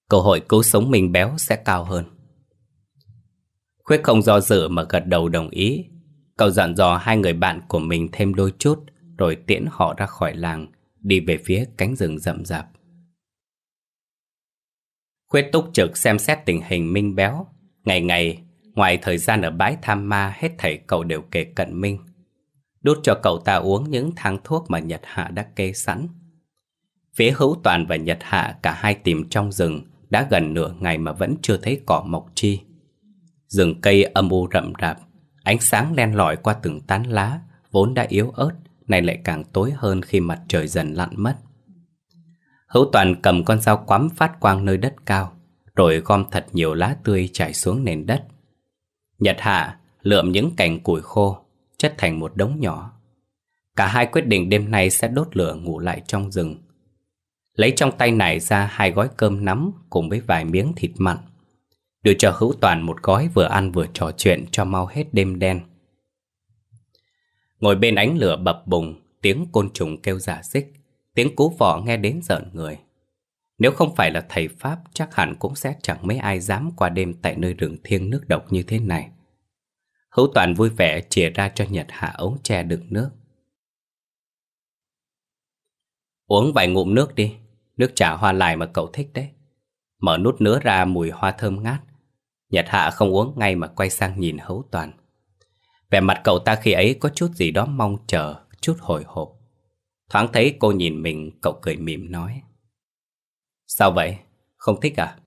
Speaker 1: cơ hội cứu sống mình béo sẽ cao hơn. Khuyết không do dự mà gật đầu đồng ý. Cậu dặn dò hai người bạn của mình thêm đôi chút rồi tiễn họ ra khỏi làng, đi về phía cánh rừng rậm rạp. Khuyết túc trực xem xét tình hình Minh béo. Ngày ngày, ngoài thời gian ở bãi tham ma hết thảy cậu đều kể cận Minh. Đút cho cậu ta uống những thang thuốc mà Nhật Hạ đã kê sẵn. Phía hữu toàn và Nhật Hạ cả hai tìm trong rừng đã gần nửa ngày mà vẫn chưa thấy cỏ mọc chi. Rừng cây âm u rậm rạp, ánh sáng len lỏi qua từng tán lá, vốn đã yếu ớt, này lại càng tối hơn khi mặt trời dần lặn mất. Hữu Toàn cầm con dao quắm phát quang nơi đất cao, rồi gom thật nhiều lá tươi trải xuống nền đất. Nhật Hạ lượm những cành củi khô, chất thành một đống nhỏ. Cả hai quyết định đêm nay sẽ đốt lửa ngủ lại trong rừng Lấy trong tay nải ra hai gói cơm nắm cùng với vài miếng thịt mặn Đưa cho hữu toàn một gói vừa ăn vừa trò chuyện cho mau hết đêm đen Ngồi bên ánh lửa bập bùng, tiếng côn trùng kêu giả xích, Tiếng cú vỏ nghe đến giận người Nếu không phải là thầy Pháp chắc hẳn cũng sẽ chẳng mấy ai dám qua đêm tại nơi rừng thiêng nước độc như thế này Hữu Toàn vui vẻ chìa ra cho Nhật Hạ ống tre đựng nước. Uống vài ngụm nước đi, Nước trà hoa lại mà cậu thích đấy Mở nút nứa ra mùi hoa thơm ngát Nhật Hạ không uống ngay mà quay sang nhìn Hấu Toàn Vẻ mặt cậu ta khi ấy có chút gì đó mong chờ Chút hồi hộp Thoáng thấy cô nhìn mình Cậu cười mỉm nói Sao vậy? Không thích à?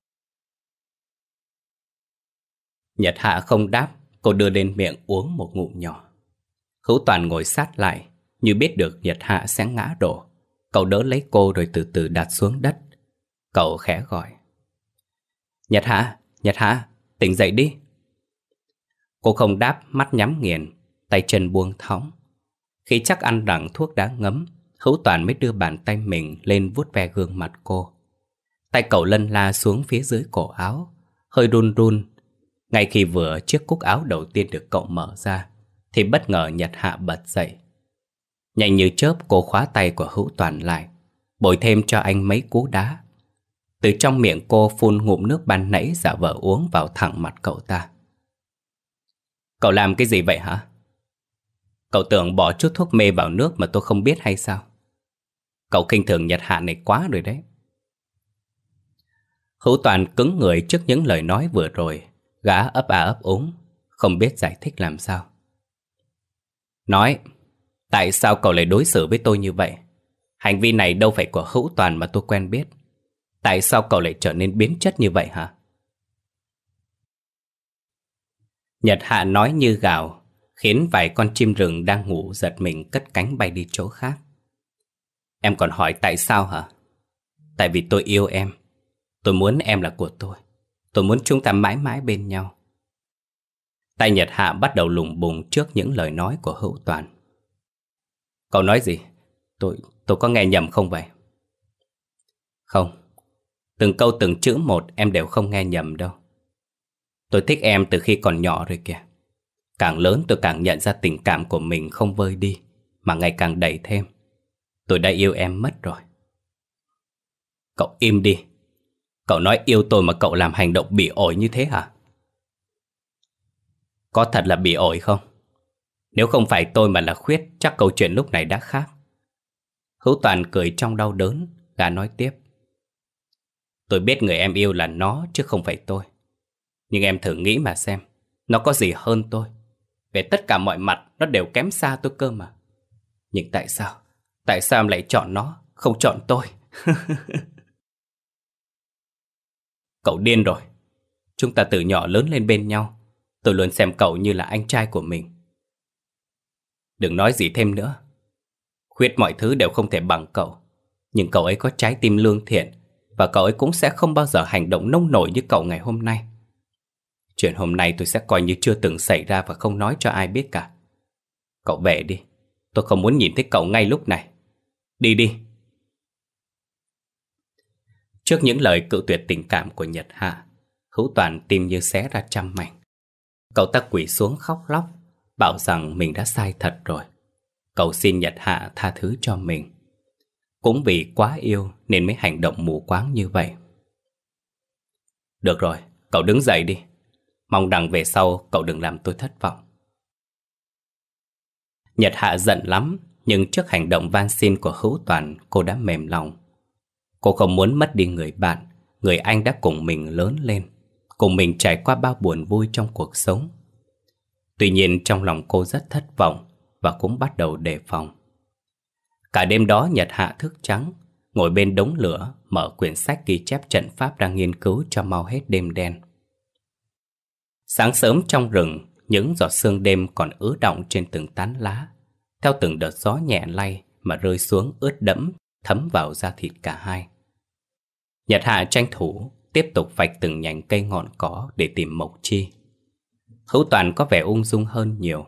Speaker 1: Nhật Hạ không đáp Cô đưa lên miệng uống một ngụm nhỏ Hấu Toàn ngồi sát lại Như biết được Nhật Hạ sẽ ngã đổ Cậu đỡ lấy cô rồi từ từ đặt xuống đất Cậu khẽ gọi Nhật Hạ, Nhật Hạ, tỉnh dậy đi Cô không đáp, mắt nhắm nghiền Tay chân buông thõng Khi chắc ăn rằng thuốc đã ngấm Hữu Toàn mới đưa bàn tay mình lên vuốt ve gương mặt cô Tay cậu lân la xuống phía dưới cổ áo Hơi run run Ngay khi vừa chiếc cúc áo đầu tiên được cậu mở ra Thì bất ngờ Nhật Hạ bật dậy Nhanh như chớp cô khóa tay của hữu toàn lại Bồi thêm cho anh mấy cú đá Từ trong miệng cô phun ngụm nước ban nãy giả vờ uống vào thẳng mặt cậu ta Cậu làm cái gì vậy hả? Cậu tưởng bỏ chút thuốc mê vào nước mà tôi không biết hay sao? Cậu kinh thường Nhật Hạ này quá rồi đấy Hữu toàn cứng người trước những lời nói vừa rồi Gã ấp à ấp úng Không biết giải thích làm sao Nói Tại sao cậu lại đối xử với tôi như vậy? Hành vi này đâu phải của hữu toàn mà tôi quen biết. Tại sao cậu lại trở nên biến chất như vậy hả? Nhật Hạ nói như gào, khiến vài con chim rừng đang ngủ giật mình cất cánh bay đi chỗ khác. Em còn hỏi tại sao hả? Tại vì tôi yêu em. Tôi muốn em là của tôi. Tôi muốn chúng ta mãi mãi bên nhau. Tay Nhật Hạ bắt đầu lùng bùng trước những lời nói của hữu toàn. Cậu nói gì? Tôi, tôi có nghe nhầm không vậy? Không, từng câu từng chữ một em đều không nghe nhầm đâu. Tôi thích em từ khi còn nhỏ rồi kìa. Càng lớn tôi càng nhận ra tình cảm của mình không vơi đi, mà ngày càng đầy thêm. Tôi đã yêu em mất rồi. Cậu im đi. Cậu nói yêu tôi mà cậu làm hành động bị ổi như thế hả? Có thật là bị ổi không? Nếu không phải tôi mà là Khuyết, chắc câu chuyện lúc này đã khác. Hữu Toàn cười trong đau đớn, gà nói tiếp. Tôi biết người em yêu là nó chứ không phải tôi. Nhưng em thử nghĩ mà xem, nó có gì hơn tôi. Về tất cả mọi mặt, nó đều kém xa tôi cơ mà. Nhưng tại sao? Tại sao em lại chọn nó, không chọn tôi? cậu điên rồi. Chúng ta từ nhỏ lớn lên bên nhau. Tôi luôn xem cậu như là anh trai của mình. Đừng nói gì thêm nữa Khuyết mọi thứ đều không thể bằng cậu Nhưng cậu ấy có trái tim lương thiện Và cậu ấy cũng sẽ không bao giờ hành động nông nổi như cậu ngày hôm nay Chuyện hôm nay tôi sẽ coi như chưa từng xảy ra và không nói cho ai biết cả Cậu về đi Tôi không muốn nhìn thấy cậu ngay lúc này Đi đi Trước những lời cự tuyệt tình cảm của Nhật Hạ Hữu Toàn tim như xé ra trăm mảnh Cậu ta quỳ xuống khóc lóc bảo rằng mình đã sai thật rồi. Cậu xin Nhật Hạ tha thứ cho mình. Cũng vì quá yêu nên mới hành động mù quáng như vậy. Được rồi, cậu đứng dậy đi. Mong rằng về sau cậu đừng làm tôi thất vọng. Nhật Hạ giận lắm, nhưng trước hành động van xin của Hữu Toàn, cô đã mềm lòng. Cô không muốn mất đi người bạn, người anh đã cùng mình lớn lên, cùng mình trải qua bao buồn vui trong cuộc sống. Tuy nhiên trong lòng cô rất thất vọng và cũng bắt đầu đề phòng. Cả đêm đó Nhật Hạ thức trắng, ngồi bên đống lửa, mở quyển sách ghi chép trận pháp đang nghiên cứu cho mau hết đêm đen. Sáng sớm trong rừng, những giọt sương đêm còn ứ động trên từng tán lá, theo từng đợt gió nhẹ lay mà rơi xuống ướt đẫm, thấm vào da thịt cả hai. Nhật Hạ tranh thủ, tiếp tục vạch từng nhánh cây ngọn cỏ để tìm mộc chi. Hữu Toàn có vẻ ung dung hơn nhiều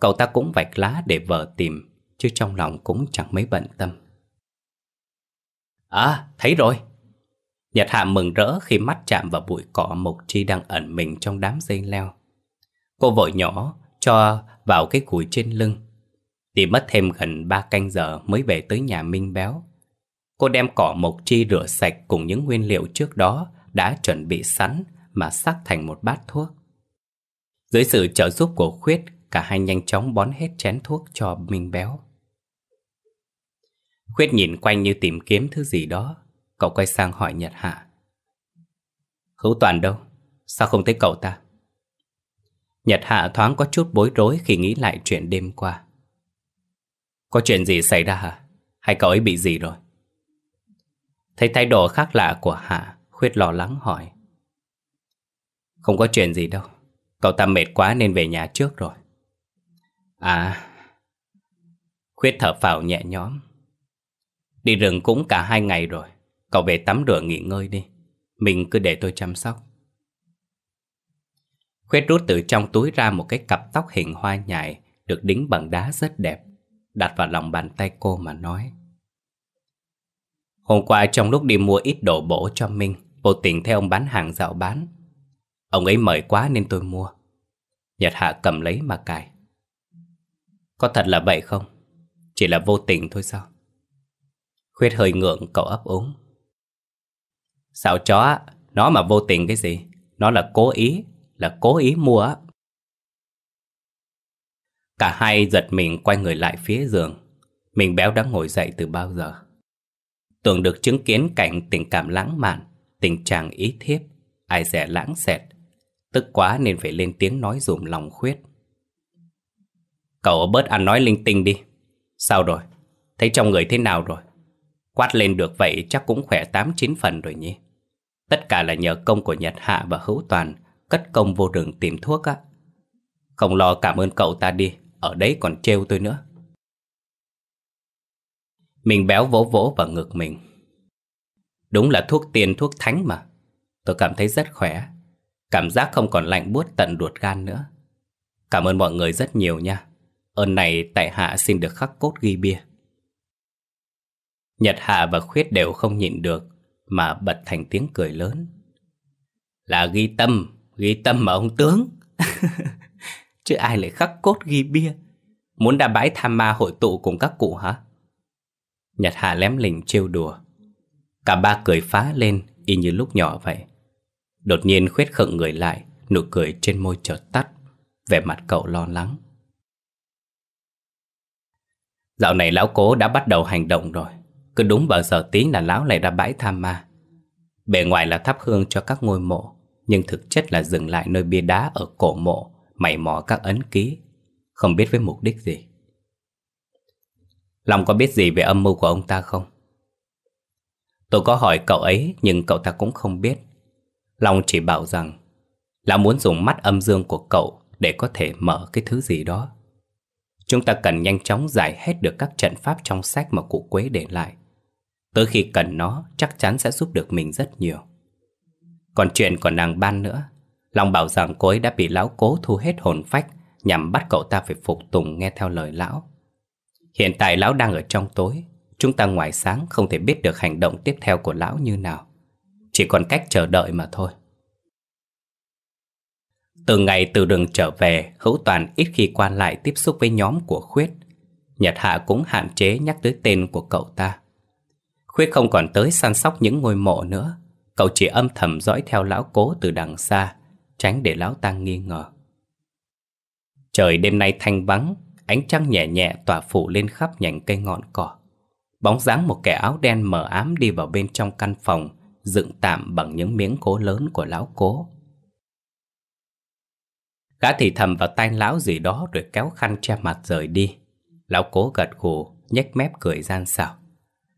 Speaker 1: Cậu ta cũng vạch lá để vợ tìm Chứ trong lòng cũng chẳng mấy bận tâm À thấy rồi Nhật Hạ mừng rỡ khi mắt chạm vào bụi cỏ Mộc Chi đang ẩn mình trong đám dây leo Cô vội nhỏ cho vào cái cùi trên lưng Tìm mất thêm gần 3 canh giờ mới về tới nhà Minh Béo Cô đem cỏ Mộc Chi rửa sạch cùng những nguyên liệu trước đó Đã chuẩn bị sẵn mà sắc thành một bát thuốc dưới sự trợ giúp của Khuyết, cả hai nhanh chóng bón hết chén thuốc cho Minh Béo. Khuyết nhìn quanh như tìm kiếm thứ gì đó, cậu quay sang hỏi Nhật Hạ. Hữu Toàn đâu? Sao không thấy cậu ta? Nhật Hạ thoáng có chút bối rối khi nghĩ lại chuyện đêm qua. Có chuyện gì xảy ra hả? Hay cậu ấy bị gì rồi? Thấy thái độ khác lạ của Hạ, Khuyết lo lắng hỏi. Không có chuyện gì đâu, Cậu ta mệt quá nên về nhà trước rồi À Khuyết thở phào nhẹ nhõm Đi rừng cũng cả hai ngày rồi Cậu về tắm rửa nghỉ ngơi đi Mình cứ để tôi chăm sóc Khuyết rút từ trong túi ra một cái cặp tóc hình hoa nhài Được đính bằng đá rất đẹp Đặt vào lòng bàn tay cô mà nói Hôm qua trong lúc đi mua ít đồ bổ cho Minh Vô tình theo ông bán hàng dạo bán Ông ấy mời quá nên tôi mua Nhật Hạ cầm lấy mà cài Có thật là vậy không? Chỉ là vô tình thôi sao? Khuyết hơi ngượng cậu ấp úng Sao chó Nó mà vô tình cái gì Nó là cố ý Là cố ý mua á Cả hai giật mình quay người lại phía giường Mình béo đã ngồi dậy từ bao giờ Tưởng được chứng kiến cảnh tình cảm lãng mạn Tình trạng ý thiếp Ai rẻ lãng xẹt Tức quá nên phải lên tiếng nói dùm lòng khuyết Cậu bớt ăn nói linh tinh đi Sao rồi? Thấy trong người thế nào rồi? Quát lên được vậy chắc cũng khỏe 8-9 phần rồi nhỉ Tất cả là nhờ công của Nhật Hạ và Hữu Toàn Cất công vô đường tìm thuốc á Không lo cảm ơn cậu ta đi Ở đấy còn trêu tôi nữa Mình béo vỗ vỗ vào ngực mình Đúng là thuốc tiền thuốc thánh mà Tôi cảm thấy rất khỏe Cảm giác không còn lạnh buốt tận ruột gan nữa Cảm ơn mọi người rất nhiều nha Ơn này tại hạ xin được khắc cốt ghi bia Nhật Hạ và Khuyết đều không nhịn được Mà bật thành tiếng cười lớn Là ghi tâm Ghi tâm mà ông tướng Chứ ai lại khắc cốt ghi bia Muốn đa bãi tham ma hội tụ cùng các cụ hả Nhật Hạ lém lỉnh trêu đùa Cả ba cười phá lên Y như lúc nhỏ vậy Đột nhiên khuyết khẩn người lại Nụ cười trên môi chợt tắt Vẻ mặt cậu lo lắng Dạo này lão cố đã bắt đầu hành động rồi Cứ đúng vào giờ tí là lão lại ra bãi tham ma Bề ngoài là thắp hương cho các ngôi mộ Nhưng thực chất là dừng lại nơi bia đá ở cổ mộ Mày mò các ấn ký Không biết với mục đích gì Long có biết gì về âm mưu của ông ta không? Tôi có hỏi cậu ấy nhưng cậu ta cũng không biết Long chỉ bảo rằng là muốn dùng mắt âm dương của cậu để có thể mở cái thứ gì đó. Chúng ta cần nhanh chóng giải hết được các trận pháp trong sách mà cụ Quế để lại. Tới khi cần nó chắc chắn sẽ giúp được mình rất nhiều. Còn chuyện của nàng ban nữa, Long bảo rằng cô ấy đã bị lão cố thu hết hồn phách nhằm bắt cậu ta phải phục tùng nghe theo lời lão. Hiện tại lão đang ở trong tối, chúng ta ngoài sáng không thể biết được hành động tiếp theo của lão như nào chỉ còn cách chờ đợi mà thôi. Từ ngày từ đường trở về, Hữu Toàn ít khi quan lại tiếp xúc với nhóm của Khuyết. Nhật Hạ cũng hạn chế nhắc tới tên của cậu ta. Khuyết không còn tới săn sóc những ngôi mộ nữa. Cậu chỉ âm thầm dõi theo lão cố từ đằng xa, tránh để lão ta nghi ngờ. Trời đêm nay thanh vắng, ánh trăng nhẹ nhẹ tỏa phủ lên khắp nhành cây ngọn cỏ. Bóng dáng một kẻ áo đen mờ ám đi vào bên trong căn phòng, dựng tạm bằng những miếng cố lớn của lão cố. Gã thì thầm vào tay lão gì đó rồi kéo khăn che mặt rời đi. Lão cố gật gù, nhếch mép cười gian xảo.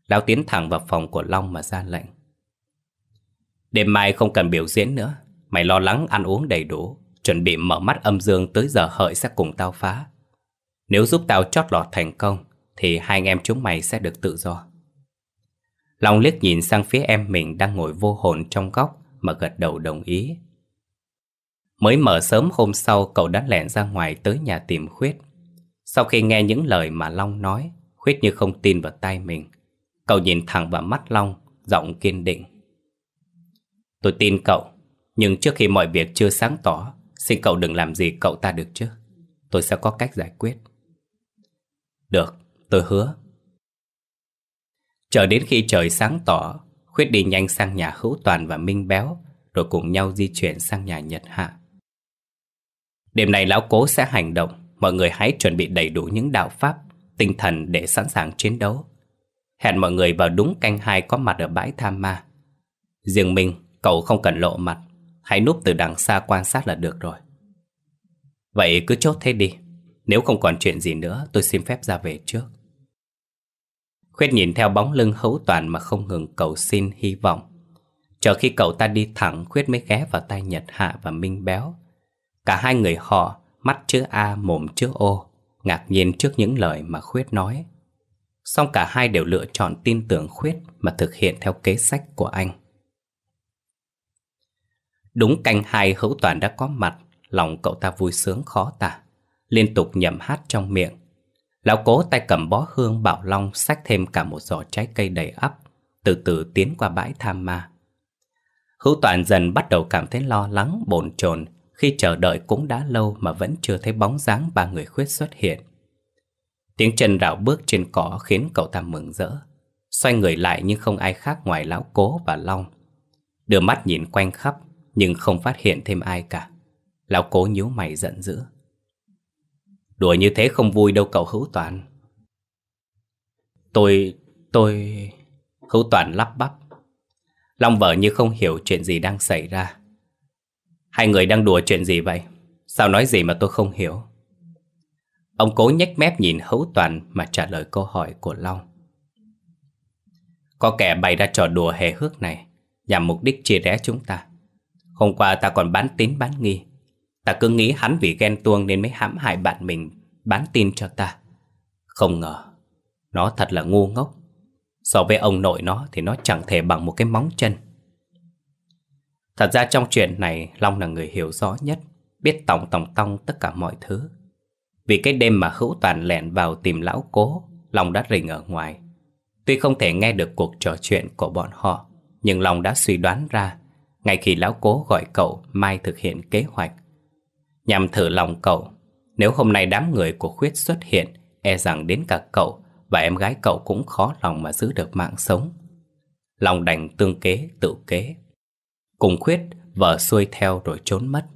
Speaker 1: Lão tiến thẳng vào phòng của Long mà ra lệnh. Đêm mai không cần biểu diễn nữa, mày lo lắng ăn uống đầy đủ, chuẩn bị mở mắt âm dương tới giờ hợi sẽ cùng tao phá. Nếu giúp tao chót lọt thành công, thì hai anh em chúng mày sẽ được tự do. Long liếc nhìn sang phía em mình đang ngồi vô hồn trong góc mà gật đầu đồng ý. Mới mở sớm hôm sau cậu đã lẻn ra ngoài tới nhà tìm Khuyết. Sau khi nghe những lời mà Long nói, Khuyết như không tin vào tay mình. Cậu nhìn thẳng vào mắt Long, giọng kiên định. Tôi tin cậu, nhưng trước khi mọi việc chưa sáng tỏ, xin cậu đừng làm gì cậu ta được chứ. Tôi sẽ có cách giải quyết. Được, tôi hứa, Chờ đến khi trời sáng tỏ, Khuyết đi nhanh sang nhà Hữu Toàn và Minh Béo, rồi cùng nhau di chuyển sang nhà Nhật Hạ. Đêm này lão cố sẽ hành động, mọi người hãy chuẩn bị đầy đủ những đạo pháp, tinh thần để sẵn sàng chiến đấu. Hẹn mọi người vào đúng canh hai có mặt ở bãi Tham Ma. Riêng mình, cậu không cần lộ mặt, hãy núp từ đằng xa quan sát là được rồi. Vậy cứ chốt thế đi, nếu không còn chuyện gì nữa tôi xin phép ra về trước. Khuyết nhìn theo bóng lưng hữu toàn mà không ngừng cầu xin hy vọng. Chờ khi cậu ta đi thẳng, Khuyết mới ghé vào tay Nhật Hạ và Minh Béo. Cả hai người họ, mắt chữ A, mồm chữ O, ngạc nhiên trước những lời mà Khuyết nói. Song cả hai đều lựa chọn tin tưởng Khuyết mà thực hiện theo kế sách của anh. Đúng canh hai hữu toàn đã có mặt, lòng cậu ta vui sướng khó tả, liên tục nhầm hát trong miệng. Lão cố tay cầm bó hương bảo long xách thêm cả một giỏ trái cây đầy ắp, từ từ tiến qua bãi tham ma. Hữu Toàn dần bắt đầu cảm thấy lo lắng, bồn chồn khi chờ đợi cũng đã lâu mà vẫn chưa thấy bóng dáng ba người khuyết xuất hiện. Tiếng chân rào bước trên cỏ khiến cậu ta mừng rỡ. Xoay người lại nhưng không ai khác ngoài lão cố và Long. Đưa mắt nhìn quanh khắp nhưng không phát hiện thêm ai cả. Lão cố nhíu mày giận dữ. Đùa như thế không vui đâu cậu Hữu Toàn Tôi... tôi... Hữu Toàn lắp bắp Long vợ như không hiểu chuyện gì đang xảy ra Hai người đang đùa chuyện gì vậy? Sao nói gì mà tôi không hiểu? Ông cố nhếch mép nhìn Hữu Toàn mà trả lời câu hỏi của Long Có kẻ bày ra trò đùa hề hước này Nhằm mục đích chia rẽ chúng ta Hôm qua ta còn bán tín bán nghi Ta cứ nghĩ hắn vì ghen tuông nên mới hãm hại bạn mình Bán tin cho ta Không ngờ Nó thật là ngu ngốc So với ông nội nó thì nó chẳng thể bằng một cái móng chân Thật ra trong chuyện này Long là người hiểu rõ nhất Biết tòng tòng tong tất cả mọi thứ Vì cái đêm mà hữu toàn lẻn vào tìm lão cố Long đã rình ở ngoài Tuy không thể nghe được cuộc trò chuyện của bọn họ Nhưng Long đã suy đoán ra Ngay khi lão cố gọi cậu Mai thực hiện kế hoạch Nhằm thử lòng cậu Nếu hôm nay đám người của Khuyết xuất hiện E rằng đến cả cậu Và em gái cậu cũng khó lòng mà giữ được mạng sống Lòng đành tương kế tự kế Cùng Khuyết vợ xuôi theo rồi trốn mất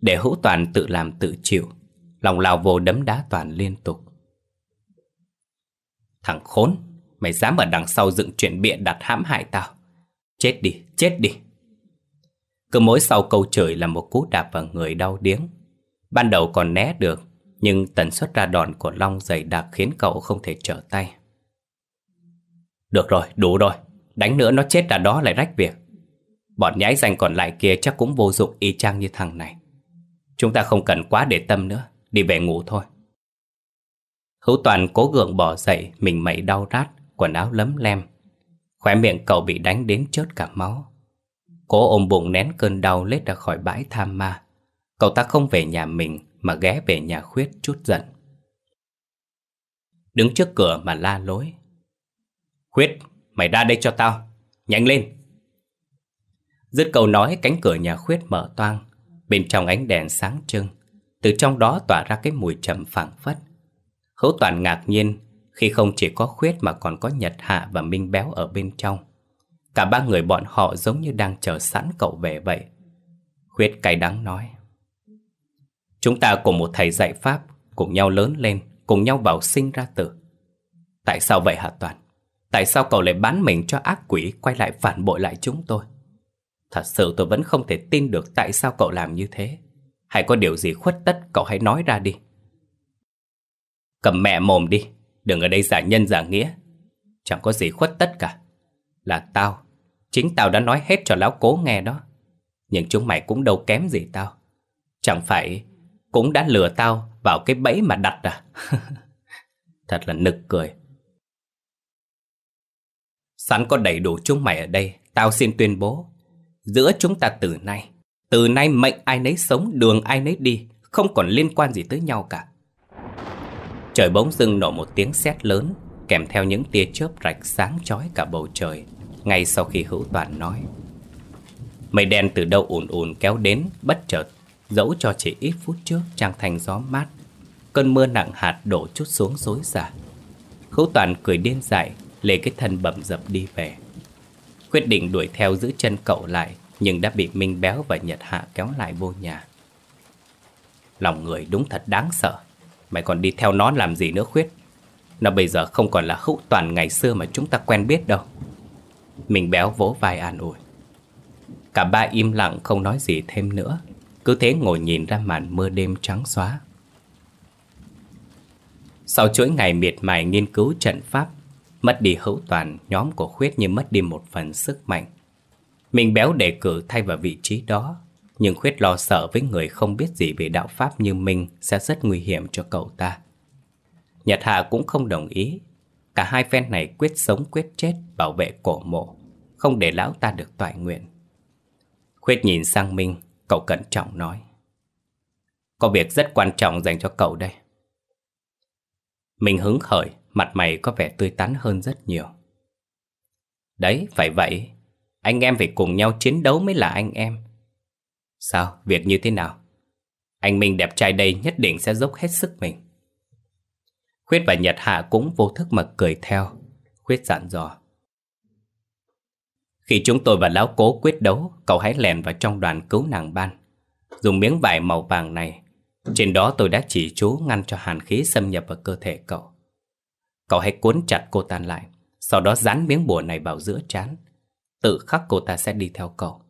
Speaker 1: Để hữu toàn tự làm tự chịu Lòng lao vô đấm đá toàn liên tục Thằng khốn Mày dám ở đằng sau dựng chuyện bịa đặt hãm hại tao Chết đi, chết đi cứ mỗi sau câu chửi là một cú đạp vào người đau điếng Ban đầu còn né được Nhưng tần suất ra đòn của Long dày đặc khiến cậu không thể trở tay Được rồi, đủ rồi Đánh nữa nó chết là đó lại rách việc Bọn nhái danh còn lại kia chắc cũng vô dụng y chang như thằng này Chúng ta không cần quá để tâm nữa Đi về ngủ thôi Hữu Toàn cố gượng bỏ dậy Mình mẩy đau rát Quần áo lấm lem Khóe miệng cậu bị đánh đến chớt cả máu Cố ôm bụng nén cơn đau lết ra khỏi bãi tham ma Cậu ta không về nhà mình Mà ghé về nhà khuyết chút giận Đứng trước cửa mà la lối Khuyết, mày ra đây cho tao Nhanh lên Dứt câu nói cánh cửa nhà khuyết mở toang Bên trong ánh đèn sáng trưng Từ trong đó tỏa ra cái mùi trầm phảng phất Hữu toàn ngạc nhiên Khi không chỉ có khuyết mà còn có Nhật Hạ và Minh Béo ở bên trong Cả ba người bọn họ giống như đang chờ sẵn cậu về vậy Khuyết cay đắng nói Chúng ta cùng một thầy dạy Pháp Cùng nhau lớn lên Cùng nhau vào sinh ra tử Tại sao vậy hả Toàn Tại sao cậu lại bán mình cho ác quỷ Quay lại phản bội lại chúng tôi Thật sự tôi vẫn không thể tin được Tại sao cậu làm như thế Hay có điều gì khuất tất cậu hãy nói ra đi Cầm mẹ mồm đi Đừng ở đây giả nhân giả nghĩa Chẳng có gì khuất tất cả Là tao Chính tao đã nói hết cho lão cố nghe đó Nhưng chúng mày cũng đâu kém gì tao Chẳng phải Cũng đã lừa tao vào cái bẫy mà đặt à Thật là nực cười Sẵn có đầy đủ chúng mày ở đây Tao xin tuyên bố Giữa chúng ta từ nay Từ nay mệnh ai nấy sống đường ai nấy đi Không còn liên quan gì tới nhau cả Trời bỗng dưng nổ một tiếng sét lớn Kèm theo những tia chớp rạch sáng chói cả bầu trời ngay sau khi hữu toàn nói. Mây đen từ đâu ùn ùn kéo đến bất chợt, dẫu cho chỉ ít phút trước trang thành gió mát, cơn mưa nặng hạt đổ chút xuống rối rả. Hữu toàn cười điên dại, lê cái thân bầm dập đi về. Quyết định đuổi theo giữ chân cậu lại, nhưng đã bị Minh Béo và Nhật Hạ kéo lại vô nhà. Lòng người đúng thật đáng sợ, mày còn đi theo nó làm gì nữa khuyết? Nó bây giờ không còn là hữu toàn ngày xưa mà chúng ta quen biết đâu. Mình béo vỗ vai an ủi Cả ba im lặng không nói gì thêm nữa Cứ thế ngồi nhìn ra màn mưa đêm trắng xóa Sau chuỗi ngày miệt mài nghiên cứu trận pháp Mất đi hữu toàn Nhóm của Khuyết như mất đi một phần sức mạnh Mình béo đề cử thay vào vị trí đó Nhưng Khuyết lo sợ với người không biết gì về đạo pháp như mình Sẽ rất nguy hiểm cho cậu ta Nhật Hà cũng không đồng ý Cả hai phen này quyết sống quyết chết bảo vệ cổ mộ, không để lão ta được toại nguyện. Khuyết nhìn sang Minh, cậu cẩn trọng nói. Có việc rất quan trọng dành cho cậu đây. minh hứng khởi, mặt mày có vẻ tươi tắn hơn rất nhiều. Đấy, phải vậy. Anh em phải cùng nhau chiến đấu mới là anh em. Sao, việc như thế nào? Anh Minh đẹp trai đây nhất định sẽ dốc hết sức mình. Khuyết và Nhật Hạ cũng vô thức mà cười theo. Khuyết dặn dò. Khi chúng tôi và lão cố quyết đấu, cậu hãy lèn vào trong đoàn cứu nàng ban. Dùng miếng vải màu vàng này, trên đó tôi đã chỉ chú ngăn cho hàn khí xâm nhập vào cơ thể cậu. Cậu hãy cuốn chặt cô ta lại, sau đó dán miếng bùa này vào giữa trán. Tự khắc cô ta sẽ đi theo cậu.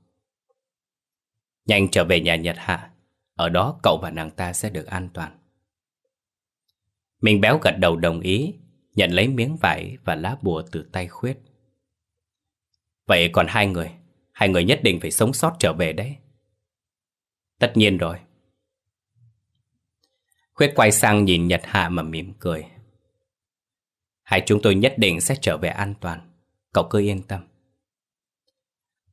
Speaker 1: Nhanh trở về nhà Nhật Hạ, ở đó cậu và nàng ta sẽ được an toàn mình Béo gật đầu đồng ý, nhận lấy miếng vải và lá bùa từ tay khuyết. Vậy còn hai người, hai người nhất định phải sống sót trở về đấy. Tất nhiên rồi. Khuyết quay sang nhìn Nhật Hạ mà mỉm cười. Hai chúng tôi nhất định sẽ trở về an toàn, cậu cứ yên tâm.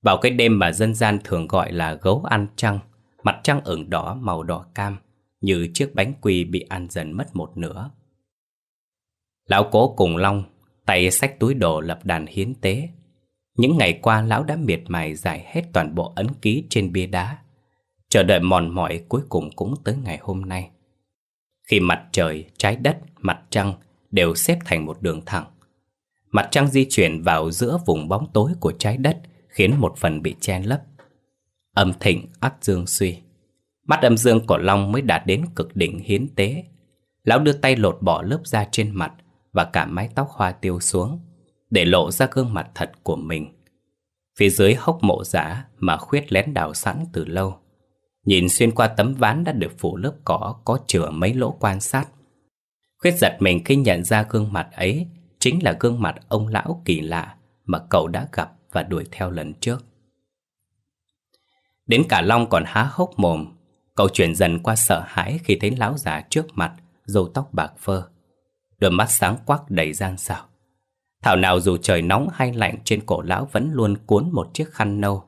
Speaker 1: Vào cái đêm mà dân gian thường gọi là gấu ăn trăng, mặt trăng ửng đỏ màu đỏ cam, như chiếc bánh quy bị ăn dần mất một nửa. Lão cố cùng Long, tay xách túi đồ lập đàn hiến tế. Những ngày qua lão đã miệt mài giải hết toàn bộ ấn ký trên bia đá. Chờ đợi mòn mỏi cuối cùng cũng tới ngày hôm nay. Khi mặt trời, trái đất, mặt trăng đều xếp thành một đường thẳng. Mặt trăng di chuyển vào giữa vùng bóng tối của trái đất khiến một phần bị che lấp. Âm thịnh ắt dương suy. Mắt âm dương của Long mới đạt đến cực đỉnh hiến tế. Lão đưa tay lột bỏ lớp da trên mặt và cả mái tóc hoa tiêu xuống, để lộ ra gương mặt thật của mình. Phía dưới hốc mộ giả mà khuyết lén đào sẵn từ lâu. Nhìn xuyên qua tấm ván đã được phủ lớp cỏ có chừa mấy lỗ quan sát. Khuyết giật mình khi nhận ra gương mặt ấy chính là gương mặt ông lão kỳ lạ mà cậu đã gặp và đuổi theo lần trước. Đến cả Long còn há hốc mồm Cậu chuyển dần qua sợ hãi khi thấy lão già trước mặt, râu tóc bạc phơ. Đôi mắt sáng quắc đầy gian xảo. Thảo nào dù trời nóng hay lạnh trên cổ lão vẫn luôn cuốn một chiếc khăn nâu.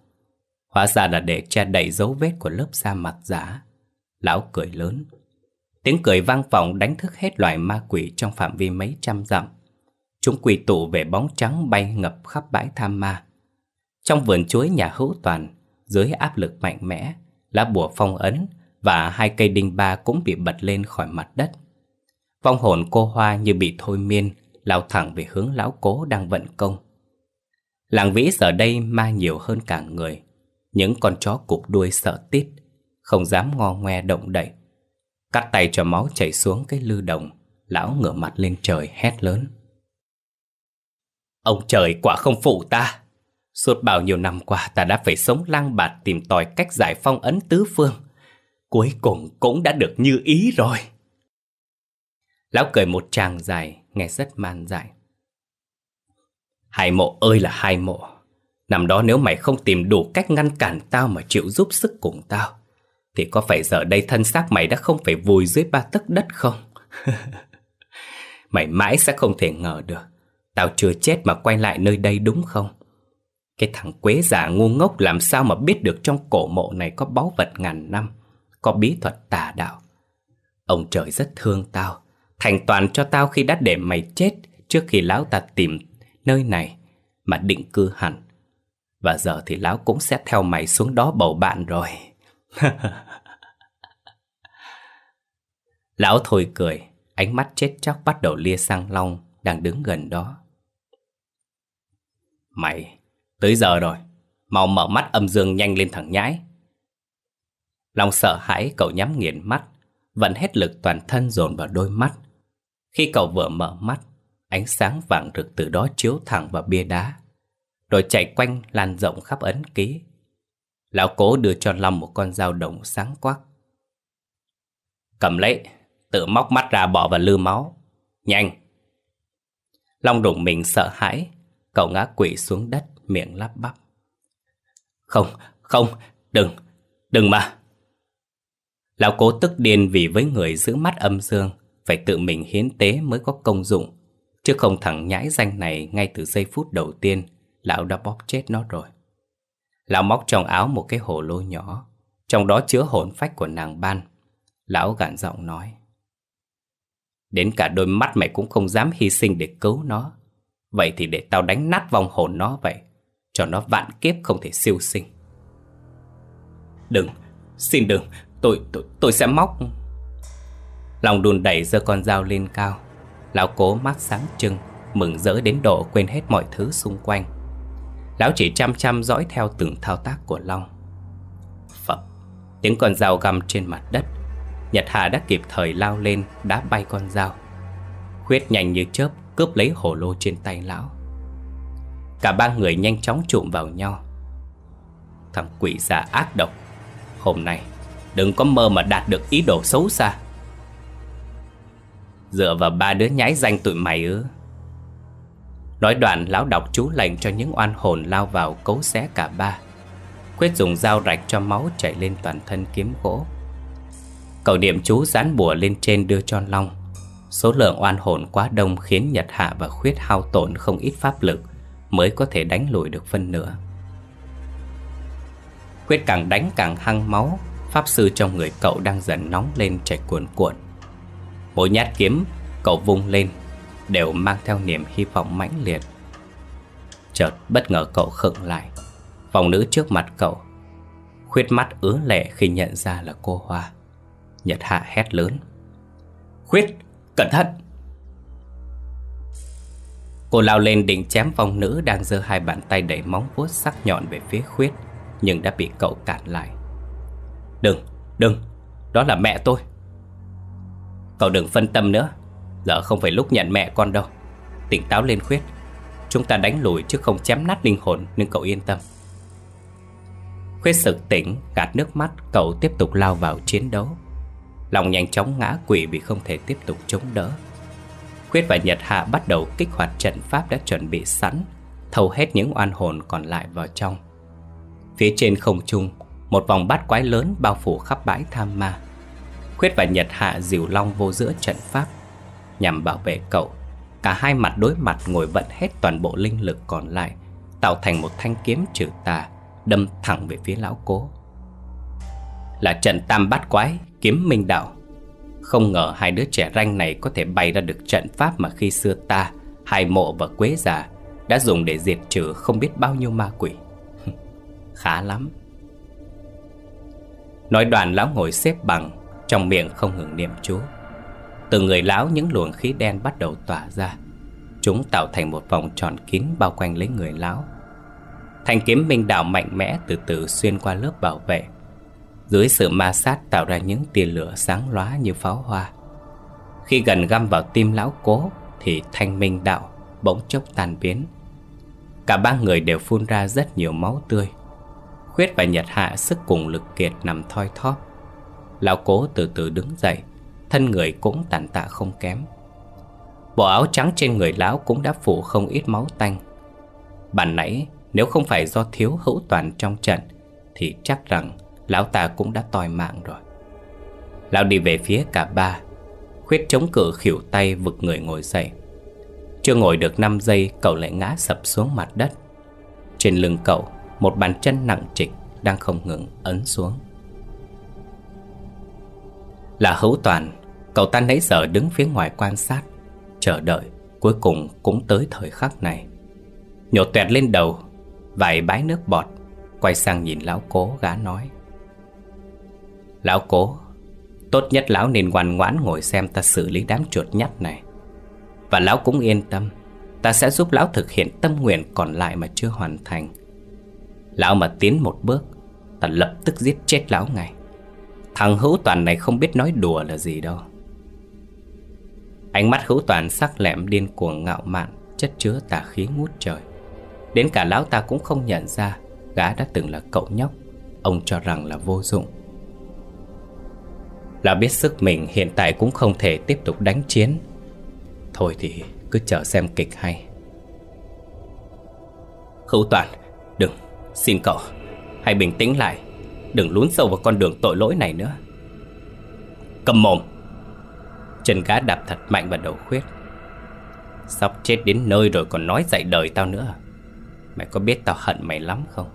Speaker 1: Hóa ra là để che đầy dấu vết của lớp da mặt giả. Lão cười lớn. Tiếng cười vang vọng đánh thức hết loài ma quỷ trong phạm vi mấy trăm dặm. Chúng quỳ tụ về bóng trắng bay ngập khắp bãi tham ma. Trong vườn chuối nhà hữu toàn, dưới áp lực mạnh mẽ, lá bùa phong ấn và hai cây đinh ba cũng bị bật lên khỏi mặt đất. Vong hồn cô Hoa như bị thôi miên, lao thẳng về hướng lão cố đang vận công. Làng vĩ giờ đây ma nhiều hơn cả người. Những con chó cụp đuôi sợ tít, không dám ngo ngoe động đậy. Cắt tay cho máu chảy xuống cái lư đồng, lão ngửa mặt lên trời hét lớn. Ông trời quả không phụ ta! Suốt bao nhiêu năm qua ta đã phải sống lang bạt tìm tòi cách giải phong ấn tứ phương cuối cùng cũng đã được như ý rồi. Lão cười một tràng dài, nghe rất man dại. Hai mộ ơi là hai mộ, nằm đó nếu mày không tìm đủ cách ngăn cản tao mà chịu giúp sức cùng tao, thì có phải giờ đây thân xác mày đã không phải vùi dưới ba tấc đất không? mày mãi sẽ không thể ngờ được, tao chưa chết mà quay lại nơi đây đúng không? Cái thằng quế giả ngu ngốc làm sao mà biết được trong cổ mộ này có báu vật ngàn năm có bí thuật tà đạo. Ông trời rất thương tao, thành toàn cho tao khi đã để mày chết trước khi lão ta tìm nơi này mà định cư hẳn. Và giờ thì lão cũng sẽ theo mày xuống đó bầu bạn rồi. lão thôi cười, ánh mắt chết chóc bắt đầu lia sang Long đang đứng gần đó. Mày, tới giờ rồi, mau mở mắt âm dương nhanh lên thằng nhái. Lòng sợ hãi cậu nhắm nghiền mắt, vẫn hết lực toàn thân dồn vào đôi mắt. Khi cậu vừa mở mắt, ánh sáng vàng rực từ đó chiếu thẳng vào bia đá, rồi chạy quanh lan rộng khắp ấn ký. Lão cố đưa cho Long một con dao đồng sáng quắc. Cầm lấy, tự móc mắt ra bỏ vào lư máu. Nhanh! Long đụng mình sợ hãi, cậu ngã quỵ xuống đất, miệng lắp bắp. Không, không, đừng, đừng mà! Lão cố tức điên vì với người giữ mắt âm dương Phải tự mình hiến tế mới có công dụng Chứ không thẳng nhãi danh này ngay từ giây phút đầu tiên Lão đã bóp chết nó rồi Lão móc trong áo một cái hồ lô nhỏ Trong đó chứa hồn phách của nàng ban Lão gạn giọng nói Đến cả đôi mắt mày cũng không dám hy sinh để cứu nó Vậy thì để tao đánh nát vòng hồn nó vậy Cho nó vạn kiếp không thể siêu sinh Đừng, xin đừng, Tôi, tôi, tôi sẽ móc Lòng đùn đẩy giơ con dao lên cao Lão cố mắt sáng trưng Mừng rỡ đến độ quên hết mọi thứ xung quanh Lão chỉ chăm chăm dõi theo từng thao tác của Long Phập Tiếng con dao găm trên mặt đất Nhật Hà đã kịp thời lao lên Đá bay con dao Khuyết nhanh như chớp Cướp lấy hổ lô trên tay lão Cả ba người nhanh chóng trụm vào nhau Thằng quỷ già ác độc Hôm nay Đừng có mơ mà đạt được ý đồ xấu xa Dựa vào ba đứa nhái danh tụi mày ư Nói đoạn lão đọc chú lệnh cho những oan hồn lao vào cấu xé cả ba Quyết dùng dao rạch cho máu chảy lên toàn thân kiếm gỗ Cậu niệm chú dán bùa lên trên đưa cho Long Số lượng oan hồn quá đông khiến Nhật Hạ và Khuyết hao tổn không ít pháp lực Mới có thể đánh lùi được phân nửa Khuyết càng đánh càng hăng máu Pháp sư trong người cậu đang dần nóng lên chảy cuồn cuộn Mỗi nhát kiếm cậu vung lên Đều mang theo niềm hy vọng mãnh liệt Chợt bất ngờ cậu khựng lại Vòng nữ trước mặt cậu Khuyết mắt ứa lệ khi nhận ra là cô Hoa Nhật Hạ hét lớn Khuyết, cẩn thận Cô lao lên định chém vòng nữ đang giơ hai bàn tay đầy móng vuốt sắc nhọn về phía Khuyết Nhưng đã bị cậu cản lại Đừng, đừng, đó là mẹ tôi Cậu đừng phân tâm nữa Giờ không phải lúc nhận mẹ con đâu Tỉnh táo lên khuyết Chúng ta đánh lùi chứ không chém nát linh hồn Nên cậu yên tâm Khuyết sực tỉnh, gạt nước mắt Cậu tiếp tục lao vào chiến đấu Lòng nhanh chóng ngã quỷ vì không thể tiếp tục chống đỡ Khuyết và Nhật Hạ bắt đầu kích hoạt trận pháp đã chuẩn bị sẵn Thâu hết những oan hồn còn lại vào trong Phía trên không trung một vòng bát quái lớn bao phủ khắp bãi tham ma Khuyết và Nhật Hạ dìu long vô giữa trận pháp Nhằm bảo vệ cậu Cả hai mặt đối mặt ngồi vận hết toàn bộ linh lực còn lại Tạo thành một thanh kiếm trừ tà Đâm thẳng về phía lão cố Là trận tam bát quái Kiếm minh đạo Không ngờ hai đứa trẻ ranh này Có thể bày ra được trận pháp mà khi xưa ta Hai mộ và quế già Đã dùng để diệt trừ không biết bao nhiêu ma quỷ Khá lắm Nói đoàn lão ngồi xếp bằng Trong miệng không ngừng niệm chú Từ người lão những luồng khí đen bắt đầu tỏa ra Chúng tạo thành một vòng tròn kín bao quanh lấy người lão Thanh kiếm minh đạo mạnh mẽ từ từ xuyên qua lớp bảo vệ Dưới sự ma sát tạo ra những tia lửa sáng lóa như pháo hoa Khi gần găm vào tim lão cố Thì thanh minh đạo bỗng chốc tan biến Cả ba người đều phun ra rất nhiều máu tươi Khuyết và Nhật Hạ sức cùng lực kiệt nằm thoi thóp Lão cố từ từ đứng dậy Thân người cũng tàn tạ không kém Bộ áo trắng trên người lão cũng đã phủ không ít máu tanh Bản nãy nếu không phải do thiếu hữu toàn trong trận Thì chắc rằng lão ta cũng đã toi mạng rồi Lão đi về phía cả ba Khuyết chống cự khỉu tay vực người ngồi dậy Chưa ngồi được 5 giây cậu lại ngã sập xuống mặt đất Trên lưng cậu một bàn chân nặng trịch đang không ngừng ấn xuống Là hữu toàn Cậu ta nãy giờ đứng phía ngoài quan sát Chờ đợi Cuối cùng cũng tới thời khắc này Nhột tuẹt lên đầu Vài bái nước bọt Quay sang nhìn lão cố gá nói Lão cố Tốt nhất lão nên ngoan ngoãn ngồi xem ta xử lý đám chuột nhắt này Và lão cũng yên tâm Ta sẽ giúp lão thực hiện tâm nguyện còn lại mà chưa hoàn thành Lão mà tiến một bước Ta lập tức giết chết lão ngay Thằng hữu toàn này không biết nói đùa là gì đâu Ánh mắt hữu toàn sắc lẹm điên cuồng ngạo mạn Chất chứa tà khí ngút trời Đến cả lão ta cũng không nhận ra Gã đã từng là cậu nhóc Ông cho rằng là vô dụng Lão biết sức mình hiện tại cũng không thể tiếp tục đánh chiến Thôi thì cứ chờ xem kịch hay Hữu toàn Xin cậu Hãy bình tĩnh lại Đừng lún sâu vào con đường tội lỗi này nữa Cầm mồm Chân gã đạp thật mạnh vào đầu khuyết Sắp chết đến nơi rồi còn nói dạy đời tao nữa Mày có biết tao hận mày lắm không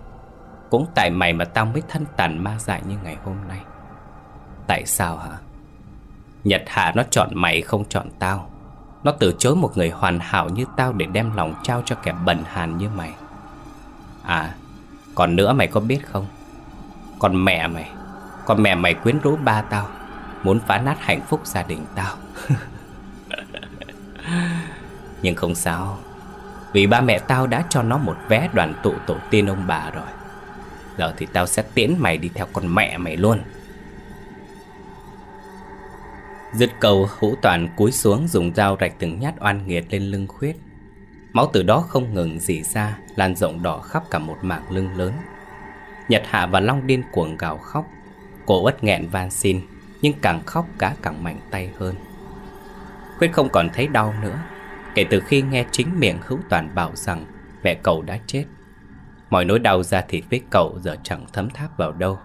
Speaker 1: Cũng tại mày mà tao mới thân tàn ma dại như ngày hôm nay Tại sao hả Nhật Hạ nó chọn mày không chọn tao Nó từ chối một người hoàn hảo như tao Để đem lòng trao cho kẻ bần hàn như mày À còn nữa mày có biết không Còn mẹ mày Còn mẹ mày quyến rũ ba tao Muốn phá nát hạnh phúc gia đình tao Nhưng không sao Vì ba mẹ tao đã cho nó một vé đoàn tụ tổ tiên ông bà rồi Giờ thì tao sẽ tiễn mày đi theo con mẹ mày luôn Dứt cầu hữu toàn cúi xuống dùng dao rạch từng nhát oan nghiệt lên lưng khuyết Máu từ đó không ngừng dỉ ra Lan rộng đỏ khắp cả một mảng lưng lớn Nhật Hạ và Long điên cuồng gào khóc Cô uất nghẹn van xin Nhưng càng khóc cả càng mạnh tay hơn Quyết không còn thấy đau nữa Kể từ khi nghe chính miệng hữu toàn bảo rằng Mẹ cậu đã chết Mọi nỗi đau ra thịt với cậu giờ chẳng thấm tháp vào đâu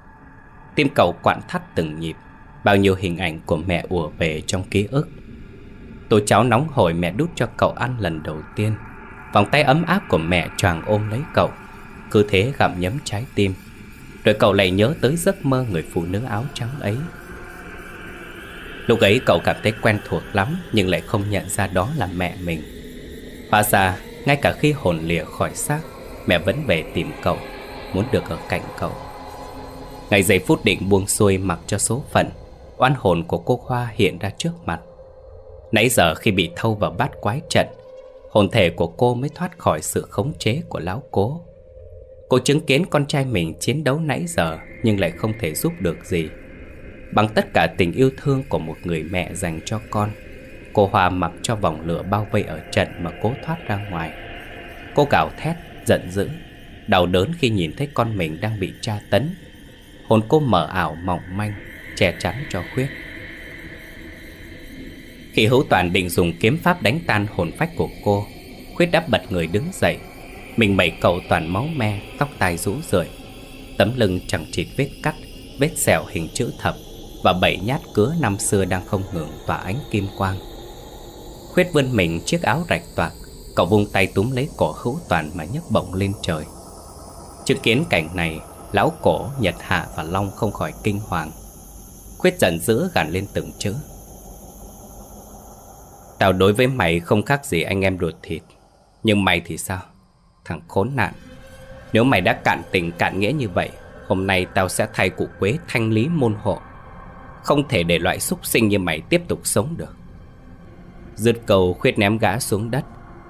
Speaker 1: Tim cậu quặn thắt từng nhịp Bao nhiêu hình ảnh của mẹ ùa về trong ký ức tổ cháu nóng hổi mẹ đút cho cậu ăn lần đầu tiên Vòng tay ấm áp của mẹ choàng ôm lấy cậu Cứ thế gặm nhấm trái tim Rồi cậu lại nhớ tới giấc mơ người phụ nữ áo trắng ấy Lúc ấy cậu cảm thấy quen thuộc lắm Nhưng lại không nhận ra đó là mẹ mình Hóa ra ngay cả khi hồn lìa khỏi xác Mẹ vẫn về tìm cậu Muốn được ở cạnh cậu ngay giây phút định buông xuôi mặc cho số phận Oan hồn của cô Hoa hiện ra trước mặt Nãy giờ khi bị thâu vào bát quái trận hồn thể của cô mới thoát khỏi sự khống chế của lão cố. Cô chứng kiến con trai mình chiến đấu nãy giờ nhưng lại không thể giúp được gì. Bằng tất cả tình yêu thương của một người mẹ dành cho con, cô Hòa mặc cho vòng lửa bao vây ở trận mà cố thoát ra ngoài. Cô gào thét, giận dữ, đau đớn khi nhìn thấy con mình đang bị tra tấn. Hồn cô mờ ảo mỏng manh, che chắn cho khuyết. Khi hữu toàn định dùng kiếm pháp đánh tan hồn phách của cô Khuyết đã bật người đứng dậy Mình mẩy cầu toàn máu me Tóc tai rũ rượi Tấm lưng chẳng chịt vết cắt Vết sẹo hình chữ thập Và bảy nhát cứa năm xưa đang không ngừng tỏa ánh kim quang Khuyết vươn mình chiếc áo rạch toạc Cậu vung tay túm lấy cổ hữu toàn mà nhấc bổng lên trời Chứng kiến cảnh này Lão cổ, Nhật Hạ và Long không khỏi kinh hoàng Khuyết giận dữ gằn lên từng chữ Tao đối với mày không khác gì anh em ruột thịt Nhưng mày thì sao Thằng khốn nạn Nếu mày đã cạn tình cạn nghĩa như vậy Hôm nay tao sẽ thay cụ Quế thanh lý môn hộ Không thể để loại súc sinh như mày tiếp tục sống được Dứt cầu khuyết ném gã xuống đất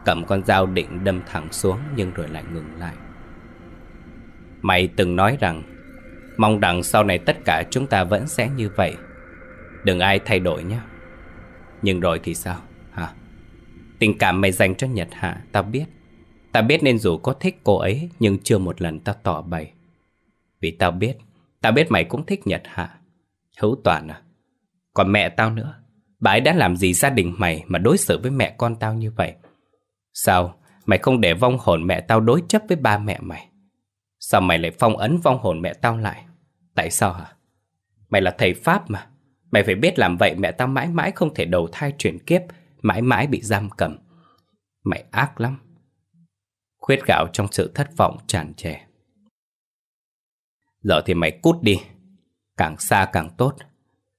Speaker 1: Cầm con dao định đâm thẳng xuống Nhưng rồi lại ngừng lại Mày từng nói rằng Mong rằng sau này tất cả chúng ta vẫn sẽ như vậy Đừng ai thay đổi nhé Nhưng rồi thì sao Tình cảm mày dành cho Nhật Hạ Tao biết Tao biết nên dù có thích cô ấy Nhưng chưa một lần tao tỏ bày Vì tao biết Tao biết mày cũng thích Nhật Hạ Hữu Toàn à Còn mẹ tao nữa Bà ấy đã làm gì gia đình mày Mà đối xử với mẹ con tao như vậy Sao mày không để vong hồn mẹ tao đối chấp với ba mẹ mày Sao mày lại phong ấn vong hồn mẹ tao lại Tại sao hả Mày là thầy Pháp mà Mày phải biết làm vậy mẹ tao mãi mãi không thể đầu thai chuyển kiếp mãi mãi bị giam cầm. Mày ác lắm. Khuyết gạo trong sự thất vọng tràn trề. Giờ thì mày cút đi. Càng xa càng tốt.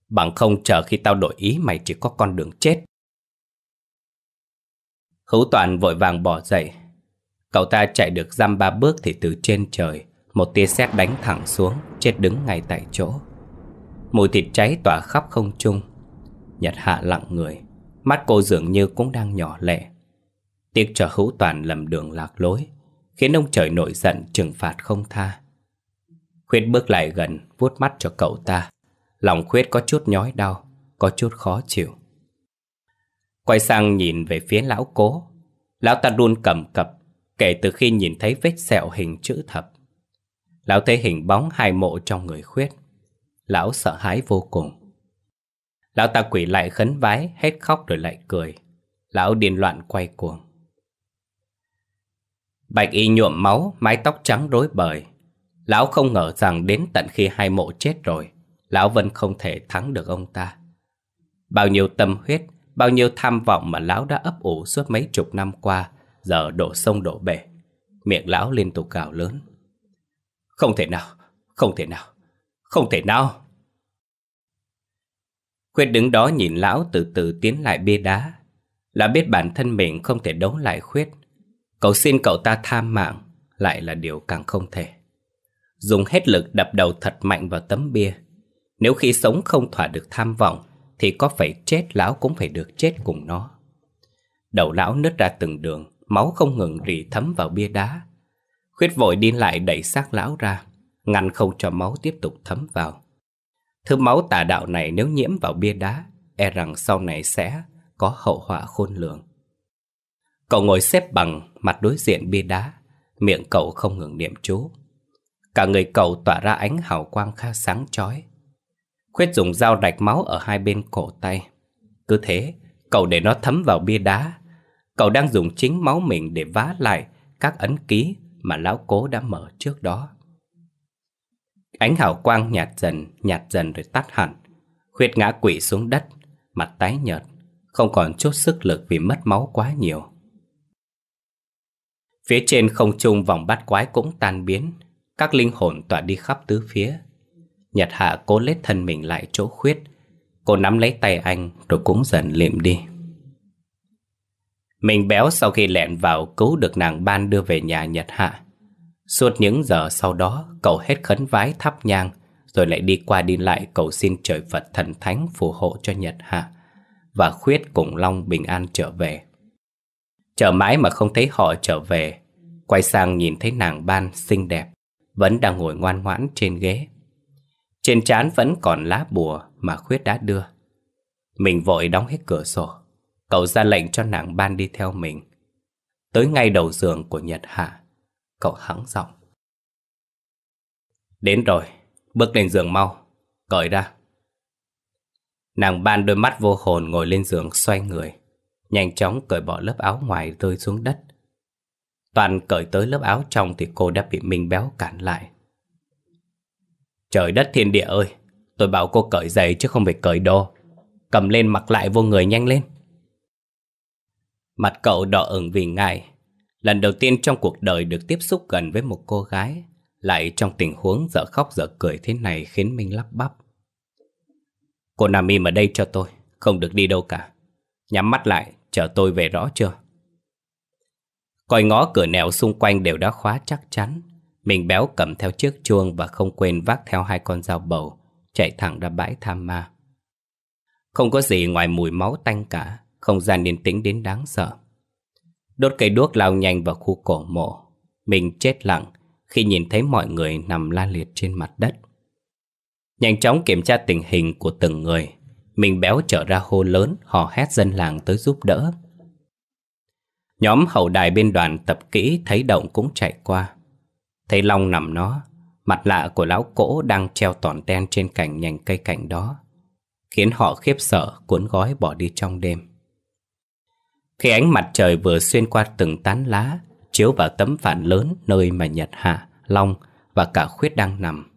Speaker 1: Bằng không chờ khi tao đổi ý mày chỉ có con đường chết. Hữu Toàn vội vàng bỏ dậy. Cậu ta chạy được dăm ba bước thì từ trên trời, một tia sét đánh thẳng xuống, chết đứng ngay tại chỗ. Mùi thịt cháy tỏa khắp không trung. Nhật hạ lặng người. Mắt cô dường như cũng đang nhỏ lệ Tiếc cho hữu toàn lầm đường lạc lối Khiến ông trời nổi giận trừng phạt không tha Khuyết bước lại gần vuốt mắt cho cậu ta Lòng Khuyết có chút nhói đau Có chút khó chịu Quay sang nhìn về phía lão cố Lão ta run cầm cập Kể từ khi nhìn thấy vết sẹo hình chữ thập Lão thấy hình bóng hai mộ trong người Khuyết Lão sợ hãi vô cùng Lão ta quỷ lại khấn vái, hết khóc rồi lại cười. Lão điên loạn quay cuồng. Bạch y nhuộm máu, mái tóc trắng rối bời. Lão không ngờ rằng đến tận khi hai mộ chết rồi, lão vẫn không thể thắng được ông ta. Bao nhiêu tâm huyết, bao nhiêu tham vọng mà lão đã ấp ủ suốt mấy chục năm qua, giờ đổ sông đổ bể. Miệng lão liên tục gào lớn. Không thể nào, không thể nào, không thể nào. Khuyết đứng đó nhìn lão từ từ tiến lại bia đá Là biết bản thân mình không thể đấu lại Khuyết Cậu xin cậu ta tha mạng Lại là điều càng không thể Dùng hết lực đập đầu thật mạnh vào tấm bia Nếu khi sống không thỏa được tham vọng Thì có phải chết lão cũng phải được chết cùng nó Đầu lão nứt ra từng đường Máu không ngừng rỉ thấm vào bia đá Khuyết vội đi lại đẩy xác lão ra Ngăn không cho máu tiếp tục thấm vào Thứ máu tà đạo này nếu nhiễm vào bia đá, e rằng sau này sẽ có hậu họa khôn lường. Cậu ngồi xếp bằng, mặt đối diện bia đá, miệng cậu không ngừng niệm chú. Cả người cậu tỏa ra ánh hào quang kha sáng chói. Khuyết dùng dao rạch máu ở hai bên cổ tay. Cứ thế, cậu để nó thấm vào bia đá. Cậu đang dùng chính máu mình để vá lại các ấn ký mà lão cố đã mở trước đó. Ánh hào quang nhạt dần, nhạt dần rồi tắt hẳn. Khuyết ngã quỵ xuống đất, mặt tái nhợt, không còn chút sức lực vì mất máu quá nhiều. Phía trên không trung vòng bát quái cũng tan biến, các linh hồn tỏa đi khắp tứ phía. Nhật Hạ cố lết thân mình lại chỗ khuyết, cô nắm lấy tay anh rồi cũng dần liệm đi. Mình béo sau khi lẹn vào cứu được nàng ban đưa về nhà Nhật Hạ. Suốt những giờ sau đó, cậu hết khấn vái thắp nhang, rồi lại đi qua đi lại cầu xin trời Phật thần thánh phù hộ cho Nhật Hạ và khuyết cùng Long bình an trở về. Chờ mãi mà không thấy họ trở về, quay sang nhìn thấy nàng ban xinh đẹp, vẫn đang ngồi ngoan ngoãn trên ghế. Trên trán vẫn còn lá bùa mà khuyết đã đưa. Mình vội đóng hết cửa sổ, cậu ra lệnh cho nàng ban đi theo mình. Tới ngay đầu giường của Nhật Hạ, Cậu hắng giọng Đến rồi Bước lên giường mau Cởi ra Nàng ban đôi mắt vô hồn ngồi lên giường xoay người Nhanh chóng cởi bỏ lớp áo ngoài rơi xuống đất Toàn cởi tới lớp áo trong thì cô đã bị mình béo cản lại Trời đất thiên địa ơi Tôi bảo cô cởi giày chứ không phải cởi đồ Cầm lên mặc lại vô người nhanh lên Mặt cậu đỏ ửng vì ngại Lần đầu tiên trong cuộc đời được tiếp xúc gần với một cô gái, lại trong tình huống dở khóc dở cười thế này khiến Minh lắp bắp. Cô Nam Im ở đây cho tôi, không được đi đâu cả. Nhắm mắt lại, chờ tôi về rõ chưa? Coi ngó cửa nẻo xung quanh đều đã khóa chắc chắn. Mình béo cầm theo chiếc chuông và không quên vác theo hai con dao bầu, chạy thẳng ra bãi tham ma. Không có gì ngoài mùi máu tanh cả, không gian yên tĩnh đến đáng sợ. Đốt cây đuốc lao nhanh vào khu cổ mộ Mình chết lặng khi nhìn thấy mọi người nằm la liệt trên mặt đất Nhanh chóng kiểm tra tình hình của từng người Mình béo trở ra hô lớn hò hét dân làng tới giúp đỡ Nhóm hậu đài bên đoàn tập kỹ thấy động cũng chạy qua Thấy Long nằm nó Mặt lạ của lão cỗ đang treo toàn ten trên cành nhành cây cảnh đó Khiến họ khiếp sợ cuốn gói bỏ đi trong đêm khi ánh mặt trời vừa xuyên qua từng tán lá Chiếu vào tấm phản lớn nơi mà Nhật Hạ, Long và cả Khuyết đang nằm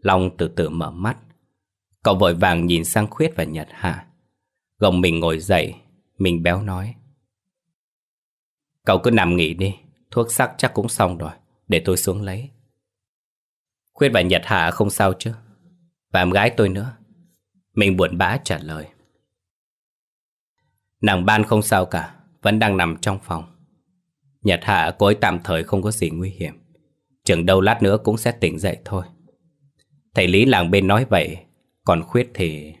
Speaker 1: Long từ từ mở mắt Cậu vội vàng nhìn sang Khuyết và Nhật Hạ Gồng mình ngồi dậy Mình béo nói Cậu cứ nằm nghỉ đi Thuốc sắc chắc cũng xong rồi Để tôi xuống lấy Khuyết và Nhật Hạ không sao chứ Và em gái tôi nữa Mình buồn bã trả lời Nàng ban không sao cả Vẫn đang nằm trong phòng Nhật hạ cô ấy tạm thời không có gì nguy hiểm Chừng đâu lát nữa cũng sẽ tỉnh dậy thôi Thầy Lý làng bên nói vậy Còn Khuyết thì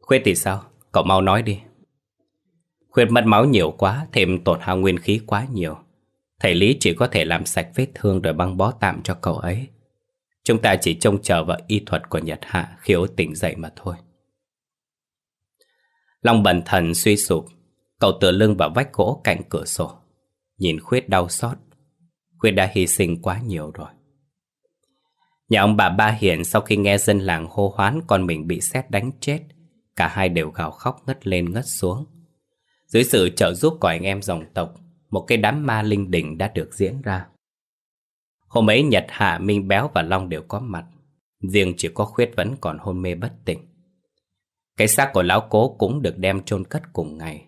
Speaker 1: Khuyết thì sao Cậu mau nói đi Khuyết mất máu nhiều quá Thêm tổn hao nguyên khí quá nhiều Thầy Lý chỉ có thể làm sạch vết thương Rồi băng bó tạm cho cậu ấy Chúng ta chỉ trông chờ vào y thuật của Nhật Hạ khiếu tỉnh dậy mà thôi Long bần thần suy sụp Cậu tựa lưng vào vách gỗ cạnh cửa sổ Nhìn Khuyết đau xót Khuyết đã hy sinh quá nhiều rồi Nhà ông bà Ba Hiển sau khi nghe dân làng hô hoán con mình bị xét đánh chết Cả hai đều gào khóc ngất lên ngất xuống Dưới sự trợ giúp của anh em dòng tộc Một cái đám ma linh đình đã được diễn ra Hôm ấy Nhật Hạ, Minh Béo và Long đều có mặt Riêng chỉ có Khuyết vẫn còn hôn mê bất tỉnh cái xác của lão cố cũng được đem chôn cất cùng ngày.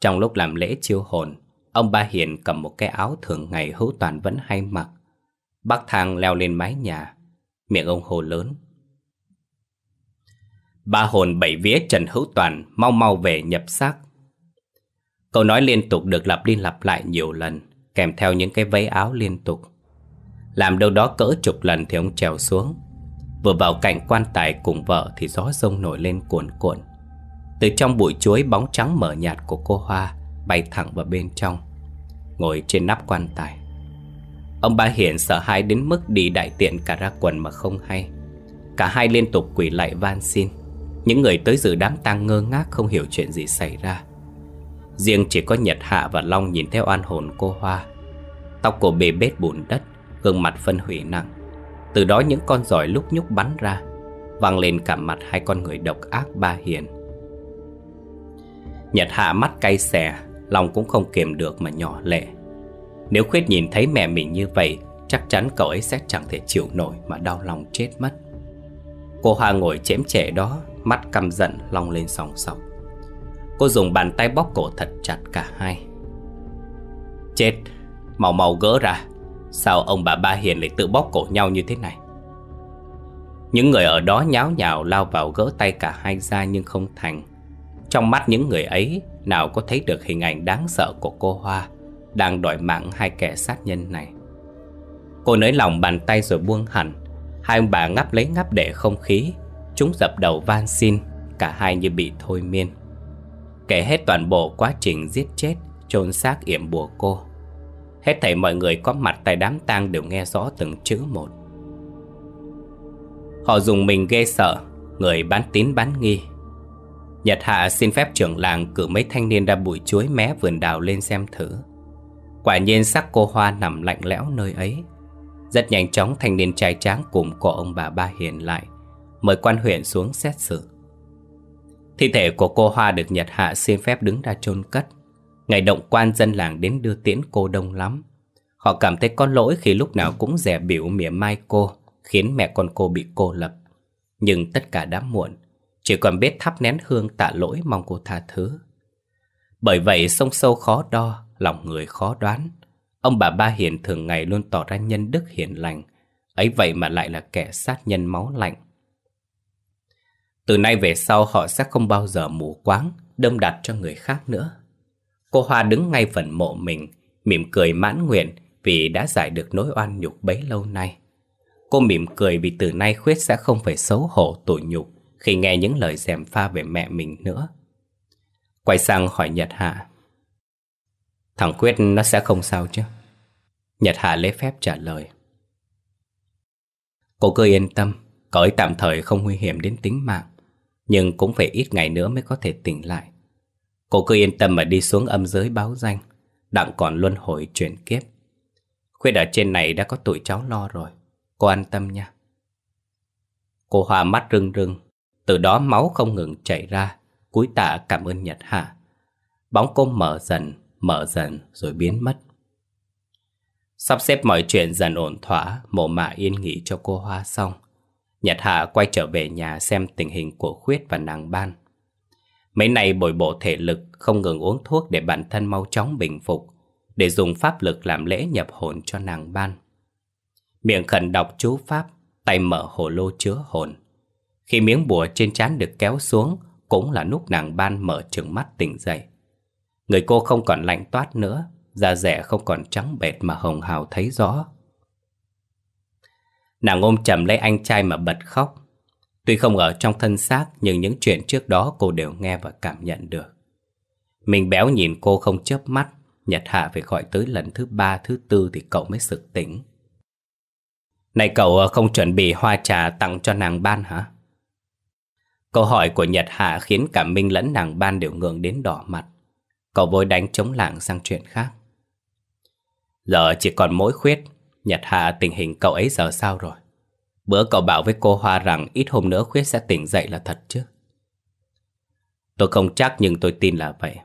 Speaker 1: Trong lúc làm lễ chiêu hồn, ông ba Hiền cầm một cái áo thường ngày hữu toàn vẫn hay mặc. Bác thang leo lên mái nhà, miệng ông hồ lớn. Ba hồn bảy vía Trần Hữu Toàn mau mau về nhập xác. Câu nói liên tục được lặp đi lặp lại nhiều lần, kèm theo những cái váy áo liên tục. Làm đâu đó cỡ chục lần thì ông trèo xuống Vừa vào cạnh quan tài cùng vợ Thì gió rông nổi lên cuồn cuộn Từ trong bụi chuối bóng trắng mờ nhạt của cô Hoa Bay thẳng vào bên trong Ngồi trên nắp quan tài Ông ba Hiển sợ hãi đến mức đi đại tiện cả ra quần mà không hay Cả hai liên tục quỳ lại van xin Những người tới dự đám tang ngơ ngác không hiểu chuyện gì xảy ra Riêng chỉ có Nhật Hạ và Long nhìn theo oan hồn cô Hoa Tóc cổ bê bết bùn đất Gương mặt phân hủy nặng từ đó những con giỏi lúc nhúc bắn ra Văng lên cả mặt hai con người độc ác ba hiền Nhật hạ mắt cay xè Lòng cũng không kiềm được mà nhỏ lệ Nếu Khuyết nhìn thấy mẹ mình như vậy Chắc chắn cậu ấy sẽ chẳng thể chịu nổi Mà đau lòng chết mất Cô Hoa ngồi chém trẻ đó Mắt căm giận long lên sòng sọc Cô dùng bàn tay bóp cổ thật chặt cả hai Chết Màu màu gỡ ra Sao ông bà Ba Hiền lại tự bóp cổ nhau như thế này Những người ở đó nháo nhào lao vào gỡ tay cả hai ra nhưng không thành Trong mắt những người ấy Nào có thấy được hình ảnh đáng sợ của cô Hoa Đang đòi mạng hai kẻ sát nhân này Cô nới lòng bàn tay rồi buông hẳn Hai ông bà ngắp lấy ngắp để không khí Chúng dập đầu van xin Cả hai như bị thôi miên Kể hết toàn bộ quá trình giết chết chôn xác yểm bùa cô Hết thảy mọi người có mặt tại đám tang đều nghe rõ từng chữ một Họ dùng mình ghê sợ Người bán tín bán nghi Nhật Hạ xin phép trưởng làng cử mấy thanh niên ra bụi chuối mé vườn đào lên xem thử Quả nhiên sắc cô hoa nằm lạnh lẽo nơi ấy Rất nhanh chóng thanh niên trai tráng cùng cô ông bà Ba Hiền lại Mời quan huyện xuống xét xử Thi thể của cô hoa được Nhật Hạ xin phép đứng ra chôn cất Ngày động quan dân làng đến đưa tiễn cô đông lắm Họ cảm thấy có lỗi khi lúc nào cũng rẻ biểu mỉa mai cô Khiến mẹ con cô bị cô lập Nhưng tất cả đã muộn Chỉ còn biết thắp nén hương tạ lỗi mong cô tha thứ Bởi vậy sông sâu khó đo Lòng người khó đoán Ông bà Ba Hiền thường ngày luôn tỏ ra nhân đức hiền lành Ấy vậy mà lại là kẻ sát nhân máu lạnh Từ nay về sau họ sẽ không bao giờ mù quáng Đâm đặt cho người khác nữa Cô Hoa đứng ngay phần mộ mình, mỉm cười mãn nguyện vì đã giải được nỗi oan nhục bấy lâu nay. Cô mỉm cười vì từ nay Khuyết sẽ không phải xấu hổ tủi nhục khi nghe những lời dèm pha về mẹ mình nữa. Quay sang hỏi Nhật Hạ. Thằng Quyết nó sẽ không sao chứ? Nhật Hạ lấy phép trả lời. Cô cứ yên tâm, cậu ấy tạm thời không nguy hiểm đến tính mạng, nhưng cũng phải ít ngày nữa mới có thể tỉnh lại. Cô cứ yên tâm mà đi xuống âm giới báo danh Đặng còn luân hồi chuyển kiếp Khuyết ở trên này đã có tuổi cháu lo rồi Cô an tâm nha Cô Hoa mắt rưng rưng Từ đó máu không ngừng chảy ra Cúi tạ cảm ơn Nhật Hạ Bóng cô mở dần Mở dần rồi biến mất Sắp xếp mọi chuyện dần ổn thỏa Mộ mạ yên nghỉ cho cô Hoa xong Nhật Hạ quay trở về nhà xem tình hình của Khuyết và nàng Ban Mấy này bồi bộ thể lực Không ngừng uống thuốc để bản thân mau chóng bình phục Để dùng pháp lực làm lễ nhập hồn cho nàng ban Miệng khẩn đọc chú pháp Tay mở hồ lô chứa hồn Khi miếng bùa trên trán được kéo xuống Cũng là lúc nàng ban mở trừng mắt tỉnh dậy Người cô không còn lạnh toát nữa Da rẻ không còn trắng bệt mà hồng hào thấy rõ Nàng ôm chầm lấy anh trai mà bật khóc Tuy không ở trong thân xác nhưng những chuyện trước đó cô đều nghe và cảm nhận được. Mình béo nhìn cô không chớp mắt, Nhật Hạ phải gọi tới lần thứ ba, thứ tư thì cậu mới sực tỉnh. Này cậu ờ, không chuẩn bị hoa trà tặng cho nàng ban hả? Câu hỏi của Nhật Hạ khiến cả Minh lẫn nàng ban đều ngượng đến đỏ mặt. Cậu vội đánh chống lảng sang chuyện khác. Giờ chỉ còn mỗi khuyết, Nhật Hạ tình hình cậu ấy giờ sao rồi? Bữa cậu bảo với cô Hoa rằng ít hôm nữa Khuyết sẽ tỉnh dậy là thật chứ? Tôi không chắc nhưng tôi tin là vậy.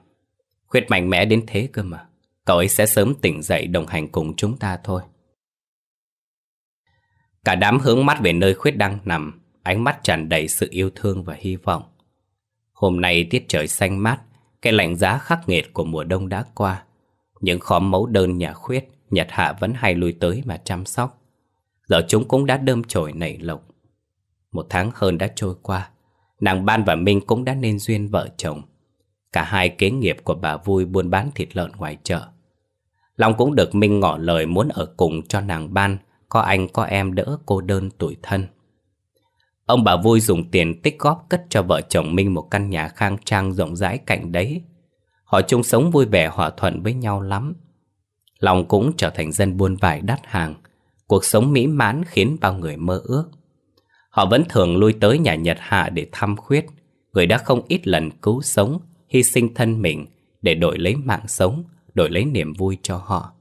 Speaker 1: Khuyết mạnh mẽ đến thế cơ mà. Cậu ấy sẽ sớm tỉnh dậy đồng hành cùng chúng ta thôi. Cả đám hướng mắt về nơi Khuyết đang nằm, ánh mắt tràn đầy sự yêu thương và hy vọng. Hôm nay tiết trời xanh mát, cái lạnh giá khắc nghiệt của mùa đông đã qua. Những khóm mẫu đơn nhà Khuyết, Nhật Hạ vẫn hay lui tới mà chăm sóc. Giờ chúng cũng đã đơm chồi nảy lộc Một tháng hơn đã trôi qua Nàng Ban và Minh cũng đã nên duyên vợ chồng Cả hai kế nghiệp của bà Vui buôn bán thịt lợn ngoài chợ Long cũng được Minh ngỏ lời muốn ở cùng cho nàng Ban Có anh có em đỡ cô đơn tuổi thân Ông bà Vui dùng tiền tích góp cất cho vợ chồng Minh một căn nhà khang trang rộng rãi cạnh đấy Họ chung sống vui vẻ hòa thuận với nhau lắm Long cũng trở thành dân buôn vải đắt hàng cuộc sống mỹ mãn khiến bao người mơ ước. Họ vẫn thường lui tới nhà Nhật Hạ để thăm khuyết, người đã không ít lần cứu sống, hy sinh thân mình để đổi lấy mạng sống, đổi lấy niềm vui cho họ.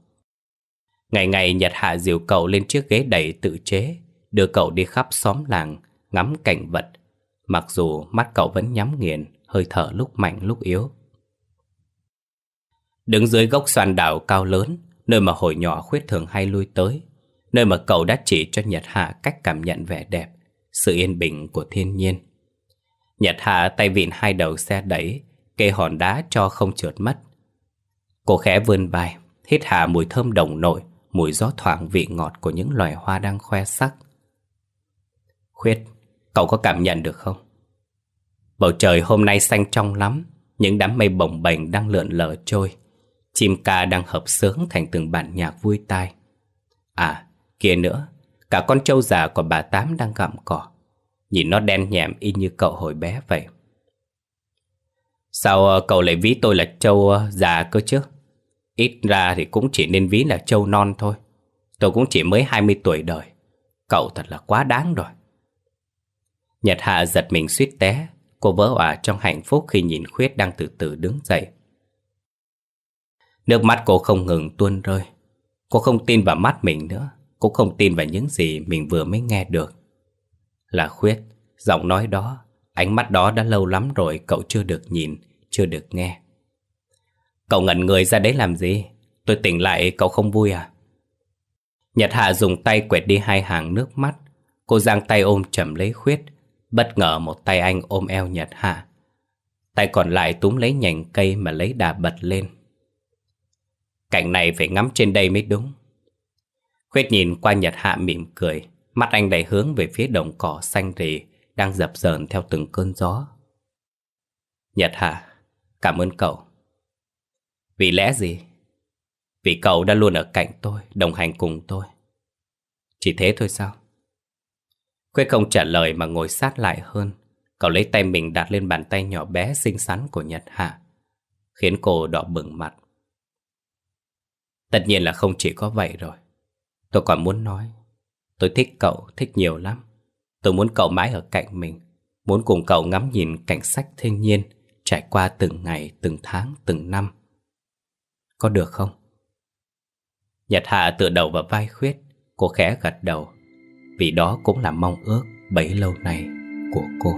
Speaker 1: Ngày ngày Nhật Hạ dìu cậu lên chiếc ghế đầy tự chế, đưa cậu đi khắp xóm làng, ngắm cảnh vật, mặc dù mắt cậu vẫn nhắm nghiền, hơi thở lúc mạnh lúc yếu. Đứng dưới gốc xoan đảo cao lớn, nơi mà hồi nhỏ khuyết thường hay lui tới, nơi mà cậu đã chỉ cho Nhật Hạ cách cảm nhận vẻ đẹp, sự yên bình của thiên nhiên. Nhật Hạ tay vịn hai đầu xe đẩy, kê hòn đá cho không trượt mất. Cô khẽ vươn vai, hít hạ mùi thơm đồng nội, mùi gió thoảng vị ngọt của những loài hoa đang khoe sắc. Khuyết, cậu có cảm nhận được không? Bầu trời hôm nay xanh trong lắm, những đám mây bồng bềnh đang lượn lờ trôi. Chim ca đang hợp sướng thành từng bản nhạc vui tai. À, Kia nữa, cả con trâu già của bà Tám đang gặm cỏ. Nhìn nó đen nhẹm y như cậu hồi bé vậy. Sao ờ, cậu lại ví tôi là trâu ờ, già cơ chứ? Ít ra thì cũng chỉ nên ví là trâu non thôi. Tôi cũng chỉ mới 20 tuổi đời. Cậu thật là quá đáng rồi. Nhật Hạ giật mình suýt té. Cô vỡ òa trong hạnh phúc khi nhìn Khuyết đang từ từ đứng dậy. Nước mắt cô không ngừng tuôn rơi. Cô không tin vào mắt mình nữa. Cũng không tin vào những gì mình vừa mới nghe được Là khuyết Giọng nói đó Ánh mắt đó đã lâu lắm rồi cậu chưa được nhìn Chưa được nghe Cậu ngẩn người ra đấy làm gì Tôi tỉnh lại cậu không vui à Nhật Hạ dùng tay quẹt đi hai hàng nước mắt Cô giang tay ôm chầm lấy khuyết Bất ngờ một tay anh ôm eo Nhật Hạ Tay còn lại túm lấy nhành cây mà lấy đà bật lên Cảnh này phải ngắm trên đây mới đúng Khuyết nhìn qua Nhật Hạ mỉm cười, mắt anh đầy hướng về phía đồng cỏ xanh rì đang dập dờn theo từng cơn gió. Nhật Hạ, cảm ơn cậu. Vì lẽ gì? Vì cậu đã luôn ở cạnh tôi, đồng hành cùng tôi. Chỉ thế thôi sao? Khuyết không trả lời mà ngồi sát lại hơn. Cậu lấy tay mình đặt lên bàn tay nhỏ bé xinh xắn của Nhật Hạ, khiến cô đỏ bừng mặt. Tất nhiên là không chỉ có vậy rồi. Tôi còn muốn nói Tôi thích cậu, thích nhiều lắm Tôi muốn cậu mãi ở cạnh mình Muốn cùng cậu ngắm nhìn cảnh sách thiên nhiên Trải qua từng ngày, từng tháng, từng năm Có được không? Nhật Hạ tựa đầu vào vai Khuyết Cô khẽ gật đầu Vì đó cũng là mong ước bấy lâu nay của cô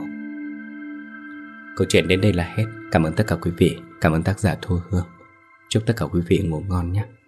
Speaker 1: Câu chuyện đến đây là hết Cảm ơn tất cả quý vị Cảm ơn tác giả Thu Hương Chúc tất cả quý vị ngủ ngon nhé